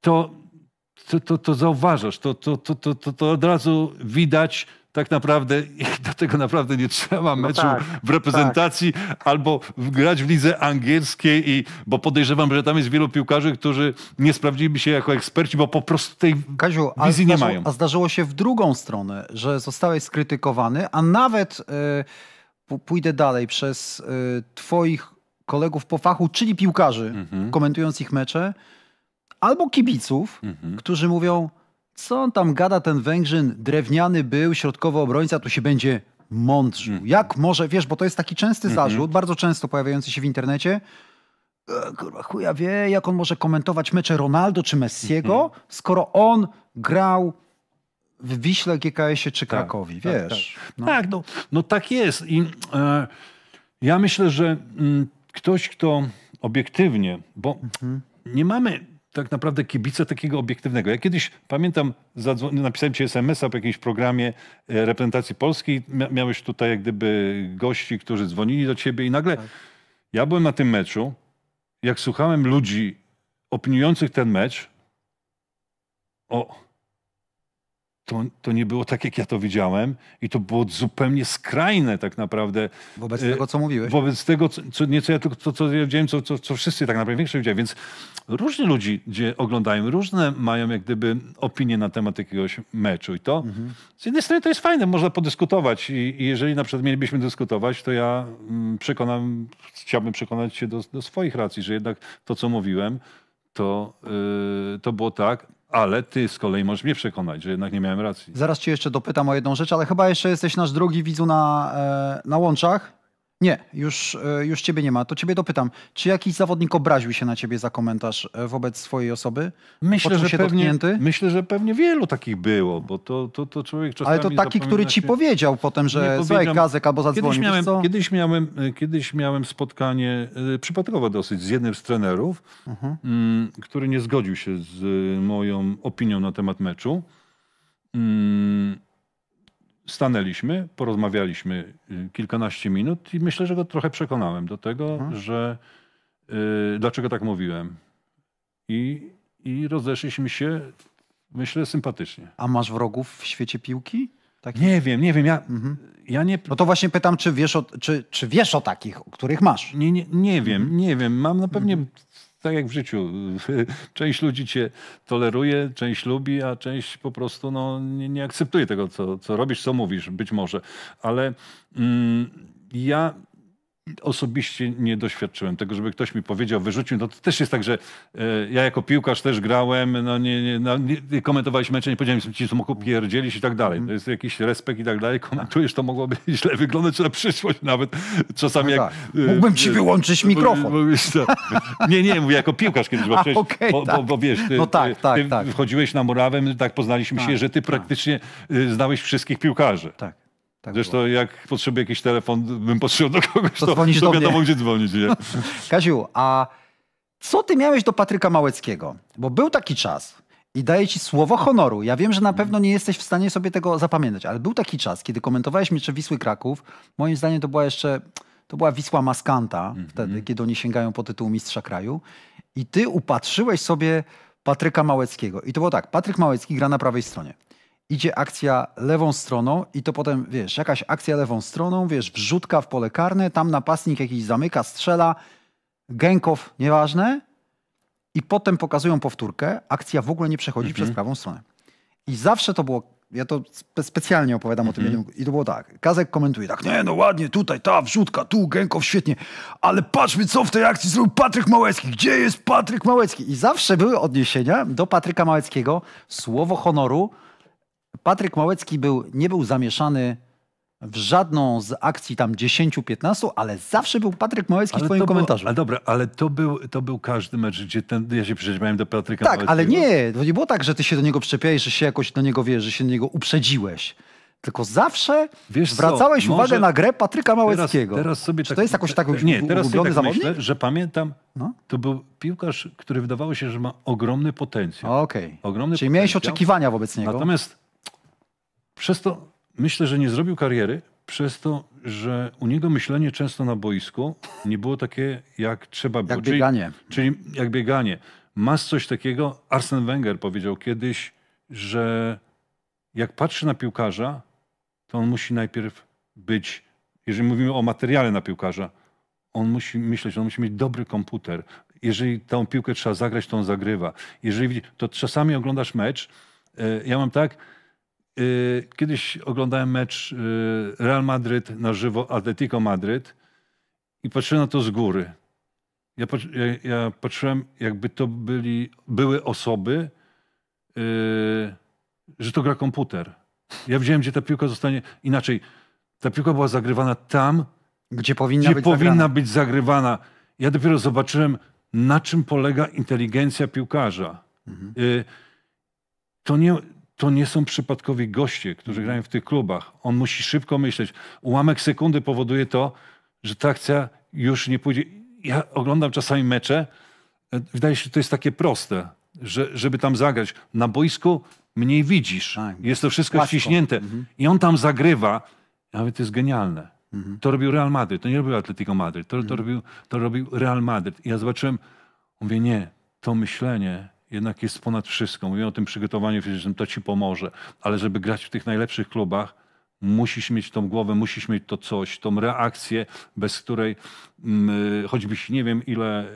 to, to, to, to zauważasz, to, to, to, to, to, to od razu widać, tak naprawdę do tego naprawdę nie trzeba no meczu no tak, w reprezentacji tak. albo grać w lidze angielskiej, i, bo podejrzewam, że tam jest wielu piłkarzy, którzy nie sprawdziliby się jako eksperci, bo po prostu tej Kaziu, wizji nie mają. A zdarzyło się w drugą stronę, że zostałeś skrytykowany, a nawet y, pójdę dalej przez y, twoich kolegów po fachu, czyli piłkarzy, mhm. komentując ich mecze, albo kibiców, mhm. którzy mówią co on tam gada, ten Węgrzyn, drewniany był, środkowy obrońca, tu się będzie mądrzył. Mm. Jak może, wiesz, bo to jest taki częsty mm -hmm. zarzut, bardzo często pojawiający się w internecie. Chuj, e, kurwa, chuja wie, jak on może komentować mecze Ronaldo czy Messiego, mm -hmm. skoro on grał w Wiśle, GKS-ie czy Krakowie, Krakowi, tak, wiesz. Tak, no. tak, no. no, tak jest. I e, ja myślę, że m, mm, ktoś, kto obiektywnie, bo -hmm. nie mamy tak naprawdę kibica takiego obiektywnego. Ja kiedyś pamiętam, napisałem ci SMS-a po jakimś programie e, reprezentacji polskiej. Miałeś tutaj jak gdyby gości, którzy dzwonili do ciebie i nagle tak. ja byłem na tym meczu. Jak słuchałem ludzi opiniujących ten mecz, o, to, to nie było tak, jak ja to widziałem i to było zupełnie skrajne tak naprawdę. Wobec y, tego, co mówiłeś. Wobec tego, co, co nieco ja, to, co ja widziałem, co, co, co wszyscy tak naprawdę większość widziałem. Więc różni ludzie gdzie oglądają, różne mają jak gdyby opinie na temat jakiegoś meczu i to mhm. z jednej strony to jest fajne, można podyskutować i, i jeżeli na przykład mielibyśmy dyskutować, to ja mm, przekonam, chciałbym przekonać się do, do swoich racji, że jednak to, co mówiłem, to, yy, to było tak, ale ty z kolei możesz mnie przekonać, że jednak nie miałem racji. Zaraz ci jeszcze dopytam o jedną rzecz, ale chyba jeszcze jesteś nasz drugi widzu na, e, na łączach. Nie, już, e, już ciebie nie ma. To ciebie dopytam. Czy jakiś zawodnik obraził się na ciebie za komentarz e, wobec swojej osoby? Myślę, że pewnie, myślę że pewnie wielu takich było, bo to, to, to człowiek czasami Ale to taki, który ci się... powiedział potem, że słuchaj, Gazek albo zadzwonił. Kiedyś miałem, co? Kiedyś, miałem, e, kiedyś miałem spotkanie przypadkowe dosyć z jednym z trenerów, mhm. Mm, który nie zgodził się z moją opinią na temat meczu. Mm, stanęliśmy, porozmawialiśmy y, kilkanaście minut i myślę, że go trochę przekonałem do tego, mhm. że y, dlaczego tak mówiłem. I, I rozeszliśmy się, myślę, sympatycznie. A masz wrogów w świecie piłki? Takich? Nie wiem, nie wiem. Ja, mhm. ja nie... No to właśnie pytam, czy wiesz, o, czy, czy wiesz o takich, o których masz? Nie, nie, nie wiem, nie wiem. Mam na pewno. Mhm tak jak w życiu. Część ludzi cię toleruje, część lubi, a część po prostu no, nie, nie akceptuje tego, co, co robisz, co mówisz, być może. Ale mm, ja osobiście nie doświadczyłem tego, żeby ktoś mi powiedział, wyrzucił. No to też jest tak, że e, ja jako piłkarz też grałem, no nie, nie, no, nie komentowaliśmy mecze, nie powiedziałem, ci co mogą pierdzielić i tak dalej. To jest jakiś respekt i tak dalej. Komentujesz, to mogłoby źle wyglądać czy na przyszłość nawet. Czasami no jak... tak. E, Mógłbym ci e, wyłączyć mikrofon. nie, nie, mówię jako piłkarz kiedyś, bo, A, przecież, okay, bo, tak. bo, bo, wiesz, ty, no tak, tak, ty tak. wchodziłeś na murawę, tak poznaliśmy się, tak, że ty tak. praktycznie znałeś wszystkich piłkarzy. Tak. Tak Zresztą było. jak potrzebuję jakiś telefon, bym potrzebował do kogoś, to, to, to do wiadomo, mnie. gdzie dzwonić. Nie? Kaziu, a co ty miałeś do Patryka Małeckiego? Bo był taki czas, i daję ci słowo honoru. Ja wiem, że na pewno nie jesteś w stanie sobie tego zapamiętać, ale był taki czas, kiedy komentowałeś mecze Wisły Kraków. Moim zdaniem to była jeszcze, to była Wisła Maskanta mm -hmm. wtedy, kiedy oni sięgają po tytuł mistrza kraju. I ty upatrzyłeś sobie Patryka Małeckiego. I to było tak, Patryk Małecki gra na prawej stronie idzie akcja lewą stroną i to potem, wiesz, jakaś akcja lewą stroną, wiesz, wrzutka w pole karne, tam napastnik jakiś zamyka, strzela, Gękow, nieważne. I potem pokazują powtórkę, akcja w ogóle nie przechodzi mhm. przez prawą stronę. I zawsze to było, ja to spe specjalnie opowiadam mhm. o tym, mhm. i to było tak, Kazek komentuje tak, nie no ładnie, tutaj ta wrzutka, tu Gękow, świetnie, ale patrzmy co w tej akcji zrobił Patryk Małecki, gdzie jest Patryk Małecki? I zawsze były odniesienia do Patryka Małeckiego, słowo honoru, Patryk Małecki był, nie był zamieszany w żadną z akcji tam 10-15, ale zawsze był Patryk Małecki ale w twoim komentarzu. Było, a dobra, ale to był, to był każdy mecz, gdzie ten, ja się przyczepiałem do Patryka Tak, Małeckiego. ale nie, to nie było tak, że ty się do niego przyczepiałeś, że się jakoś do niego, wiesz, że się do niego uprzedziłeś tylko zawsze Wiesz zwracałeś co, uwagę na grę Patryka Małeckiego. Teraz, teraz sobie Czy tak, to jest jakoś tak nie, teraz sobie tak myślę, że pamiętam, no? to był piłkarz, który wydawało się, że ma ogromny potencjał. Okej. Okay. Ogromny Czyli potencjał, miałeś oczekiwania wobec niego. Natomiast przez to myślę, że nie zrobił kariery, przez to, że u niego myślenie często na boisku nie było takie, jak trzeba było. Jak czyli, bieganie. Czyli jak bieganie. Masz coś takiego, Arsen Wenger powiedział kiedyś, że jak patrzy na piłkarza, to on musi najpierw być, jeżeli mówimy o materiale na piłkarza, on musi myśleć, on musi mieć dobry komputer. Jeżeli tą piłkę trzeba zagrać, to on zagrywa. Jeżeli to czasami oglądasz mecz, e, ja mam tak, Y, kiedyś oglądałem mecz y, Real Madryt na żywo, Atletico Madryt i patrzyłem na to z góry. Ja, ja, ja patrzyłem, jakby to byli, były osoby, yy, że to gra komputer. Ja wziąłem, gdzie ta piłka zostanie. Inaczej, ta piłka była zagrywana tam, gdzie powinna, gdzie być, powinna zagrana. być zagrywana. Ja dopiero zobaczyłem, na czym polega inteligencja piłkarza. Mhm. Yy, to nie, to nie są przypadkowi goście, którzy grają w tych klubach. On musi szybko myśleć. Ułamek sekundy powoduje to, że ta akcja już nie pójdzie. Ja oglądam czasami mecze. E, wydaje się, że to jest takie proste, że, żeby tam zagrać. Na boisku mniej widzisz. Tak. Jest to wszystko ściśnięte. Mhm. I on tam zagrywa. Nawet to jest genialne. Mhm. To robił Real Madrid. To nie robił Atletico Madryt. To, to, mhm. robił, to robił Real Madryt. I ja zobaczyłem, mówię, nie, to myślenie jednak jest ponad wszystko. Mówię o tym przygotowaniu fizycznym, to ci pomoże. Ale żeby grać w tych najlepszych klubach, musisz mieć tą głowę, musisz mieć to coś, tą reakcję, bez której hmm, choćbyś nie wiem ile, y,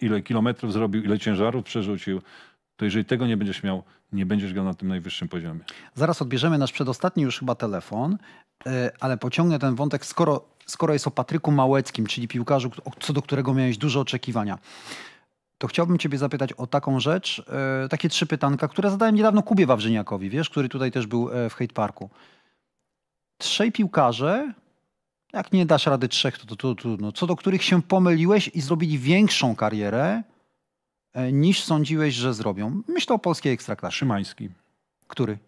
ile kilometrów zrobił, ile ciężarów przerzucił, to jeżeli tego nie będziesz miał, nie będziesz grał na tym najwyższym poziomie. Zaraz odbierzemy nasz przedostatni już chyba telefon, y, ale pociągnę ten wątek, skoro, skoro jest o Patryku Małeckim, czyli piłkarzu, co do którego miałeś duże oczekiwania to chciałbym Ciebie zapytać o taką rzecz, e, takie trzy pytanka, które zadałem niedawno Kubie Wawrzyniakowi, wiesz, który tutaj też był e, w Hate Parku. Trzej piłkarze, jak nie dasz rady trzech, to, to, to trudno, co do których się pomyliłeś i zrobili większą karierę e, niż sądziłeś, że zrobią. Myślę o polskiej ekstraklasie. Szymański. Który?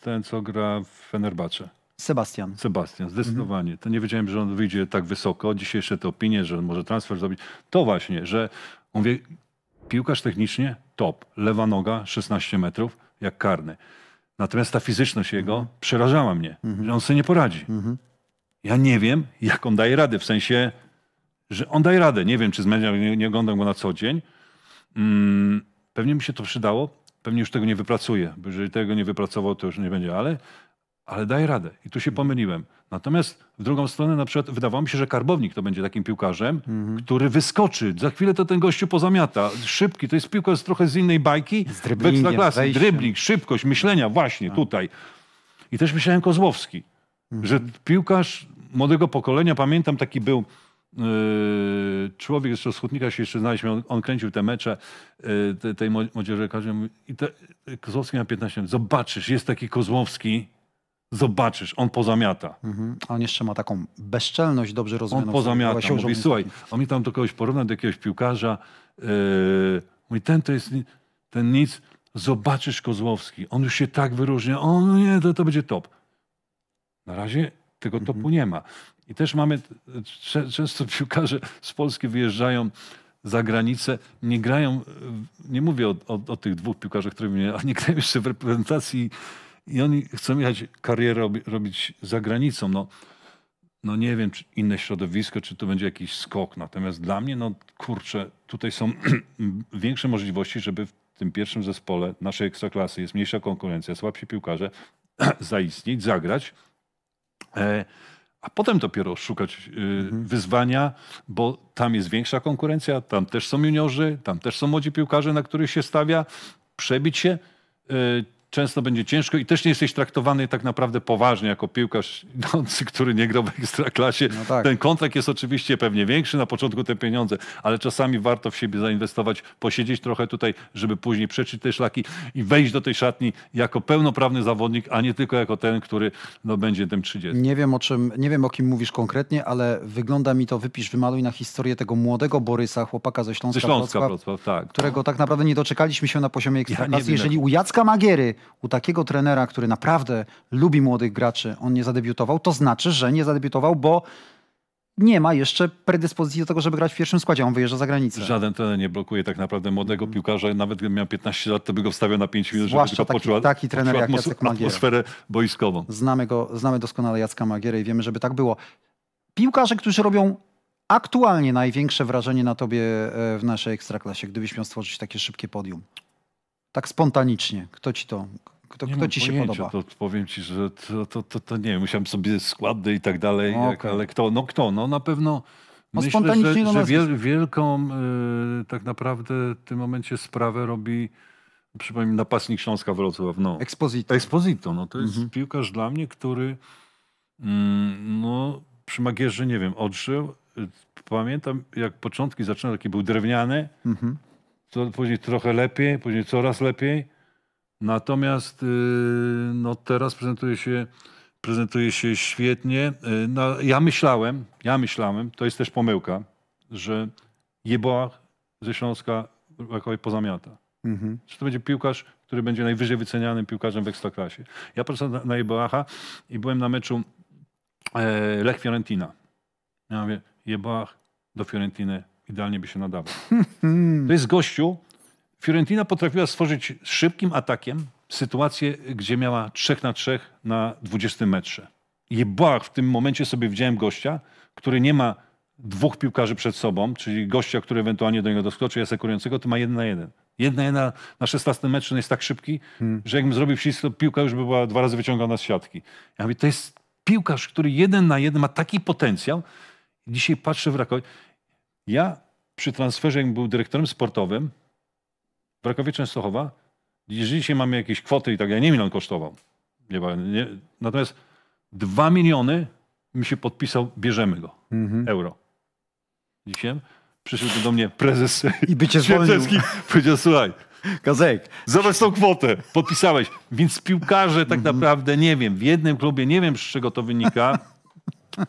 Ten, co gra w Fenerbacze. Sebastian. Sebastian, mhm. zdecydowanie. Mhm. To nie wiedziałem, że on wyjdzie tak wysoko. Dzisiejsze te opinie, że on może transfer zrobić. To właśnie, że wie piłkarz technicznie top, lewa noga 16 metrów, jak karny. Natomiast ta fizyczność jego mhm. przerażała mnie, mhm. że on sobie nie poradzi. Mhm. Ja nie wiem, jak on daje radę, w sensie, że on daje radę. Nie wiem, czy z nie, nie oglądam go na co dzień. Mm, pewnie mi się to przydało, pewnie już tego nie wypracuje. Jeżeli tego nie wypracował, to już nie będzie, ale ale daje radę. I tu się pomyliłem. Natomiast w drugą stronę na przykład wydawało mi się, że Karbownik to będzie takim piłkarzem, mm -hmm. który wyskoczy. Za chwilę to ten gościu pozamiata. Szybki. To jest piłka z trochę z innej bajki. Z dribblingiem, klasy. szybkość, myślenia. Właśnie, tak. tutaj. I też myślałem Kozłowski. Mm -hmm. Że piłkarz młodego pokolenia, pamiętam taki był yy, człowiek jeszcze z Hutnika się jeszcze znaliśmy, on, on kręcił te mecze yy, tej młodzieży. I te, Kozłowski miał 15 lat. Zobaczysz, jest taki Kozłowski, Zobaczysz, on pozamiata. Mhm. A on jeszcze ma taką bezczelność dobrze rozumianą. On pozamiata. Się mówi, słuchaj, on mi tam do kogoś porówna, do jakiegoś piłkarza. Yy, mówi, ten to jest, ten nic. Zobaczysz Kozłowski, on już się tak wyróżnia. On no nie, to, to będzie top. Na razie tego mhm. topu nie ma. I też mamy, często piłkarze z Polski wyjeżdżają za granicę, nie grają, nie mówię o, o, o tych dwóch piłkarzach, które mnie, a nie grają jeszcze w reprezentacji i oni chcą jechać karierę robić za granicą. No, no nie wiem, czy inne środowisko, czy to będzie jakiś skok. Natomiast dla mnie, no kurczę, tutaj są większe możliwości, żeby w tym pierwszym zespole naszej ekstraklasy jest mniejsza konkurencja, słabsi piłkarze, zaistnieć, zagrać. E, a potem dopiero szukać y, mhm. wyzwania, bo tam jest większa konkurencja, tam też są juniorzy, tam też są młodzi piłkarze, na których się stawia, przebić się e, często będzie ciężko i też nie jesteś traktowany tak naprawdę poważnie jako piłkarz idący, który nie grał w ekstraklasie. No tak. Ten kontrakt jest oczywiście pewnie większy na początku te pieniądze, ale czasami warto w siebie zainwestować, posiedzieć trochę tutaj, żeby później przeczyć te szlaki i wejść do tej szatni jako pełnoprawny zawodnik, a nie tylko jako ten, który no, będzie tym 30. Nie wiem o czym, nie wiem o kim mówisz konkretnie, ale wygląda mi to wypisz, wymaluj na historię tego młodego Borysa, chłopaka ze Śląska, ze Śląska Wrocław, Wrocław, tak. którego tak naprawdę nie doczekaliśmy się na poziomie ekstraklasy. Ja Jeżeli u Jacka Magiery u takiego trenera, który naprawdę lubi młodych graczy, on nie zadebiutował, to znaczy, że nie zadebiutował, bo nie ma jeszcze predyspozycji do tego, żeby grać w pierwszym składzie. On wyjeżdża za granicę. Żaden trener nie blokuje tak naprawdę młodego mhm. piłkarza. Nawet gdybym miał 15 lat, to by go wstawiał na 5 minut, Zwłaszcza żeby taki, taki trener jak Jacek Magiera. atmosferę boiskową. Znamy go, znamy doskonale Jacka Magierę i wiemy, żeby tak było. Piłkarze, którzy robią aktualnie największe wrażenie na tobie e, w naszej Ekstraklasie, gdybyś miał stworzyć takie szybkie podium? tak spontanicznie? Kto ci to, kto, nie kto ci się podoba? To powiem ci, że to, to, to, to nie wiem, musiałem sobie składy i tak dalej, okay. jak, ale kto, no kto, no na pewno no myślę, spontanicznie że, wielką y, tak naprawdę w tym momencie sprawę robi przypomnę, napastnik Śląska Wrocław. No. Exposito. Exposito, no to jest mhm. piłkarz dla mnie, który mm, no, przy Magierze, nie wiem, odżył. Y, pamiętam, jak początki zaczynał, taki był drewniany, mhm to później trochę lepiej, później coraz lepiej. Natomiast y, no teraz prezentuje się, prezentuje się świetnie. Y, no, ja myślałem, ja myślałem, to jest też pomyłka, że Jeboach ze Śląska jakoś pozamiata. Mhm. Czy to będzie piłkarz, który będzie najwyżej wycenianym piłkarzem w Ekstraklasie. Ja prostu na Jeboacha i byłem na meczu e, Lech Fiorentina. Ja mówię, Jeboach do Fiorentiny Idealnie by się nadawał. Hmm. To jest gościu. Fiorentina potrafiła stworzyć szybkim atakiem sytuację, gdzie miała 3 na 3 na 20 metrze. Jebach, w tym momencie sobie widziałem gościa, który nie ma dwóch piłkarzy przed sobą, czyli gościa, który ewentualnie do niego doskoczy, jest kurującego, to ma jeden na jeden. na 1 na 16 metrze no jest tak szybki, hmm. że jakbym zrobił wszystko, to piłka już by była dwa razy wyciągana z siatki. Ja mówię, to jest piłkarz, który jeden na jeden ma taki potencjał. Dzisiaj patrzę w Rakowie ja przy transferze, jak był dyrektorem sportowym w Rakowie Częstochowa, jeżeli dzisiaj mamy jakieś kwoty i tak, ja nie milion kosztował. Nie, nie, natomiast dwa miliony mi się podpisał, bierzemy go. Mhm. Euro. Dzisiaj przyszedł do mnie prezes i by powiedział, słuchaj, Kazek. Zobacz tą kwotę. Podpisałeś. Więc piłkarze tak mhm. naprawdę, nie wiem, w jednym klubie, nie wiem z czego to wynika,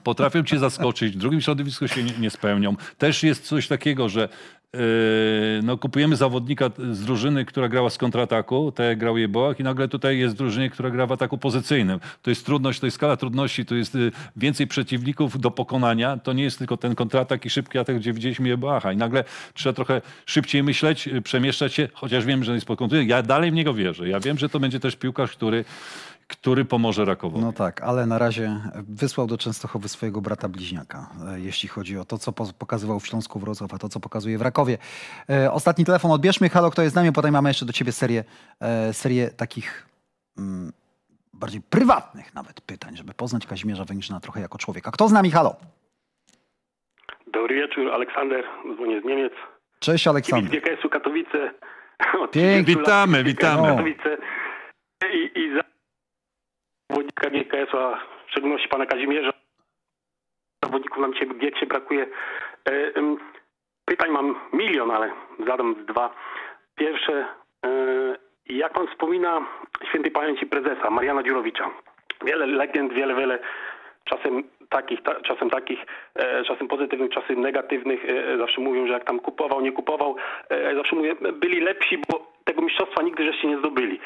Potrafią cię zaskoczyć, w drugim środowisku się nie, nie spełnią. Też jest coś takiego, że e, no, kupujemy zawodnika z drużyny, która grała z kontrataku, te grał Jebołak i nagle tutaj jest drużynie, która gra w ataku pozycyjnym. To jest trudność, to jest skala trudności, to jest e, więcej przeciwników do pokonania. To nie jest tylko ten kontratak i szybki atak, gdzie widzieliśmy Jebołaka i nagle trzeba trochę szybciej myśleć, e, przemieszczać się, chociaż wiem, że jest pod kontrolą. Ja dalej w niego wierzę. Ja wiem, że to będzie też piłkarz, który który pomoże Rakowowi. No tak, ale na razie wysłał do Częstochowy swojego brata bliźniaka, e, jeśli chodzi o to, co pokazywał w Śląsku Wrocław, a to, co pokazuje w Rakowie. E, ostatni telefon odbierzmy. Halo, kto jest z nami? Potem mamy jeszcze do ciebie serię, e, serię takich mm, bardziej prywatnych nawet pytań, żeby poznać Kazimierza Węgrzyna trochę jako człowieka. Kto z nami? Halo. Dobry wieczór, Aleksander, dzwonię z Niemiec. Cześć Aleksander. Kibic GKS-u Katowice. Pięknie, witamy, witamy. Katowice. I, i za zawodnika GKS, a w szczególności pana Kazimierza, zawodników nam dzisiaj się brakuje. E, pytań mam milion, ale zadam dwa. Pierwsze, e, jak pan wspomina świętej pamięci prezesa Mariana Dziurowicza? Wiele legend, wiele, wiele czasem takich, ta, czasem takich, e, czasem pozytywnych, czasem negatywnych. E, e zawsze mówią, że jak tam kupował, nie kupował. E, zawsze mówię, byli lepsi, bo tego mistrzostwa nigdy żeście nie zdobyli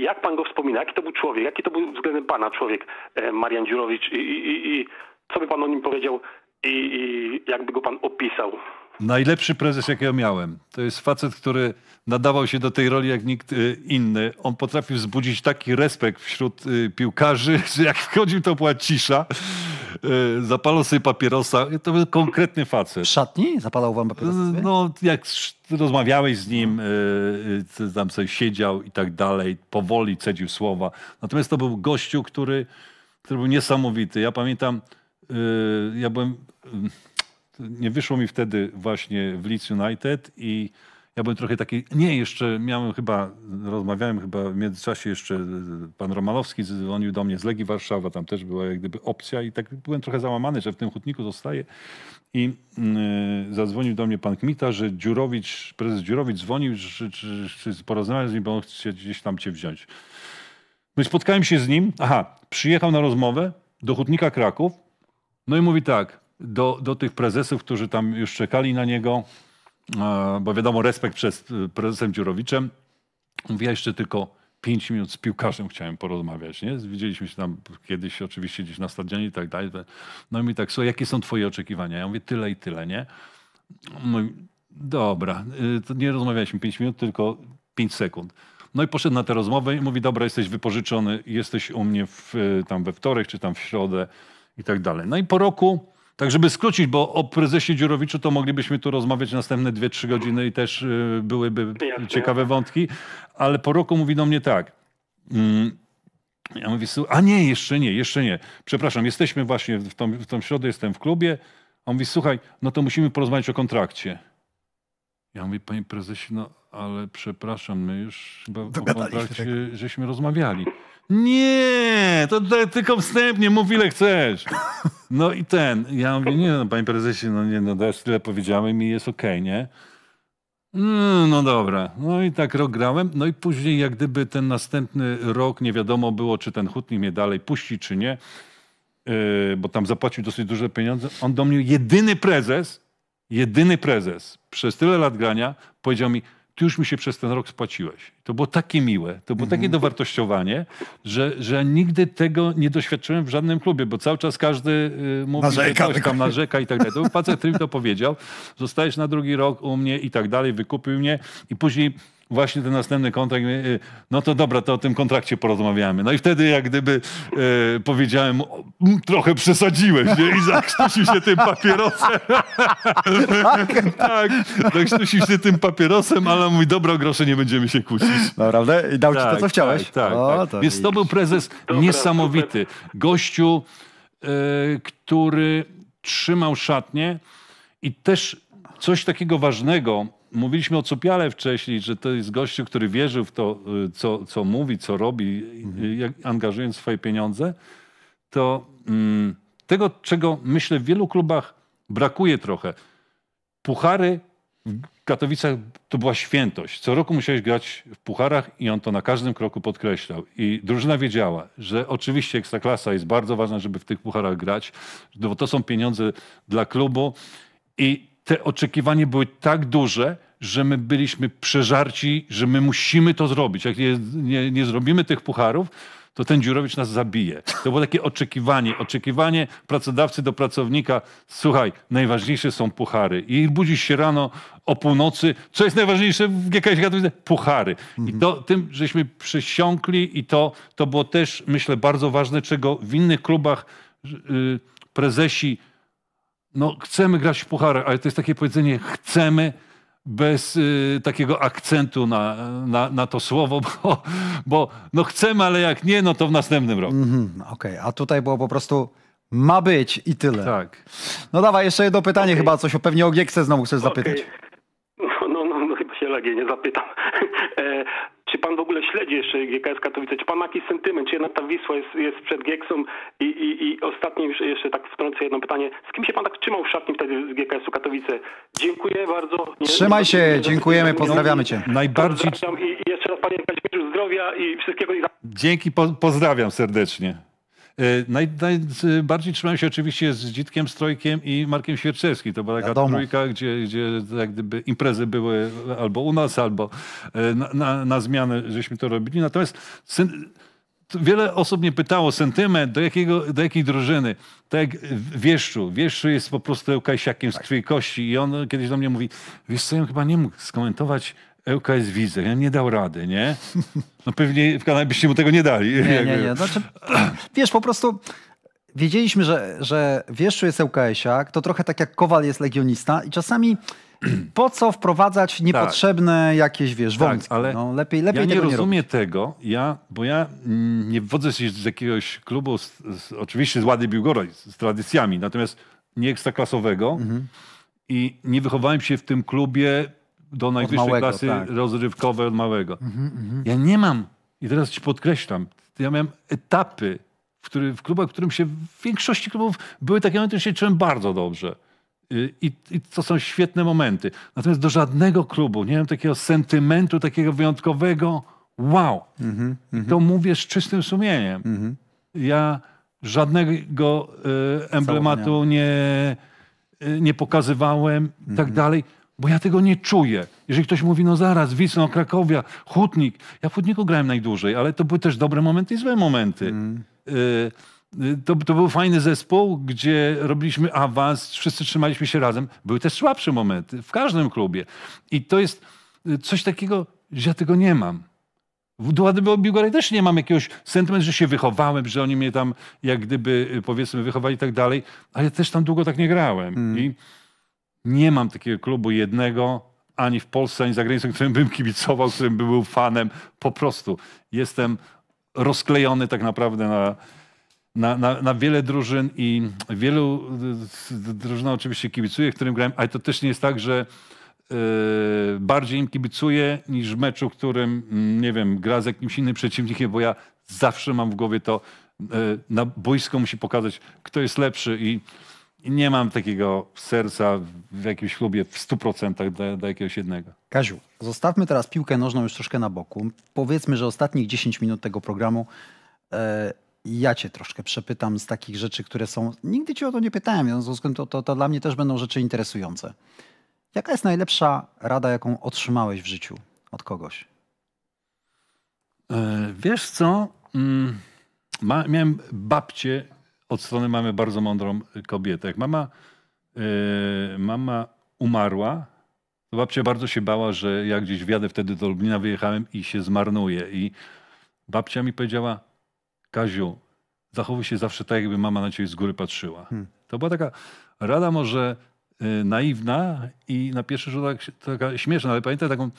jak pan go wspomina? Jaki to był człowiek? Jaki to był względem pana człowiek e, Marian Dziurowicz? I, i, i co by pan o nim powiedział? I, I jakby go pan opisał? Najlepszy prezes, ja miałem. To jest facet, który nadawał się do tej roli jak nikt e, inny. On potrafił wzbudzić taki respekt wśród e, piłkarzy, że jak wchodził, to była cisza. E, zapalał sobie papierosa. To był konkretny facet. W szatni zapalał wam papierosa? E, no, jak rozmawiałeś z nim, e, tam sobie siedział i tak dalej, powoli cedził słowa. Natomiast to był gościu, który, który był niesamowity. Ja pamiętam, ja byłem... Nie wyszło mi wtedy właśnie w Leeds United i ja byłem trochę taki, nie, jeszcze miałem chyba, rozmawiałem chyba w międzyczasie jeszcze, e, pan Romanowski zadzwonił do mnie z Legii Warszawa, tam też była jak gdyby opcja i tak byłem trochę załamany, że w tym hutniku zostaję i mm, e, zadzwonił do mnie pan Kmita, że Dziurowicz, prezes Dziurowicz dzwonił, czy, czy, czy z nim, bo on chce gdzieś tam cię wziąć. No i spotkałem się z nim, aha, przyjechał na rozmowę do hutnika Kraków, no i mówi tak, do, do tych prezesów, którzy tam już czekali na niego, E, bo wiadomo, respekt przed e, prezesem Dziurowiczem. Mówi, ja jeszcze tylko 5 minut z piłkarzem chciałem porozmawiać. Nie? Widzieliśmy się tam kiedyś oczywiście gdzieś na stadionie i tak dalej. No i mi tak, jakie są twoje oczekiwania? Ja mówię, tyle i tyle, nie? Mówi, no dobra, e, to nie rozmawialiśmy 5 minut, tylko 5 sekund. No i poszedł na tę rozmowę i mówi, dobra, jesteś wypożyczony, jesteś u mnie w, tam we wtorek czy tam w środę i tak dalej. No i po roku tak, żeby skrócić, bo o prezesie Dziurowiczu to moglibyśmy tu rozmawiać następne 2-3 godziny i też y, byłyby Jasne. ciekawe wątki, ale po roku mówi do mnie tak. Mm, ja mówię, a nie, jeszcze nie, jeszcze nie. Przepraszam, jesteśmy właśnie w tą, w tą środę, jestem w klubie. on mówi, słuchaj, no to musimy porozmawiać o kontrakcie. Ja mówię, panie prezesie, no ale przepraszam, my już chyba o kontrakcie tak. żeśmy rozmawiali. Nie, to, to tylko wstępnie, mów ile chcesz. No i ten, ja mówię, nie no, panie prezesie, no nie no, teraz tyle powiedziałem i jest okej, okay, nie? Mm, no dobra, no i tak rok grałem, no i później jak gdyby ten następny rok, nie wiadomo było, czy ten hutnik mnie dalej puści, czy nie, yy, bo tam zapłacił dosyć duże pieniądze, on do mnie, jedyny prezes, jedyny prezes przez tyle lat grania powiedział mi, ty już mi się przez ten rok spłaciłeś. To było takie miłe, to było takie mm -hmm. dowartościowanie, że, że nigdy tego nie doświadczyłem w żadnym klubie, bo cały czas każdy y, mówi, narzeka, że ktoś tam narzeka i tak dalej. To był facet, który mi to powiedział. Zostajesz na drugi rok u mnie i tak dalej, wykupił mnie i później właśnie ten następny kontrakt, y, y, no to dobra, to o tym kontrakcie porozmawiamy. No i wtedy jak gdyby e, powiedziałem, trochę przesadziłeś nie? i zakrztusił się tym papierosem. tak, Zakrztusił się tym papierosem, ale mój dobra, grosze nie będziemy się kłócić. Naprawdę? I dał tak, ci to, tak, co chciałeś? Tak, tak, o, tak. Więc to był prezes dobra, niesamowity. Gościu, e, który trzymał szatnie i też coś takiego ważnego, mówiliśmy o Cupiale wcześniej, że to jest gościu, który wierzył w to, y, co, co mówi, co robi, y, mhm. angażując swoje pieniądze, to mm, tego, czego myślę w wielu klubach brakuje trochę. Puchary w Katowicach to była świętość. Co roku musiałeś grać w pucharach i on to na każdym kroku podkreślał. I drużyna wiedziała, że oczywiście ekstraklasa jest bardzo ważna, żeby w tych pucharach grać, bo to są pieniądze dla klubu. I te oczekiwania były tak duże, że my byliśmy przeżarci, że my musimy to zrobić. Jak nie, nie, nie zrobimy tych pucharów, to ten Dziurowicz nas zabije. To było takie oczekiwanie, oczekiwanie pracodawcy do pracownika. Słuchaj, najważniejsze są puchary. I budzisz się rano o północy. Co jest najważniejsze w jakiejś gatunce? Puchary. I mhm. to tym, żeśmy przysiąkli i to, to było też, myślę, bardzo ważne, czego w innych klubach yy, prezesi no chcemy grać w puchary, ale to jest takie powiedzenie chcemy bez y, takiego akcentu na, na, na, to słowo, bo, bo no chcemy, ale jak nie, no to w następnym roku. Mm -hmm, Okej, okay. a tutaj było po prostu ma być i tyle. Tak. No dawaj, jeszcze jedno pytanie okay. chyba, coś o pewnie o Giekse znowu chcesz okay. zapytać. No, no, no, chyba się legiej nie zapytam. E, czy pan w ogóle śledzi jeszcze GKS Katowice? Czy pan ma jakiś sentyment? Czy jednak ta Wisła jest, jest przed Gieksą? I, i, i ostatnie jeszcze tak wtrącę jedno pytanie. Z kim się pan tak trzymał w szatni wtedy z GKS-u Katowice? Dziękuję bardzo. Nie, Trzymaj się, nie, dziękujemy, pozdrawiamy cię. Najbardziej... I, I jeszcze raz panie Kazimierzu zdrowia i wszystkiego. Dzięki, po, pozdrawiam serdecznie. E, naj, najbardziej trzymałem się oczywiście z Dzitkiem Strojkiem i Markiem Świerczewskim. To była taka Wiadomo. trójka, gdzie, gdzie jak gdyby imprezy były albo u nas, albo e, na, na, na zmianę żeśmy to robili. Natomiast syn, wiele osób mnie pytało, sentyment, do, jakiego, do jakiej drużyny? Tak jak Wieszczu. Wieszczu jest po prostu kajsiakiem z krwi i kości i on kiedyś do mnie mówi, wiesz co, ja chyba nie mógł skomentować ŁKS widzę, ja nie dał rady, nie? No pewnie w kanale byście mu tego nie dali. Nie, nie, nie. Znaczy, wiesz, po prostu wiedzieliśmy, że, że Wieszczu jest ŁKS-iak, to trochę tak jak Kowal jest legionista i czasami po co wprowadzać tak. niepotrzebne tak. jakieś, wiesz, tak, wątki? Ale no, lepiej, lepiej ja nie rozumiem nie tego, ja, bo ja nie wchodzę się z jakiegoś klubu, z, z, oczywiście z Łady Biłgoraj, z, z, tradycjami, natomiast nie ekstraklasowego mhm. i nie wychowałem się w tym klubie do najwyższej małego, klasy tak. rozrywkowej od małego. Mhm, mhm, ja nie mam, i teraz ci podkreślam, ja miałem etapy w, który, w klubach, w którym się w większości klubów były takie momenty, że się czułem bardzo dobrze. Y, I, I, to są świetne momenty. Natomiast do żadnego klubu nie miałem takiego sentymentu, takiego wyjątkowego wow. Mhm, mhm. to mówię z czystym sumieniem. Ja żadnego y, emblematu nie, y, nie pokazywałem i tak dalej. Bo ja tego nie czuję. Jeżeli ktoś mówi, no zaraz, Wisno, Krakowia, Hutnik. Ja w Hutniku grałem najdłużej, ale to były też dobre momenty i złe momenty. Mm. Y, y, to, to był fajny zespół, gdzie robiliśmy awans, wszyscy trzymaliśmy się razem. Były też słabsze momenty w każdym klubie. I to jest y, coś takiego, że ja tego nie mam. W Duładyby Biłgorej też nie mam jakiegoś sentymentu, że się wychowałem, że oni mnie tam jak gdyby powiedzmy wychowali i tak dalej, ale ja też tam długo tak nie grałem. Mm. I nie mam takiego klubu jednego, ani w Polsce, ani za granicą, którym bym kibicował, którym bym był fanem. Po prostu jestem rozklejony tak naprawdę na, na, na, na wiele drużyn i wielu drużyn oczywiście kibicuję, którym grałem, ale to też nie jest tak, że yy, bardziej im kibicuję niż w meczu, którym, mm, nie wiem, gra z jakimś innym przeciwnikiem, bo ja zawsze mam w głowie to, yy, na boisko musi pokazać, kto jest lepszy i nie mam takiego serca w jakimś klubie w 100% do, do jakiegoś jednego. Kaziu, zostawmy teraz piłkę nożną już troszkę na boku. Powiedzmy, że ostatnich 10 minut tego programu e, ja cię troszkę przepytam z takich rzeczy, które są... Nigdy cię o to nie pytałem, w związku z tym to, to, to dla mnie też będą rzeczy interesujące. Jaka jest najlepsza rada, jaką otrzymałeś w życiu od kogoś? E, wiesz co... Mm, ma, miałem babcię, od strony mamy bardzo mądrą y, kobietę. Jak mama, yy, mama umarła, to babcia bardzo się bała, że ja gdzieś wjadę wtedy do Lublina, wyjechałem i się zmarnuję. I babcia mi powiedziała, Kaziu, zachowuj się zawsze tak, jakby mama na ciebie z góry patrzyła. Hmm. To była taka rada może yy, naiwna i na pierwszy rzut oka taka śmieszna, ale pamiętam taką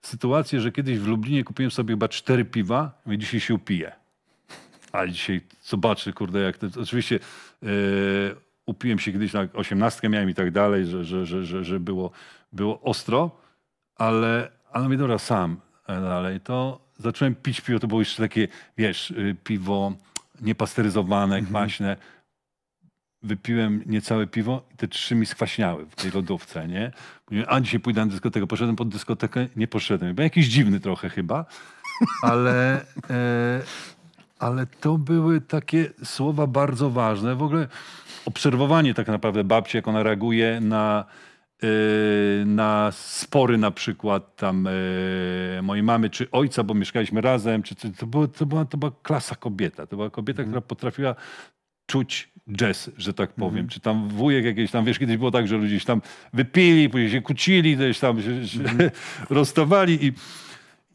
sytuację, że kiedyś w Lublinie kupiłem sobie chyba cztery piwa i dzisiaj się upiję. A dzisiaj zobaczy, kurde, jak to. Oczywiście yy, upiłem się kiedyś na osiemnastkę miałem i tak dalej, że, że, że, że, że było, było ostro, ale, ale mówię, dobra, sam e, dalej. To zacząłem pić piwo, to było jeszcze takie, wiesz, e, piwo niepasteryzowane, mhm. kwaśne. Wypiłem niecałe piwo i te trzy mi skwaśniały w tej lodówce, nie? A dzisiaj pójdę na dyskotekę. Poszedłem pod dyskotekę, nie poszedłem. Byłem jakiś dziwny trochę chyba, ale... E ale to były takie słowa bardzo ważne. W ogóle obserwowanie tak naprawdę babci, jak ona reaguje na, yy, na spory na przykład tam yy, mojej mamy czy ojca, bo mieszkaliśmy razem. Czy, to, było, to, była, to była klasa kobieta. To była kobieta, mhm. która potrafiła czuć jazz, że tak powiem. Mm Czy tam wujek jakieś tam, wiesz, kiedyś było tak, że ludzie się tam wypili, później się kłócili, gdzieś tam się, mm rozstawali i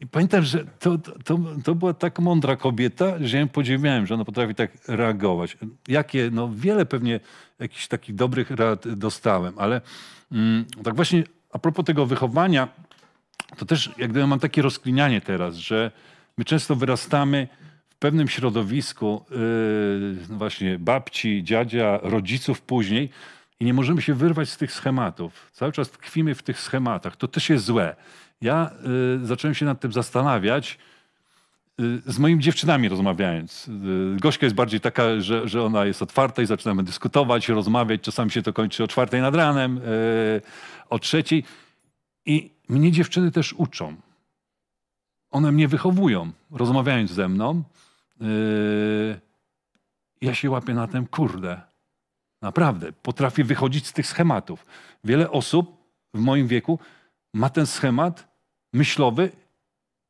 i pamiętam, że to, to, to była tak mądra kobieta, że ją podziwiałem, że ona potrafi tak reagować. Jakie, no wiele pewnie jakichś takich dobrych rad dostałem, ale mm, tak właśnie a propos tego wychowania, to też jak gdyby mam takie rozklinianie teraz, że my często wyrastamy w pewnym środowisku yy, no właśnie babci, dziadzia, rodziców później i nie możemy się wyrwać z tych schematów. Cały czas tkwimy w tych schematach. To też jest złe ja y, zacząłem się nad tym zastanawiać y, z moimi dziewczynami rozmawiając. Y, Gośka jest bardziej taka, że, że ona jest otwarta i zaczynamy dyskutować, rozmawiać. Czasami się to kończy o czwartej nad ranem, o trzeciej. I mnie dziewczyny też uczą. One mnie wychowują, rozmawiając ze mną. Ja się łapię na tym, kurde. Naprawdę, potrafię wychodzić z tych schematów. Wiele osób w moim wieku ma ten schemat myślowy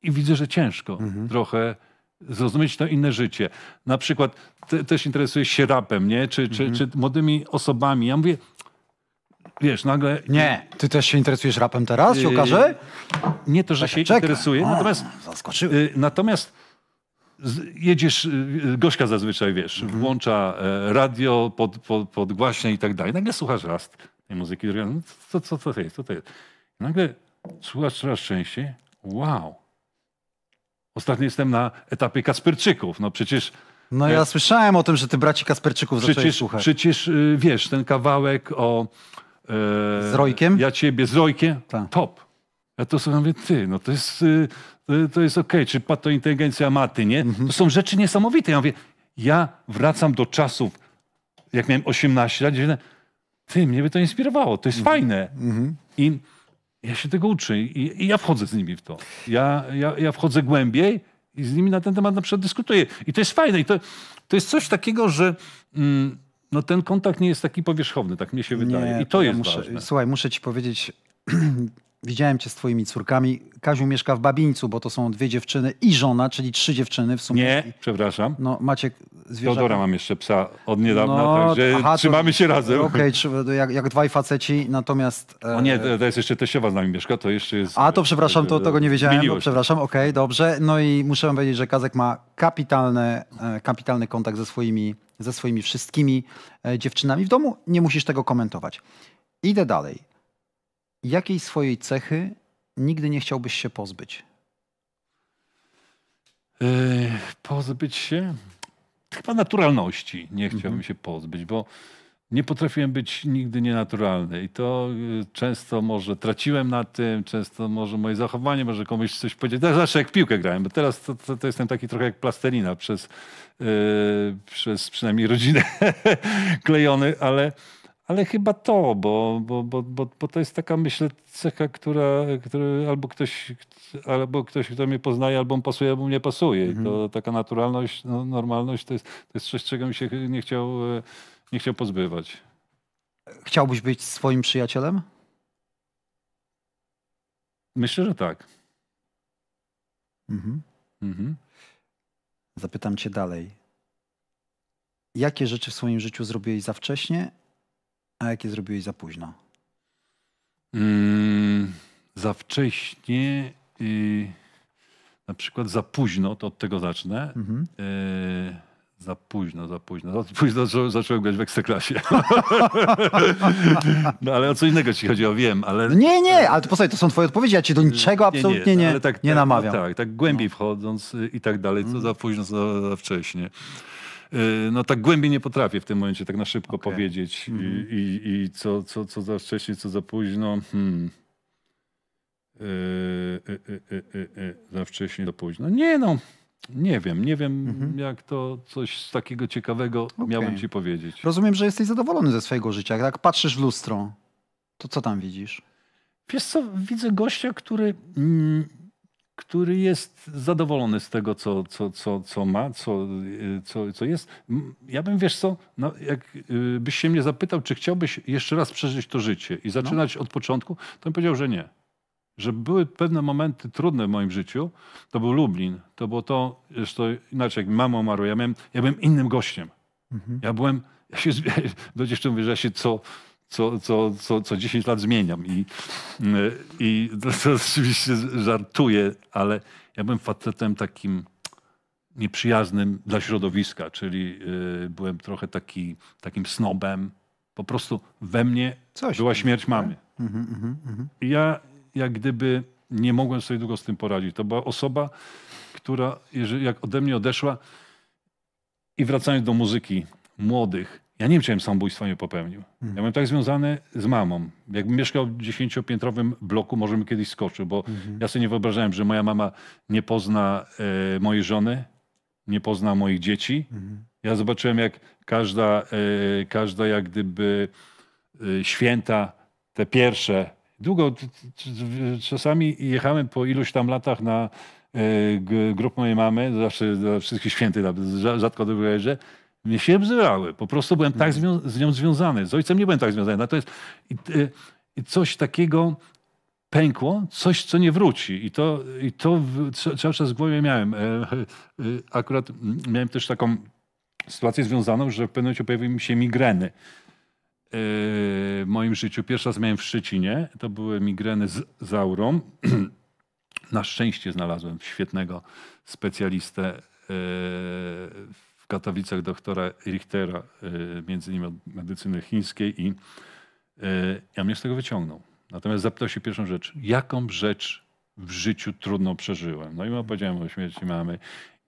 i widzę, że ciężko mhm. trochę zrozumieć to inne życie. Na przykład te, też interesujesz się rapem, nie? Czy, czy, mhm. czy młodymi osobami. Ja mówię, wiesz, nagle... Nie, ty też się interesujesz rapem teraz, się yy, okaże? Nie to, że czeka, tak, się czeka. interesuje, A, natomiast... Zaskoczyłem. Yy, natomiast jedziesz, yy, gośka zazwyczaj, wiesz, mhm. włącza e, radio, pod, pod, podgłaśnia i tak dalej. Nagle słuchasz raz tej muzyki, no, co, co, co to jest, co to jest. Nagle Słuchasz coraz częściej? Wow. Ostatnio jestem na etapie Kasperczyków. No przecież no ja e, słyszałem o tym, że ty braci Kasperczyków przecież, słuchać. Przecież y, wiesz, ten kawałek o... E, z Rojkiem? Ja ciebie z Rojkiem, Ta. top. Ja to sobie mówię, ty, no to jest, y, to jest okej, okay. czy pato inteligencja Maty, nie? Mhm. To są rzeczy niesamowite. Ja mówię, ja wracam do czasów, jak miałem 18 lat, ty, mnie by to inspirowało, to jest mhm. fajne. Mhm. I ja się tego uczę i, i ja wchodzę z nimi w to. Ja, ja, ja wchodzę głębiej i z nimi na ten temat na przykład dyskutuję. I to jest fajne. I to, to jest coś takiego, że mm, no ten kontakt nie jest taki powierzchowny, tak mi się wydaje. Nie, I to ja jest muszę, ważne. Słuchaj, muszę ci powiedzieć, widziałem cię z twoimi córkami. Kaziu mieszka w Babińcu, bo to są dwie dziewczyny i żona, czyli trzy dziewczyny w sumie. Nie, przepraszam. No Maciek, zwierzaka. Teodora mam jeszcze psa od niedawna, no, także aha, trzymamy to, się razem. Okej, okay, jak, jak dwaj faceci, natomiast... O nie, e, to jest jeszcze teściowa z nami mieszka, to jeszcze jest... A, to przepraszam, to, e, e, tego nie wiedziałem, no, przepraszam, okej, okay, dobrze. No i muszę powiedzieć, że Kazek ma kapitalny, kapitalny kontakt ze swoimi, ze swoimi wszystkimi dziewczynami w domu. Nie musisz tego komentować. Idę dalej. Jakiej swojej cechy nigdy nie chciałbyś się pozbyć? Pozbyć się? chyba naturalności nie chciałbym mhm. się pozbyć, bo nie potrafiłem być nigdy nienaturalny i to y, często może traciłem na tym, często może moje zachowanie, może komuś coś powiedzieć. Ja zawsze jak piłkę grałem, bo teraz to, to, to jestem taki trochę jak plastelina przez, yy, przez przynajmniej rodzinę klejony, ale ale chyba to, bo, bo, bo, bo, bo to jest taka, myślę, cecha, która, który albo, ktoś, albo ktoś, kto mnie poznaje, albo pasuje, albo nie pasuje. Mhm. To taka naturalność, no, normalność to jest, to jest coś, czego mi się nie chciał, e, nie chciał pozbywać. Chciałbyś być swoim przyjacielem? Myślę, że tak. Mhm. Mhm. Zapytam cię dalej. Jakie rzeczy w swoim życiu zrobiłeś za wcześnie a jakie zrobiłeś za późno? Mm, za wcześnie, i y, na przykład za późno, to od tego zacznę. Mhm. Y, za późno, za późno. Za późno zacząłem, grać w Ekstraklasie. no ale o co innego ci chodziło, wiem, ale... No nie, nie, ale to, posłuchaj, to są twoje odpowiedzi, ja cię do niczego absolutnie nie, nie, tak- nie, tak, nie no namawiam. Tak, tak, tak głębiej no. wchodząc y, i tak dalej, co mm. za późno, co za, za wcześnie. Y, no tak głębiej nie potrafię w tym momencie tak na szybko okay. powiedzieć. Mm I, i, co, co, co za wcześnie, co za późno. Hmm. Y, y, za wcześnie, za późno. Nie no, nie wiem. Nie wiem, mhm. jak to coś takiego ciekawego okay. ci powiedzieć. Rozumiem, że jesteś zadowolony ze swojego życia. Jak tak patrzysz w lustro, to co tam widzisz? Wiesz co, widzę gościa, który... Mm, który jest zadowolony z tego, co, co, co, co ma, co, y, co, co jest. Ja bym, wiesz co, no, jakbyś y, się mnie zapytał, czy chciałbyś jeszcze raz przeżyć to życie i zaczynać no. od początku, to bym powiedział, że nie. Że były pewne momenty trudne w moim życiu. To był Lublin. To było to, zresztą inaczej, jak mama umarła, ja, miałem, ja byłem innym gościem. Mhm. Ja byłem, ja się, do dziewczyn mówię, że ja się co co, co, co, co 10 lat zmieniam. I, i to oczywiście żartuję, ale ja byłem facetem takim nieprzyjaznym dla środowiska, czyli y, byłem trochę taki, takim snobem. Po prostu we mnie Coś była śmierć tak? mamy. Mhm, mhm, mhm. I ja jak gdyby nie mogłem sobie długo z tym poradzić. To była osoba, która jeżeli, jak ode mnie odeszła i wracając do muzyki młodych, ja nie wiem, czy bym samobójstwo nie popełnił. Mhm. Ja byłem tak związany z mamą. Jakbym mieszkał w dziesięciopiętrowym bloku, może bym kiedyś skoczył, bo mhm. ja sobie nie wyobrażałem, że moja mama nie pozna e, mojej żony, nie pozna moich dzieci. Mhm. Ja zobaczyłem, jak każda, e, każda jak gdyby e, święta, te pierwsze, długo, czasami jechałem po iluś tam latach na e, grup mojej mamy, zawsze do wszystkich świętych, rzadko do wyjeżdżę, mnie się obzywały. Po prostu byłem tak mhm. zwią- z nią związany. Z ojcem nie byłem tak związany. Natomiast no i, y, i coś takiego pękło, coś, co nie wróci. I to, i to cały czas w głowie miałem. E, e, akurat miałem też taką sytuację związaną, że w pewnym momencie pojawiły mi się migreny e, w moim życiu. Pierwsza raz miałem w Szczecinie. To były migreny z aurą. Na szczęście znalazłem świetnego specjalistę w w Katowicach doktora Richtera, e, między innymi od medycyny chińskiej i e, ja mnie z tego wyciągnął. Natomiast zapytał się pierwszą rzecz, jaką rzecz w życiu trudno przeżyłem? No i opowiedziałem o śmierci mamy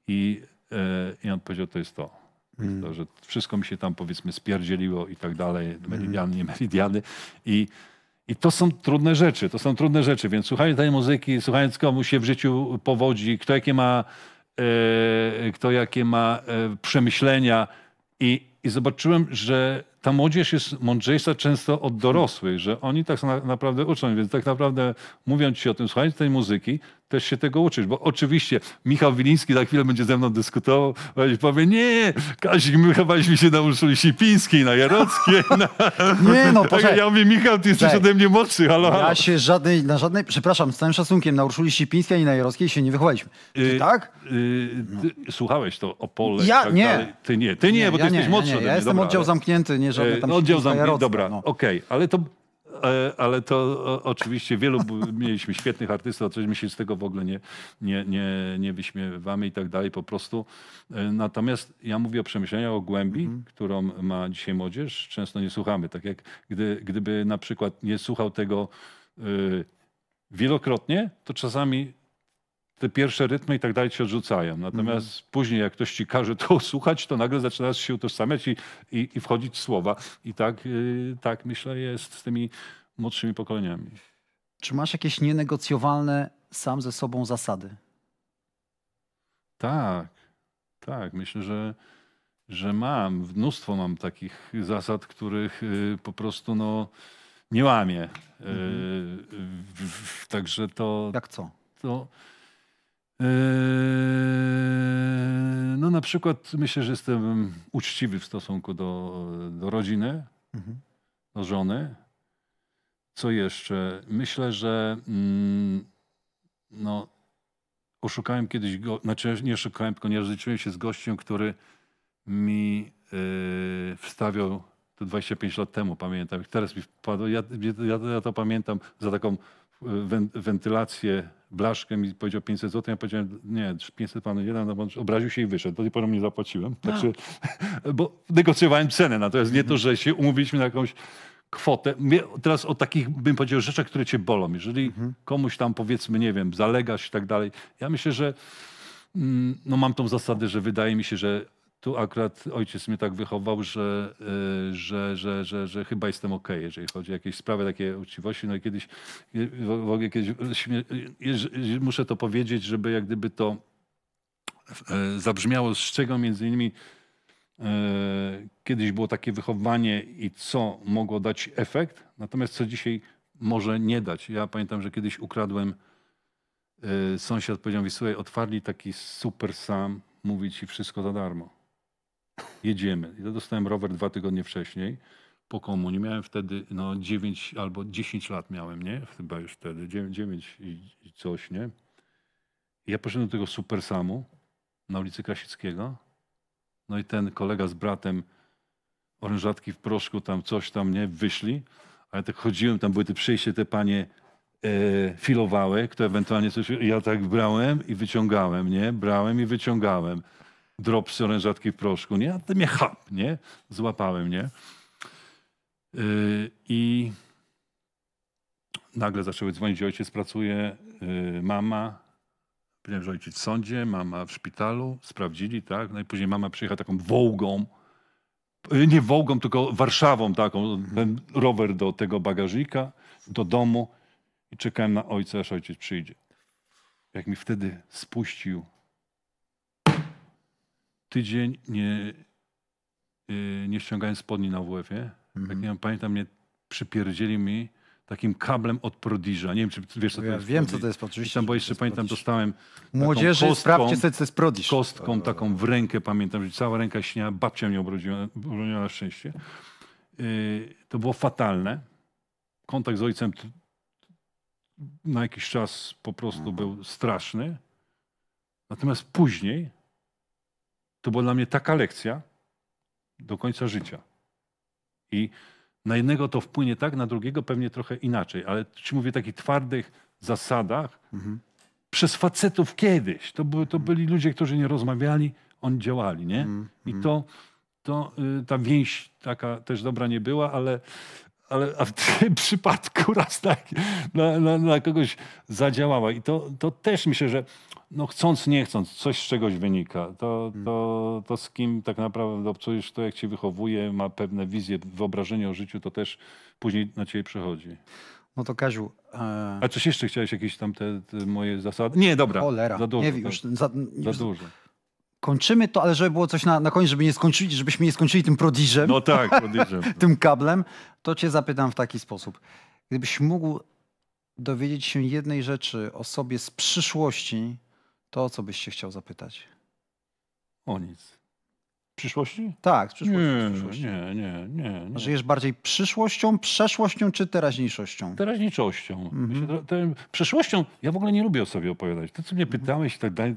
i, e, i on powiedział, to jest to. Mm. To, że wszystko mi się tam powiedzmy spierdzieliło i tak dalej, mm. meridiany, mm. meridiany. I, I to są trudne rzeczy, to są trudne rzeczy, więc słuchając tej muzyki, słuchając komu się w życiu powodzi, kto jakie ma E, kto jakie ma e, przemyślenia i, i zobaczyłem, że ta młodzież jest mądrzejsza często od dorosłych, że oni tak naprawdę uczą, więc tak naprawdę mówiąc ci o tym, słuchając tej muzyki, też się tego uczysz, bo oczywiście Michał Wiliński za chwilę będzie ze mną dyskutował i powie, nie, Kazik, my chyba się nauczyli Sipińskiej, na Jarockiej. Na... nie no, tak poczekaj. Ja mówię, Michał, ty jesteś Cześć. ode mnie mocny, halo, halo. Ja się żadnej, na żadnej, przepraszam, z całym szacunkiem, na Urszuli Sipińskiej i na Jarockiej się nie wychowaliśmy. Y, tak? Y, ty tak? Yy, no. Słuchałeś to, Opole Ja tak nie. Dalej. Ty nie, ty nie, nie bo ty ja jesteś nie, młodszy ja, nie. ja jestem oddział zamknięty, nie żadne e, tam oddział zamknięty, dobra, no. okej, okay. ale to e, ale to oczywiście wielu mieliśmy świetnych artystów, oczywiście my się z tego w ogóle nie, nie, nie, nie wyśmiewamy i tak dalej po prostu. E, natomiast ja mówię o przemyśleniach o głębi, mm. którą ma dzisiaj młodzież. Często nie słuchamy. Tak jak gdy, gdyby na przykład nie słuchał tego y, wielokrotnie, to czasami te pierwsze rytmy i tak dalej się odrzucają. Natomiast mm. później, jak ktoś ci każe to słuchać, to nagle zaczynasz się utożsamiać i, i, i wchodzić słowa. I tak, yy, tak myślę jest z tymi młodszymi pokoleniami. Czy masz jakieś nienegocjowalne sam ze sobą zasady? Tak, tak. Myślę, że, że mam. Mnóstwo mam takich zasad, których yy, po prostu no, nie łamię. Yy, w, w, w, także to. Jak co? To, Yy, no na przykład myślę, że jestem uczciwy w stosunku do, do rodziny, mhm. do żony. Co jeszcze? Myślę, że mm, no, oszukałem kiedyś, go, znaczy nie oszukałem, tylko nie rozliczyłem się z gościem, który mi yy, wstawiał to 25 lat temu, pamiętam. Teraz mi wpadło, ja, ja, ja to pamiętam za taką yy, wentylację blaszkę mi powiedział 500 zł, ja powiedziałem, nie, 500 panu nie dam, no bo obraził się i wyszedł. Do tej pory nie zapłaciłem, no. także, bo negocjowałem cenę, natomiast no nie to, że się umówiliśmy na jakąś kwotę. Mnie teraz o takich, bym powiedział, rzeczach, które cię bolą. Jeżeli mhm. komuś tam, powiedzmy, nie wiem, zalegasz i tak dalej, ja myślę, że mm, no mam tą zasadę, że wydaje mi się, że tu akurat ojciec mnie tak wychował, że, y, że, że, że, że chyba jestem ok, jeżeli chodzi o jakieś sprawy takie uczciwości. No i kiedyś, y, w ogóle kiedyś y, muszę to powiedzieć, żeby jak gdyby to zabrzmiało, z czego między innymi kiedyś było takie wychowanie i co mogło dać efekt, natomiast co dzisiaj może nie dać. Ja pamiętam, że kiedyś ukradłem, sąsiad powiedział mi, słuchaj, otwarli taki super sam, mówić ci wszystko za darmo jedziemy. Ja dostałem rower dwa tygodnie wcześniej po komunii. Miałem wtedy no 9 albo 10 lat miałem, nie? Chyba już wtedy, 9, 9 i, coś, nie? I ja poszedłem do tego samu na ulicy Krasickiego. No i ten kolega z bratem orężatki w proszku, tam coś tam, nie? Wyszli. A ja tak chodziłem, tam były te przyjście, te panie e, filowały, które ewentualnie coś... Ja tak brałem i wyciągałem, nie? Brałem i wyciągałem dropsy orężatki w proszku, nie? A mnie chap, nie? Złapałem, nie? Y, I nagle zaczęły dzwonić, ojciec pracuje, y, mama, powiedziałem, że ojciec w sądzie, mama w szpitalu, sprawdzili, tak? No i później mama przyjechała taką wołgą, y, nie wołgą, tylko Warszawą taką, ten rower do tego bagażnika, do domu i czekałem na ojca, aż ojciec przyjdzie. Jak mi wtedy spuścił tydzień nie, y, nie ściągałem spodni na WF-ie. Mm. Jak mhm. nie pamiętam, mnie przypierdzieli mi takim kablem od Prodiża. Nie wiem, czy wiesz, co to ja jest. Wiem, co to jest, oczywiście. I tam, bo jeszcze pamiętam, dostałem Młodzieży, kostką, sprawdźcie sobie, co to jest Prodiż. Kostką taką w rękę, pamiętam, że cała ręka śniała, babcia mnie obroniła, obroniła na szczęście. Yy, to było fatalne. Kontakt z ojcem na jakiś czas po prostu mhm. był straszny. Natomiast później to była dla mnie taka lekcja do końca życia. I na jednego to wpłynie tak, na drugiego pewnie trochę inaczej. Ale ci mówię o takich twardych zasadach. Mhm. Przez facetów kiedyś. To, były to mhm. byli ludzie, którzy nie rozmawiali, oni działali. Nie? Mhm. I mhm. to, to y, ta więź taka też dobra nie była, ale ale w tym przypadku raz tak na, na, na, kogoś zadziałała. I to, to też myślę, że no chcąc, nie chcąc, coś z czegoś wynika. To, mm. to, to z kim tak naprawdę obcujesz, to jak cię wychowuje, ma pewne wizje, wyobrażenie o życiu, to też później na ciebie przychodzi. No to Kaziu. E... A coś jeszcze chciałeś jakieś tam te, te moje zasady? Nie, dobra. Cholera. Za dużo. Nie, już, za, już... za dużo kończymy to, ale żeby było coś na, na koniec, żeby nie skończyli, żebyśmy nie skończyli tym prodiżem. No tak, prodiżem. tym kablem, to cię zapytam w taki sposób. Gdybyś mógł dowiedzieć się jednej rzeczy o sobie z przyszłości, to o co byś się chciał zapytać? O nic. Przyszłości? Tak, z przyszłości. Nie, z przyszłości. nie, nie, nie, nie. Żyjesz bardziej przyszłością, przeszłością czy teraźniejszością? Teraźniejszością. Mhm. Myślę, przeszłością ja w ogóle nie lubię o sobie opowiadać. To, co mnie pytałeś i tak dalej,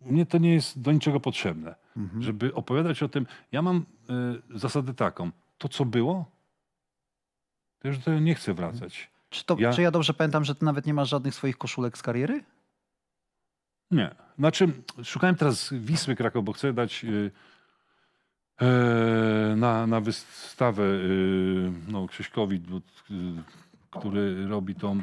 mnie to nie jest do niczego potrzebne, mhm. żeby opowiadać o tym. Ja mam y, zasadę taką. To, co było, to już tego nie chcę wracać. Czy, to, ja... czy ja dobrze pamiętam, że ty nawet nie masz żadnych swoich koszulek z kariery? Nie. Znaczy, szukałem teraz Wisły Kraków, bo chcę dać y, y, na, na wystawę y, no, Krzyśkowi, y, który robi tą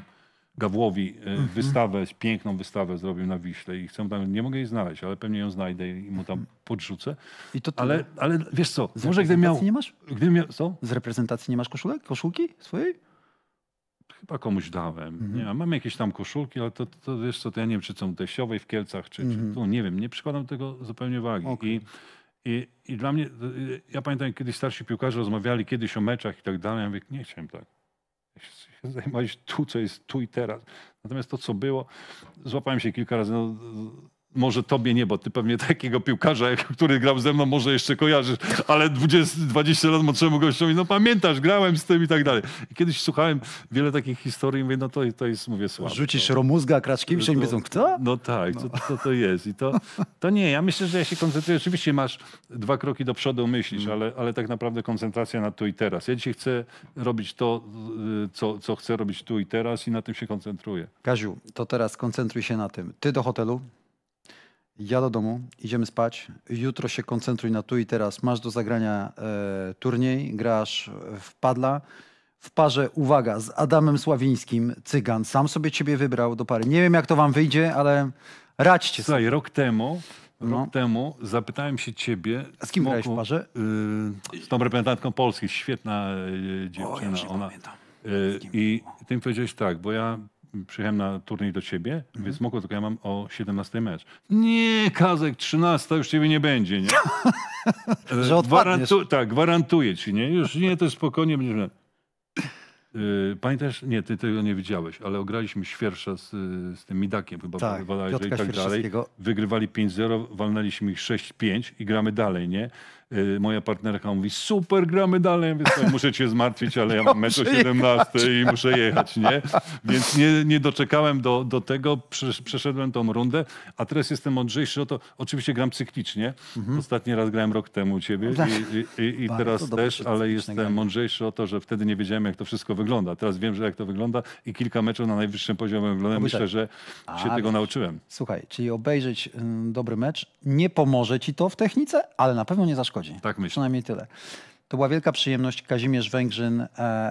Gawłowi e, mhm. wystawę, piękną wystawę zrobił na Wiśle i chcę tam, nie mogę jej znaleźć, ale pewnie ją znajdę i mu tam mhm. podrzucę. I to ale, ale wiesz co, Z może gdybym miał... nie masz? miał, co? Z reprezentacji nie masz koszulek, koszulki swojej? Chyba komuś dałem. Mhm. Nie, mam jakieś tam koszulki, ale to, to, to wiesz co, to ja nie wiem, czy są tesiowej w Kielcach, czy, mhm. czy tu, nie wiem, nie przykładam tego zupełnie wagi. Okay. I, i, I dla mnie, ja pamiętam, kiedyś starsi piłkarze rozmawiali kiedyś o meczach i tak dalej, ja mówię, nie chciałem tak zajmowali tu, co jest tu i teraz. Natomiast to, co było, złapałem się kilka razy, no, może tobie nie, bo ty pewnie takiego piłkarza, który grał ze mną, może jeszcze kojarzysz, ale 20, 20 lat młodszemu gościowi, no pamiętasz, grałem z tym i tak dalej. I kiedyś słuchałem wiele takich historii mówię, no to, to jest, mówię, słabo. Rzucisz Romuzga, Kraczkiewicza i wiedzą, kto? No tak, no. To, to, to jest. I to, to nie, ja myślę, że ja się koncentruję, oczywiście masz dwa kroki do przodu, myślisz, mm. ale, ale tak naprawdę koncentracja na tu i teraz. Ja dzisiaj chcę robić to, y, co, co chcę robić tu i teraz i na tym się koncentruję. Kaziu, to teraz koncentruj się na tym. Ty do hotelu, ja do domu, idziemy spać, jutro się koncentruj na tu i teraz, masz do zagrania e, turniej, grasz w padla, w parze, uwaga, z Adamem Sławińskim, Cygan, sam sobie ciebie wybrał do pary. Nie wiem jak to wam wyjdzie, ale radźcie Słuchaj, sobie. rok temu... Rok no. temu zapytałem się ciebie. A z kim Moku, grałeś w parze? Y, z tą reprezentantką Polski, świetna y, dziewczyna. O, ja już ona, pamiętam. Y, I ty mi powiedziałeś tak, bo ja przyjechałem na turniej do ciebie, mhm. więc mogło, tylko ja mam o 17 mecz. Nie, Kazek, 13 już ciebie nie będzie, nie? Że e, Gwarantu tak, gwarantuję ci, nie? Już nie, to spokojnie będziesz... E, pamiętasz, nie, ty tego nie widziałeś, ale ograliśmy świersza z, z tym Midakiem chyba tak, i tak dalej. Wygrywali 5-0, walnęliśmy ich 6-5 i gramy dalej, nie? Y, moja partnerka mówi, super, gramy dalej. Więc muszę cię zmartwić, ale ja mam mecz o 17 i muszę jechać, nie? Więc nie, nie doczekałem do, do tego, przeszedłem tą rundę, a teraz jestem mądrzejszy o to. Oczywiście gram cyklicznie. Mhm. Ostatni raz grałem rok temu u ciebie no tak. i, i, i teraz też, ale jestem mądrzejszy o to, że wtedy nie wiedziałem, jak to wszystko wygląda. Teraz wiem, że jak to wygląda i kilka meczów na najwyższym poziomie wygląda. Myślę, że a, się tego nauczyłem. Słuchaj, czyli obejrzeć y, dobry mecz nie pomoże ci to w technice, ale na pewno nie zaszkodzi szkodzi. Tak myślę. Przynajmniej tyle. To była wielka przyjemność. Kazimierz Węgrzyn e,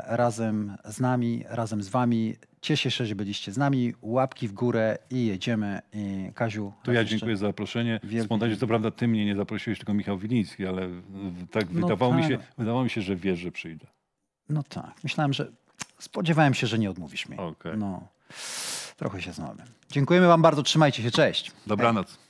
razem z nami, razem z wami. Cieszę się, że byliście z nami. Łapki w górę i jedziemy. I Kaziu. To ja dziękuję za zaproszenie. Wielki... Spontanicznie, to prawda ty mnie nie zaprosiłeś, tylko Michał Wiliński, ale tak no wydawało, tak. Mi się, tak. wydawało mi się, że wiesz, że przyjdę. No tak. Myślałem, że spodziewałem się, że nie odmówisz mi. Okay. No. Trochę się znamy. Dziękujemy wam bardzo. Trzymajcie się. Cześć. Dobranoc. Hej.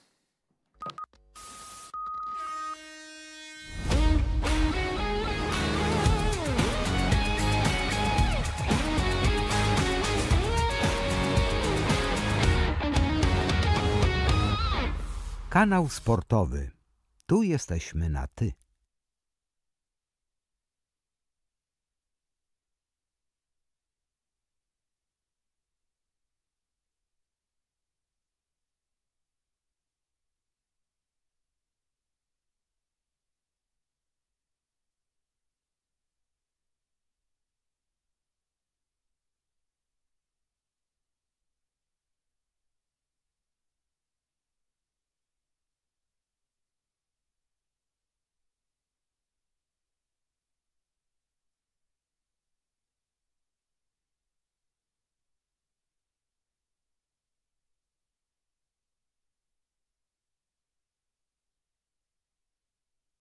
Kanał sportowy. Tu jesteśmy na ty.